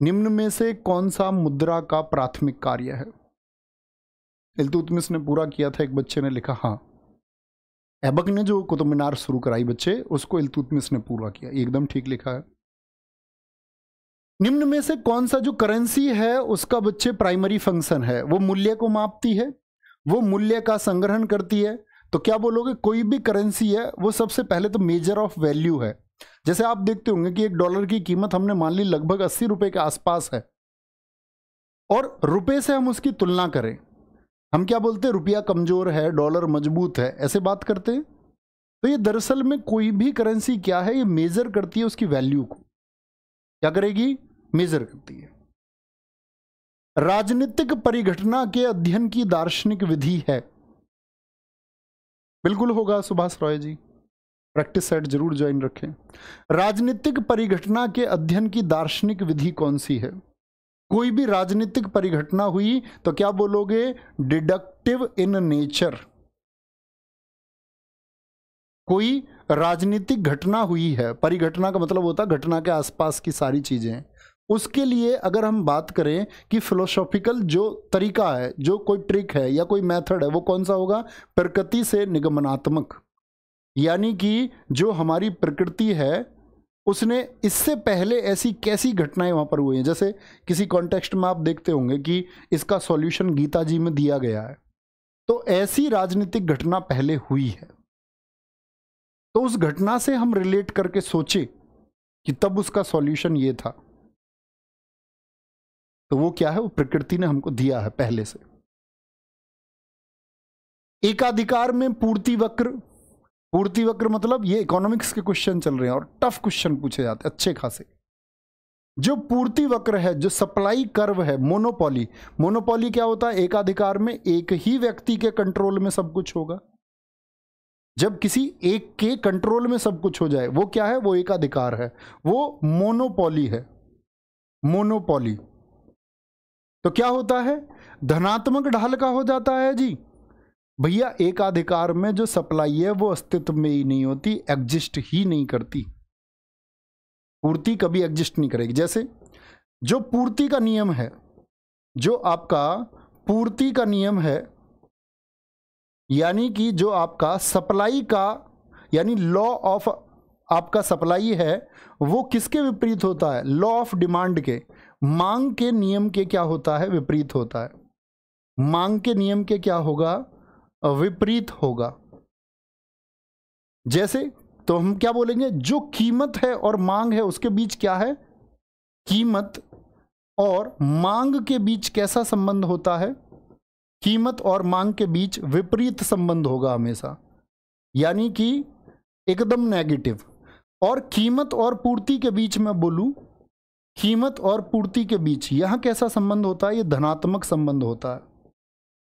निम्न में से कौन सा मुद्रा का प्राथमिक कार्य है इलतुतमिस ने पूरा किया था एक बच्चे ने लिखा हाँ ऐबक ने जो कुतुब मीनार शुरू कराई बच्चे उसको इलतुतमिस ने पूरा किया एकदम ठीक लिखा है निम्न में से कौन सा जो करेंसी है उसका बच्चे प्राइमरी फंक्शन है वो मूल्य को मापती है वो मूल्य का संग्रहण करती है तो क्या बोलोगे कोई भी करेंसी है वो सबसे पहले तो मेजर ऑफ वैल्यू है जैसे आप देखते होंगे कि एक डॉलर की कीमत हमने मान ली लगभग अस्सी रुपए के आसपास है और रुपए से हम उसकी तुलना करें हम क्या बोलते हैं रुपया कमजोर है डॉलर मजबूत है ऐसे बात करते हैं तो ये दरअसल में कोई भी करेंसी क्या है ये मेजर करती है उसकी वैल्यू को क्या करेगी मेजर करती है राजनीतिक परिघटना के अध्ययन की दार्शनिक विधि है बिल्कुल होगा सुभाष रॉय जी प्रैक्टिस सेट जरूर ज्वाइन रखें राजनीतिक परिघटना के अध्ययन की दार्शनिक विधि कौन सी है कोई भी राजनीतिक परिघटना हुई तो क्या बोलोगे डिडक्टिव इन नेचर कोई राजनीतिक घटना हुई है परिघटना का मतलब होता है घटना के आसपास की सारी चीजें उसके लिए अगर हम बात करें कि फिलोसॉफिकल जो तरीका है जो कोई ट्रिक है या कोई मेथड है वो कौन सा होगा प्रकृति से निगमनात्मक यानी कि जो हमारी प्रकृति है उसने इससे पहले ऐसी कैसी घटनाएं वहाँ पर हुई हैं जैसे किसी कॉन्टेक्स्ट में आप देखते होंगे कि इसका सॉल्यूशन गीता जी में दिया गया है तो ऐसी राजनीतिक घटना पहले हुई है तो उस घटना से हम रिलेट करके सोचे कि तब उसका सॉल्यूशन ये था तो वो क्या है वो प्रकृति ने हमको दिया है पहले से एकाधिकार में पूर्ति वक्र पूर्ति वक्र मतलब ये इकोनॉमिक्स के क्वेश्चन चल रहे हैं और टफ क्वेश्चन पूछे जाते हैं अच्छे खासे जो पूर्ति वक्र है जो सप्लाई कर्व है मोनोपोली मोनोपोली क्या होता है एकाधिकार में एक ही व्यक्ति के कंट्रोल में सब कुछ होगा जब किसी एक के कंट्रोल में सब कुछ हो जाए वो क्या है वो एकाधिकार है वो मोनोपोली है मोनोपोली तो क्या होता है धनात्मक ढाल का हो जाता है जी भैया एकाधिकार में जो सप्लाई है वो अस्तित्व में ही नहीं होती एग्जिस्ट ही नहीं करती पूर्ति कभी एग्जिस्ट नहीं करेगी जैसे जो पूर्ति का नियम है जो आपका पूर्ति का नियम है यानी कि जो आपका सप्लाई का यानी लॉ ऑफ आपका सप्लाई है वो किसके विपरीत होता है लॉ ऑफ डिमांड के मांग के नियम के क्या होता है विपरीत होता है मांग के नियम के क्या होगा विपरीत होगा जैसे तो हम क्या बोलेंगे जो कीमत है और मांग है उसके बीच क्या है कीमत और मांग के बीच कैसा संबंध होता है कीमत और मांग के बीच विपरीत संबंध होगा हमेशा यानी कि एकदम नेगेटिव और कीमत और पूर्ति के बीच में बोलूं कीमत और पूर्ति के बीच यहां कैसा संबंध होता है ये धनात्मक संबंध होता है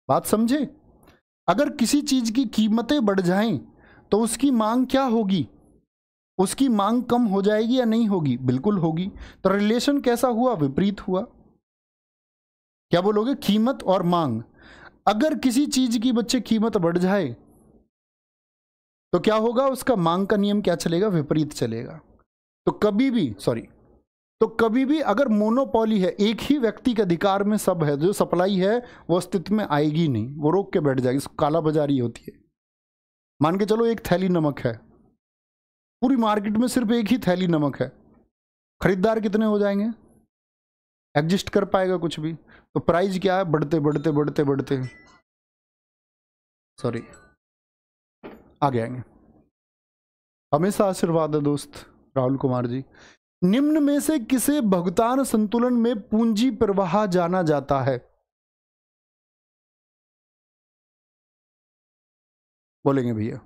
बात समझे अगर किसी चीज़ की कीमतें बढ़ जाएं तो उसकी मांग क्या होगी उसकी मांग कम हो जाएगी या नहीं होगी बिल्कुल होगी तो रिलेशन कैसा हुआ विपरीत हुआ क्या बोलोगे कीमत और मांग अगर किसी चीज़ की बच्चे कीमत बढ़ जाए तो क्या होगा उसका मांग का नियम क्या चलेगा विपरीत चलेगा तो कभी भी सॉरी तो कभी भी अगर मोनोपोली है एक ही व्यक्ति के अधिकार में सब है जो सप्लाई है वो अस्तित्व में आएगी नहीं वो रोक के बैठ जाएगी काला बाजारी होती है मान के चलो एक थैली नमक है पूरी मार्केट में सिर्फ एक ही थैली नमक है खरीदार कितने हो जाएंगे एग्जिस्ट कर पाएगा कुछ भी तो प्राइस क्या है बढ़ते बढ़ते बढ़ते बढ़ते सॉरी आगे आएंगे हमेशा आशीर्वाद है दोस्त राहुल कुमार जी निम्न में से किसे भुगतान संतुलन में पूंजी प्रवाह जाना जाता है बोलेंगे भैया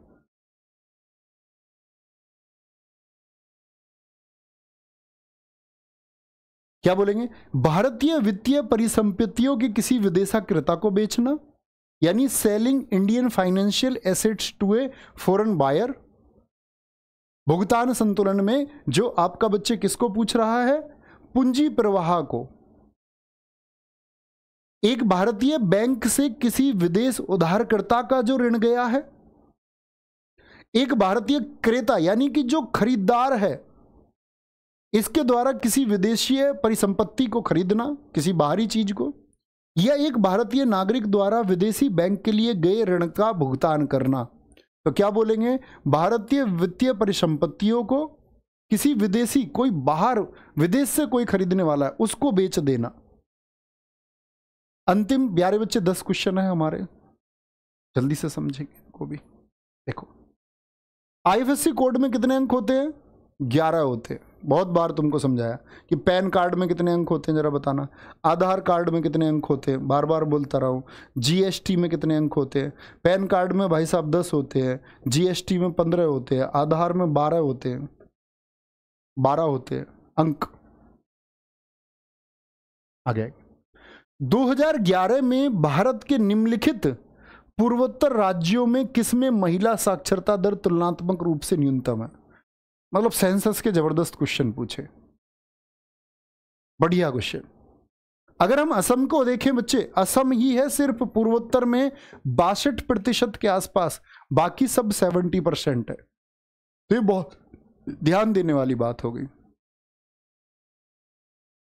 क्या बोलेंगे भारतीय वित्तीय परिसंपत्तियों की किसी विदेशाकृता को बेचना यानी selling Indian financial assets to a foreign buyer भुगतान संतुलन में जो आपका बच्चे किसको पूछ रहा है पूंजी प्रवाह को एक भारतीय बैंक से किसी विदेश उधारकर्ता का जो ऋण गया है एक भारतीय क्रेता यानी कि जो खरीदार है इसके द्वारा किसी विदेशी परिसंपत्ति को खरीदना किसी बाहरी चीज को या एक भारतीय नागरिक द्वारा विदेशी बैंक के लिए गए ऋण का भुगतान करना तो क्या बोलेंगे भारतीय वित्तीय परिसंपत्तियों को किसी विदेशी कोई बाहर विदेश से कोई खरीदने वाला है उसको बेच देना अंतिम ग्यारह बच्चे दस क्वेश्चन है हमारे जल्दी से समझेंगे को भी देखो आईएफएससी कोड में कितने अंक होते हैं ग्यारह होते हैं बहुत बार तुमको समझाया कि पैन कार्ड में कितने अंक होते हैं ज़रा बताना आधार कार्ड में कितने अंक होते हैं बार बार बोलता रहा हूँ जीएसटी में कितने अंक होते हैं पैन कार्ड में भाई साहब दस होते हैं जीएसटी में पंद्रह होते हैं आधार में बारह होते हैं बारह होते हैं अंक आ गया 2011 में भारत के निम्नलिखित पूर्वोत्तर राज्यों में किसमें महिला साक्षरता दर तुलनात्मक रूप से न्यूनतम है मतलब सेंसस के ज़बरदस्त क्वेश्चन पूछे बढ़िया क्वेश्चन अगर हम असम को देखें बच्चे असम ही है सिर्फ पूर्वोत्तर में बासठ प्रतिशत के आसपास बाकी सब सेवेंटी परसेंट है तो ये बहुत ध्यान देने वाली बात हो गई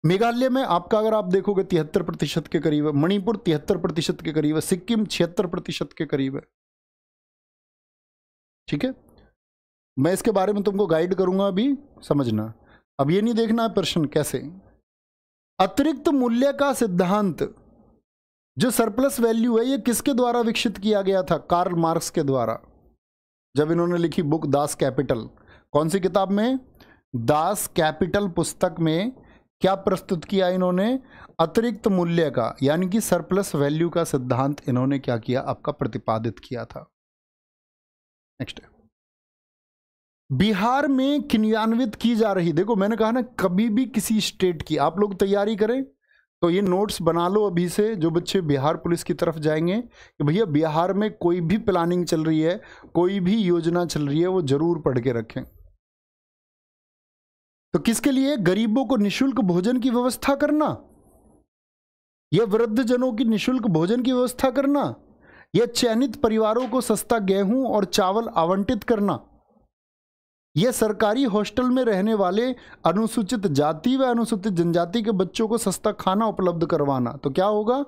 मेघालय में आपका अगर आप देखोगे तिहत्तर प्रतिशत के करीब है मणिपुर तिहत्तर प्रतिशत के करीब है सिक्किम छिहत्तर प्रतिशत के करीब है ठीक है मैं इसके बारे में तुमको गाइड करूंगा अभी समझना अब ये नहीं देखना है प्रश्न कैसे अतिरिक्त मूल्य का सिद्धांत जो सरप्लस वैल्यू है ये किसके द्वारा विकसित किया गया था कार्ल मार्क्स के द्वारा जब इन्होंने लिखी बुक दास कैपिटल कौन सी किताब में दास कैपिटल पुस्तक में क्या प्रस्तुत किया इन्होंने अतिरिक्त मूल्य का यानी कि सरप्लस वैल्यू का सिद्धांत इन्होंने क्या किया आपका प्रतिपादित किया था नेक्स्ट बिहार में क्रियान्वित की जा रही देखो मैंने कहा ना कभी भी किसी स्टेट की आप लोग तैयारी करें तो ये नोट्स बना लो अभी से जो बच्चे बिहार पुलिस की तरफ जाएंगे कि भैया बिहार में कोई भी प्लानिंग चल रही है कोई भी योजना चल रही है वो जरूर पढ़ के रखें तो किसके लिए गरीबों को निशुल्क भोजन की व्यवस्था करना या वृद्धजनों की निशुल्क भोजन की व्यवस्था करना या चयनित परिवारों को सस्ता गेहूं और चावल आवंटित करना ये सरकारी हॉस्टल में रहने वाले अनुसूचित जाति व अनुसूचित जनजाति के बच्चों को सस्ता खाना उपलब्ध करवाना तो क्या होगा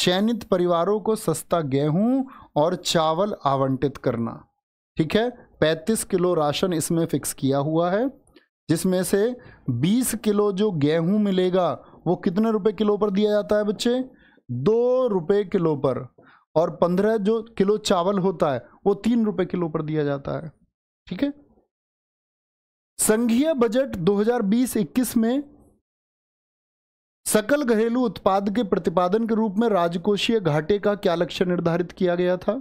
चयनित परिवारों को सस्ता गेहूं और चावल आवंटित करना ठीक है 35 किलो राशन इसमें फिक्स किया हुआ है जिसमें से 20 किलो जो गेहूं मिलेगा वो कितने रुपए किलो पर दिया जाता है बच्चे दो रुपए किलो पर और पंद्रह जो किलो चावल होता है वो तीन रुपए किलो पर दिया जाता है ठीक है संघीय बजट 2020-21 में सकल घरेलू उत्पाद के प्रतिपादन के रूप में राजकोषीय घाटे का क्या लक्ष्य निर्धारित किया गया था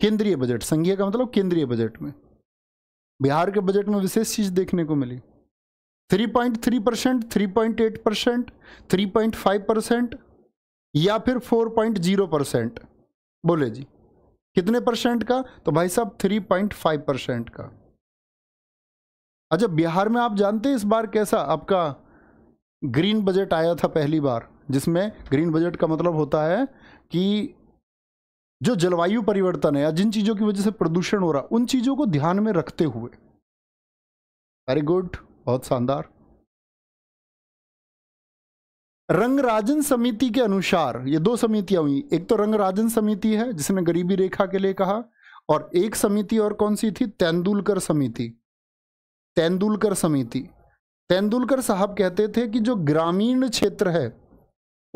केंद्रीय बजट संघीय का मतलब केंद्रीय बजट में बिहार के बजट में विशेष चीज देखने को मिली 3.3 percent three percent three percent या फिर 4.0 परसेंट बोले जी कितने परसेंट का तो भाई साहब 3.5 परसेंट का अच्छा बिहार में आप जानते हैं इस बार कैसा आपका ग्रीन बजट आया था पहली बार जिसमें ग्रीन बजट का मतलब होता है कि जो जलवायु परिवर्तन है या जिन चीज़ों की वजह से प्रदूषण हो रहा उन चीज़ों को ध्यान में रखते हुए वेरी गुड बहुत शानदार रंगराजन समिति के अनुसार ये दो समितियां हुई एक तो रंगराजन समिति है जिसने गरीबी रेखा के लिए कहा और एक समिति और कौन सी थी तेंदुलकर समिति तेंदुलकर समिति तेंदुलकर साहब कहते थे कि जो ग्रामीण क्षेत्र है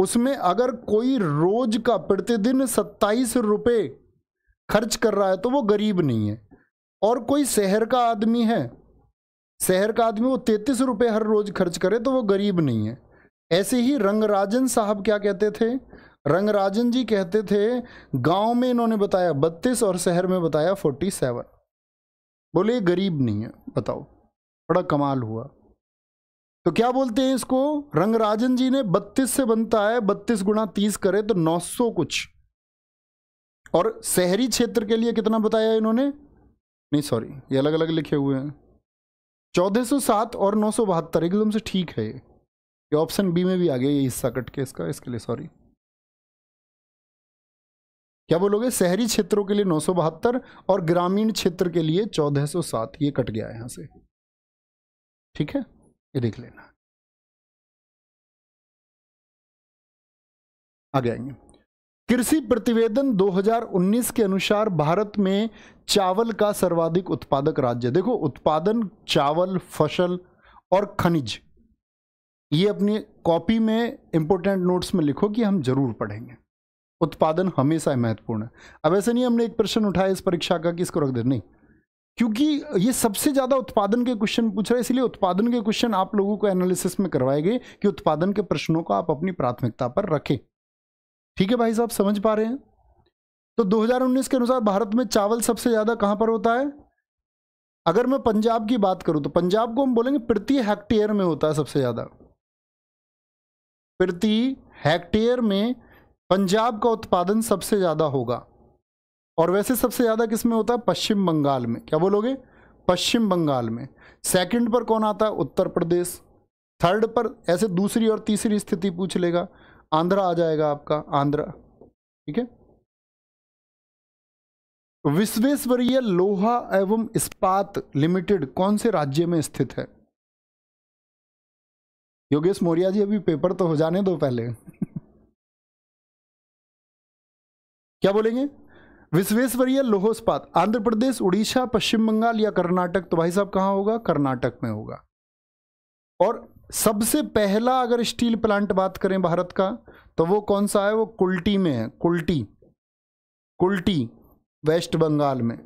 उसमें अगर कोई रोज का प्रतिदिन सत्ताईस रुपये खर्च कर रहा है तो वो गरीब नहीं है और कोई शहर का आदमी है शहर का आदमी वो तैतीस रुपये हर रोज खर्च करे तो वो गरीब नहीं है ऐसे ही रंगराजन साहब क्या कहते थे रंगराजन जी कहते थे गांव में इन्होंने बताया बत्तीस और शहर में बताया फोर्टी सेवन बोले गरीब नहीं है बताओ बड़ा कमाल हुआ तो क्या बोलते हैं इसको रंगराजन जी ने 32 से बनता है 32 गुणा तीस करे तो 900 कुछ और शहरी क्षेत्र के लिए कितना बताया इन्होंने नहीं सॉरी ये अलग अलग लिखे हुए हैं 1407 और नौ सौ बहत्तर एकदम से ठीक है ये ये ऑप्शन बी में भी आ गया ये हिस्सा कट के इसका इसके लिए सॉरी क्या बोलोगे शहरी क्षेत्रों के लिए नौ और ग्रामीण क्षेत्र के लिए 1407 ये कट गया है यहाँ से ठीक है ये देख लेना आगे आएंगे कृषि प्रतिवेदन 2019 के अनुसार भारत में चावल का सर्वाधिक उत्पादक राज्य देखो उत्पादन चावल फसल और खनिज ये अपनी कॉपी में इंपोर्टेंट नोट्स में लिखो कि हम जरूर पढ़ेंगे उत्पादन हमेशा महत्वपूर्ण है अब ऐसे नहीं हमने एक प्रश्न उठाया इस परीक्षा का कि इसको रख दे नहीं क्योंकि ये सबसे ज़्यादा उत्पादन के क्वेश्चन पूछ रहा है इसलिए उत्पादन के क्वेश्चन आप लोगों को एनालिसिस में करवाए गए कि उत्पादन के प्रश्नों को आप अपनी प्राथमिकता पर रखें ठीक है भाई साहब समझ पा रहे हैं तो 2019 के अनुसार भारत में चावल सबसे ज़्यादा कहां पर होता है अगर मैं पंजाब की बात करूं तो पंजाब को हम बोलेंगे प्रति हेक्टेयर में होता है सबसे ज़्यादा प्रति हेक्टेयर में पंजाब का उत्पादन सबसे ज़्यादा होगा और वैसे सबसे ज़्यादा किस में होता है पश्चिम बंगाल में क्या बोलोगे पश्चिम बंगाल में सेकंड पर कौन आता है उत्तर प्रदेश थर्ड पर ऐसे दूसरी और तीसरी स्थिति पूछ लेगा आंध्रा आ जाएगा आपका आंध्रा ठीक है विश्वेश्वरीय लोहा एवं इस्पात लिमिटेड कौन से राज्य में स्थित है योगेश मौर्या जी अभी पेपर तो हो जाने दो पहले क्या बोलेंगे विश्वेश्वरीय लोहोस्पात आंध्र प्रदेश उड़ीसा पश्चिम बंगाल या कर्नाटक तो भाई साहब कहाँ होगा कर्नाटक में होगा और सबसे पहला अगर स्टील प्लांट बात करें भारत का तो वो कौन सा है वो कुल्टी में है कुल्टी कुल्टी वेस्ट बंगाल में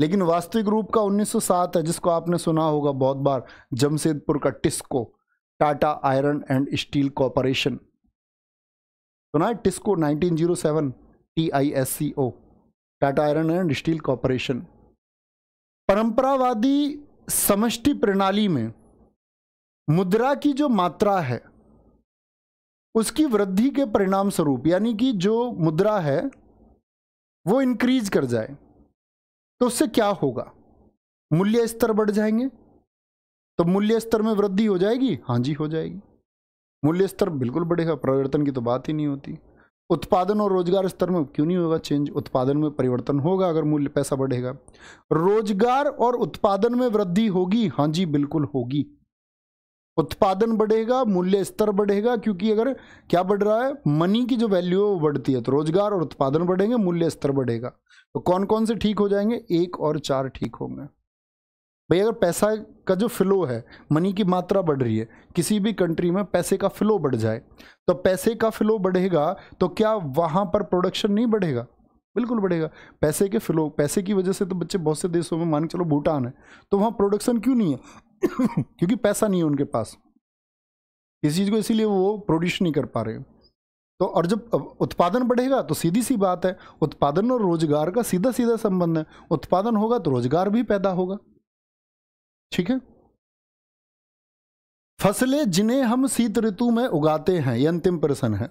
लेकिन वास्तविक रूप का 1907 है जिसको आपने सुना होगा बहुत बार जमशेदपुर का TISCO Tata iron and steel corporation सुना है TISCO 1907 T I S C O Tata iron and steel corporation परंपरावादी समष्टि प्रणाली में मुद्रा की जो मात्रा है उसकी वृद्धि के परिणाम स्वरूप यानी कि जो मुद्रा है वो इंक्रीज कर जाए तो उससे क्या होगा मूल्य स्तर बढ़ जाएंगे तो मूल्य स्तर में वृद्धि हो जाएगी हाँ जी हो जाएगी मूल्य स्तर बिल्कुल बढ़ेगा परिवर्तन की तो बात ही नहीं होती उत्पादन और रोजगार स्तर में क्यों नहीं होगा चेंज उत्पादन में परिवर्तन होगा अगर मूल्य पैसा बढ़ेगा रोजगार और उत्पादन में वृद्धि होगी हाँ जी बिल्कुल होगी उत्पादन बढ़ेगा मूल्य स्तर बढ़ेगा क्योंकि अगर क्या बढ़ रहा है मनी की जो वैल्यू है वो बढ़ती है तो रोजगार और उत्पादन बढ़ेंगे मूल्य स्तर बढ़ेगा तो कौन कौन से ठीक हो जाएंगे एक और चार ठीक होंगे भाई अगर पैसा का जो फ्लो है मनी की मात्रा बढ़ रही है किसी भी कंट्री में पैसे का फ्लो बढ़ जाए तो पैसे का फ्लो बढ़ेगा तो क्या वहाँ पर प्रोडक्शन नहीं बढ़ेगा बिल्कुल बढ़ेगा पैसे के फ्लो पैसे की वजह से तो बच्चे बहुत से देशों में मान के चलो भूटान है तो वहाँ प्रोडक्शन क्यों नहीं है क्योंकि पैसा नहीं है उनके पास इस चीज़ को इसीलिए वो प्रोड्यूस नहीं कर पा रहे तो और जब उत्पादन बढ़ेगा तो सीधी सी बात है उत्पादन और रोजगार का सीधा सीधा संबंध है उत्पादन होगा तो रोजगार भी पैदा होगा ठीक है फसलें जिन्हें हम शीत ऋतु में उगाते हैं ये अंतिम प्रश्न है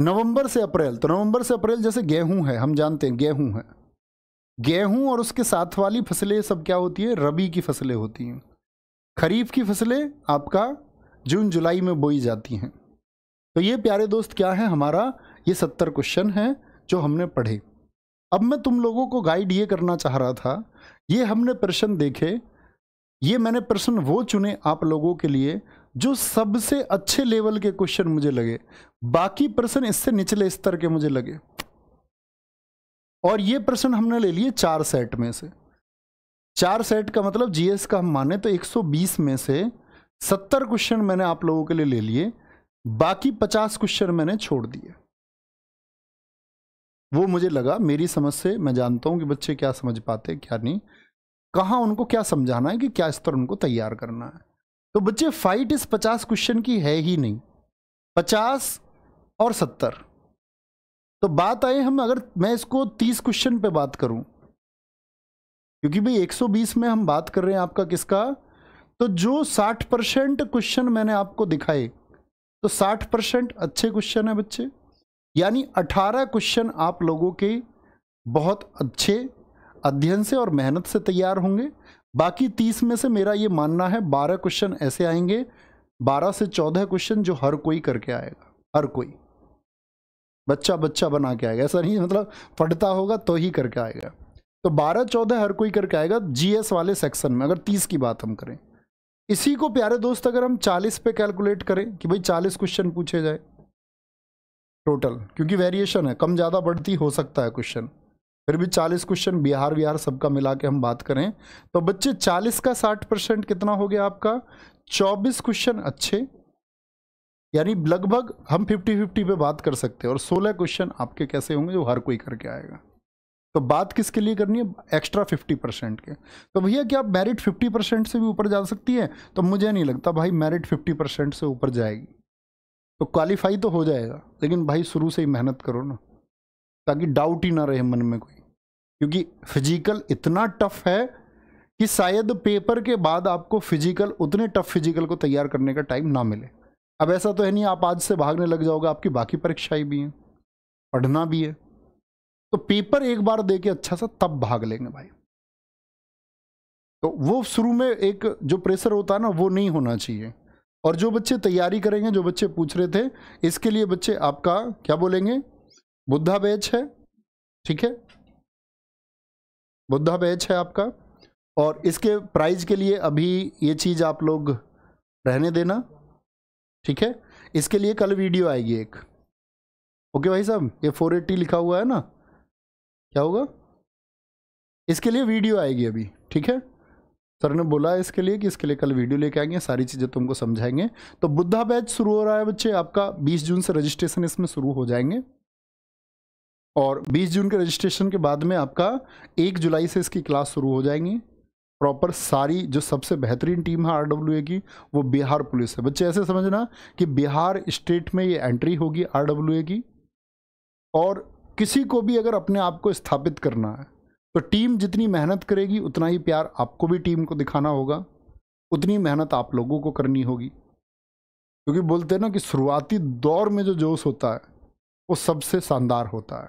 नवंबर से अप्रैल तो नवंबर से अप्रैल जैसे गेहूं है हम जानते हैं गेहूं है गेहूं और उसके साथ वाली फसलें सब क्या होती है रबी की फसलें होती हैं खरीफ की फसलें आपका जून जुलाई में बोई जाती हैं तो ये प्यारे दोस्त क्या है हमारा ये सत्तर क्वेश्चन है जो हमने पढ़े अब मैं तुम लोगों को गाइड ये करना चाह रहा था ये हमने प्रश्न देखे ये मैंने प्रश्न वो चुने आप लोगों के लिए जो सबसे अच्छे लेवल के क्वेश्चन मुझे लगे बाकी प्रश्न इससे निचले स्तर के मुझे लगे और ये प्रश्न हमने ले लिए चार सेट में से चार सेट का मतलब जीएस का हम माने तो 120 में से 70 क्वेश्चन मैंने आप लोगों के लिए ले लिए बाकी 50 क्वेश्चन मैंने छोड़ दिए वो मुझे लगा मेरी समझ से मैं जानता हूँ कि बच्चे क्या समझ पाते क्या नहीं कहाँ उनको क्या समझाना है कि क्या स्तर उनको तैयार करना है तो बच्चे फाइट इस पचास क्वेश्चन की है ही नहीं पचास और सत्तर तो बात आए हम अगर मैं इसको तीस क्वेश्चन पे बात करूं क्योंकि भाई एक सौ बीस में हम बात कर रहे हैं आपका किसका तो जो साठ परसेंट क्वेश्चन मैंने आपको दिखाए तो साठ परसेंट अच्छे क्वेश्चन है बच्चे यानी 18 क्वेश्चन आप लोगों के बहुत अच्छे अध्ययन से और मेहनत से तैयार होंगे बाकी 30 में से मेरा ये मानना है 12 क्वेश्चन ऐसे आएंगे 12 से 14 क्वेश्चन जो हर कोई करके आएगा हर कोई बच्चा बच्चा बना के आएगा ऐसा नहीं मतलब पढ़ता होगा तो ही करके आएगा तो 12 14 हर कोई करके आएगा जीएस वाले सेक्शन में अगर 30 की बात हम करें इसी को प्यारे दोस्त अगर हम 40 पे कैलकुलेट करें कि भाई 40 क्वेश्चन पूछे जाए टोटल क्योंकि वेरिएशन है कम ज़्यादा बढ़ती हो सकता है क्वेश्चन फिर भी 40 क्वेश्चन बिहार बिहार सबका मिला के हम बात करें तो बच्चे 40 का 60 परसेंट कितना हो गया आपका 24 क्वेश्चन अच्छे यानी लगभग हम 50 50 पे बात कर सकते हैं और 16 क्वेश्चन आपके कैसे होंगे जो हर कोई करके आएगा तो बात किसके लिए करनी है एक्स्ट्रा 50 परसेंट के तो भैया क्या मेरिट 50 परसेंट से भी ऊपर जा सकती है तो मुझे नहीं लगता भाई मेरिट 50 परसेंट से ऊपर जाएगी तो क्वालिफाई तो हो जाएगा लेकिन भाई शुरू से ही मेहनत करो ना ताकि डाउट ही ना रहे मन में कोई क्योंकि फिजिकल इतना टफ है कि शायद पेपर के बाद आपको फिजिकल उतने टफ फिजिकल को तैयार करने का टाइम ना मिले अब ऐसा तो है नहीं आप आज से भागने लग जाओगे आपकी बाकी परीक्षाएं भी हैं पढ़ना भी है तो पेपर एक बार दे के अच्छा सा तब भाग लेंगे भाई तो वो शुरू में एक जो प्रेशर होता है ना वो नहीं होना चाहिए और जो बच्चे तैयारी करेंगे जो बच्चे पूछ रहे थे इसके लिए बच्चे आपका क्या बोलेंगे बुद्धा बैच है ठीक है बुद्धा बैच है आपका और इसके प्राइज के लिए अभी ये चीज़ आप लोग रहने देना ठीक है इसके लिए कल वीडियो आएगी एक ओके भाई साहब ये फोर एट्टी लिखा हुआ है ना क्या होगा इसके लिए वीडियो आएगी अभी ठीक है सर ने बोला इसके लिए कि इसके लिए कल वीडियो लेके आएंगे सारी चीज़ें तुमको समझाएंगे तो बुद्धा बैच शुरू हो रहा है बच्चे आपका 20 जून से रजिस्ट्रेशन इसमें शुरू हो जाएंगे और 20 जून के रजिस्ट्रेशन के बाद में आपका 1 जुलाई से इसकी क्लास शुरू हो जाएंगी प्रॉपर सारी जो सबसे बेहतरीन टीम है आर की वो बिहार पुलिस है बच्चे ऐसे समझना कि बिहार स्टेट में ये एंट्री होगी आर की और किसी को भी अगर अपने आप को स्थापित करना है तो टीम जितनी मेहनत करेगी उतना ही प्यार आपको भी टीम को दिखाना होगा उतनी मेहनत आप लोगों को करनी होगी क्योंकि बोलते हैं ना कि शुरुआती दौर में जो जोश होता है वो सबसे शानदार होता है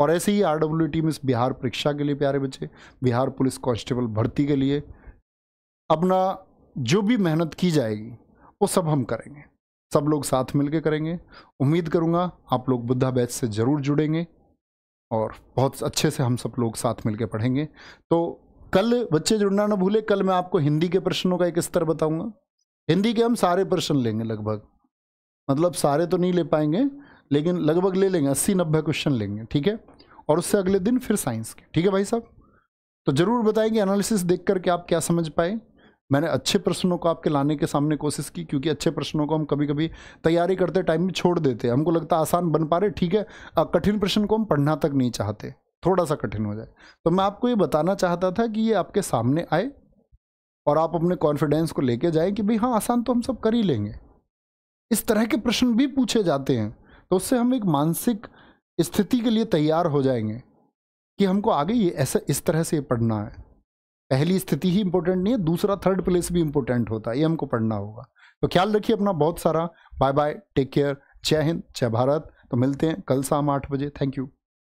और ऐसे ही आर डब्ल्यू टीम इस बिहार परीक्षा के लिए प्यारे बच्चे बिहार पुलिस कांस्टेबल भर्ती के लिए अपना जो भी मेहनत की जाएगी वो सब हम करेंगे सब लोग साथ मिलकर करेंगे उम्मीद करूँगा आप लोग बुद्धा बैच से ज़रूर जुड़ेंगे और बहुत अच्छे से हम सब लोग साथ मिलकर पढ़ेंगे तो कल बच्चे जुड़ना ना भूले कल मैं आपको हिंदी के प्रश्नों का एक स्तर बताऊंगा हिंदी के हम सारे प्रश्न लेंगे लगभग मतलब सारे तो नहीं ले पाएंगे लेकिन लगभग ले लेंगे अस्सी नब्बे क्वेश्चन लेंगे ठीक है और उससे अगले दिन फिर साइंस के ठीक है भाई साहब तो ज़रूर बताएंगे एनालिसिस देख करके आप क्या समझ पाए मैंने अच्छे प्रश्नों को आपके लाने के सामने कोशिश की क्योंकि अच्छे प्रश्नों को हम कभी कभी तैयारी करते टाइम में छोड़ देते हैं हमको लगता है आसान बन पा रहे ठीक है कठिन प्रश्न को हम पढ़ना तक नहीं चाहते थोड़ा सा कठिन हो जाए तो मैं आपको ये बताना चाहता था कि ये आपके सामने आए और आप अपने कॉन्फिडेंस को लेके जाएं कि भाई हाँ आसान तो हम सब कर ही लेंगे इस तरह के प्रश्न भी पूछे जाते हैं तो उससे हम एक मानसिक स्थिति के लिए तैयार हो जाएंगे कि हमको आगे ये ऐसा इस तरह से पढ़ना है पहली स्थिति ही इंपॉर्टेंट नहीं है दूसरा थर्ड प्लेस भी इंपॉर्टेंट होता है ये हमको पढ़ना होगा तो ख्याल रखिए अपना बहुत सारा बाय बाय टेक केयर जय हिंद जय भारत तो मिलते हैं कल शाम आठ बजे थैंक यू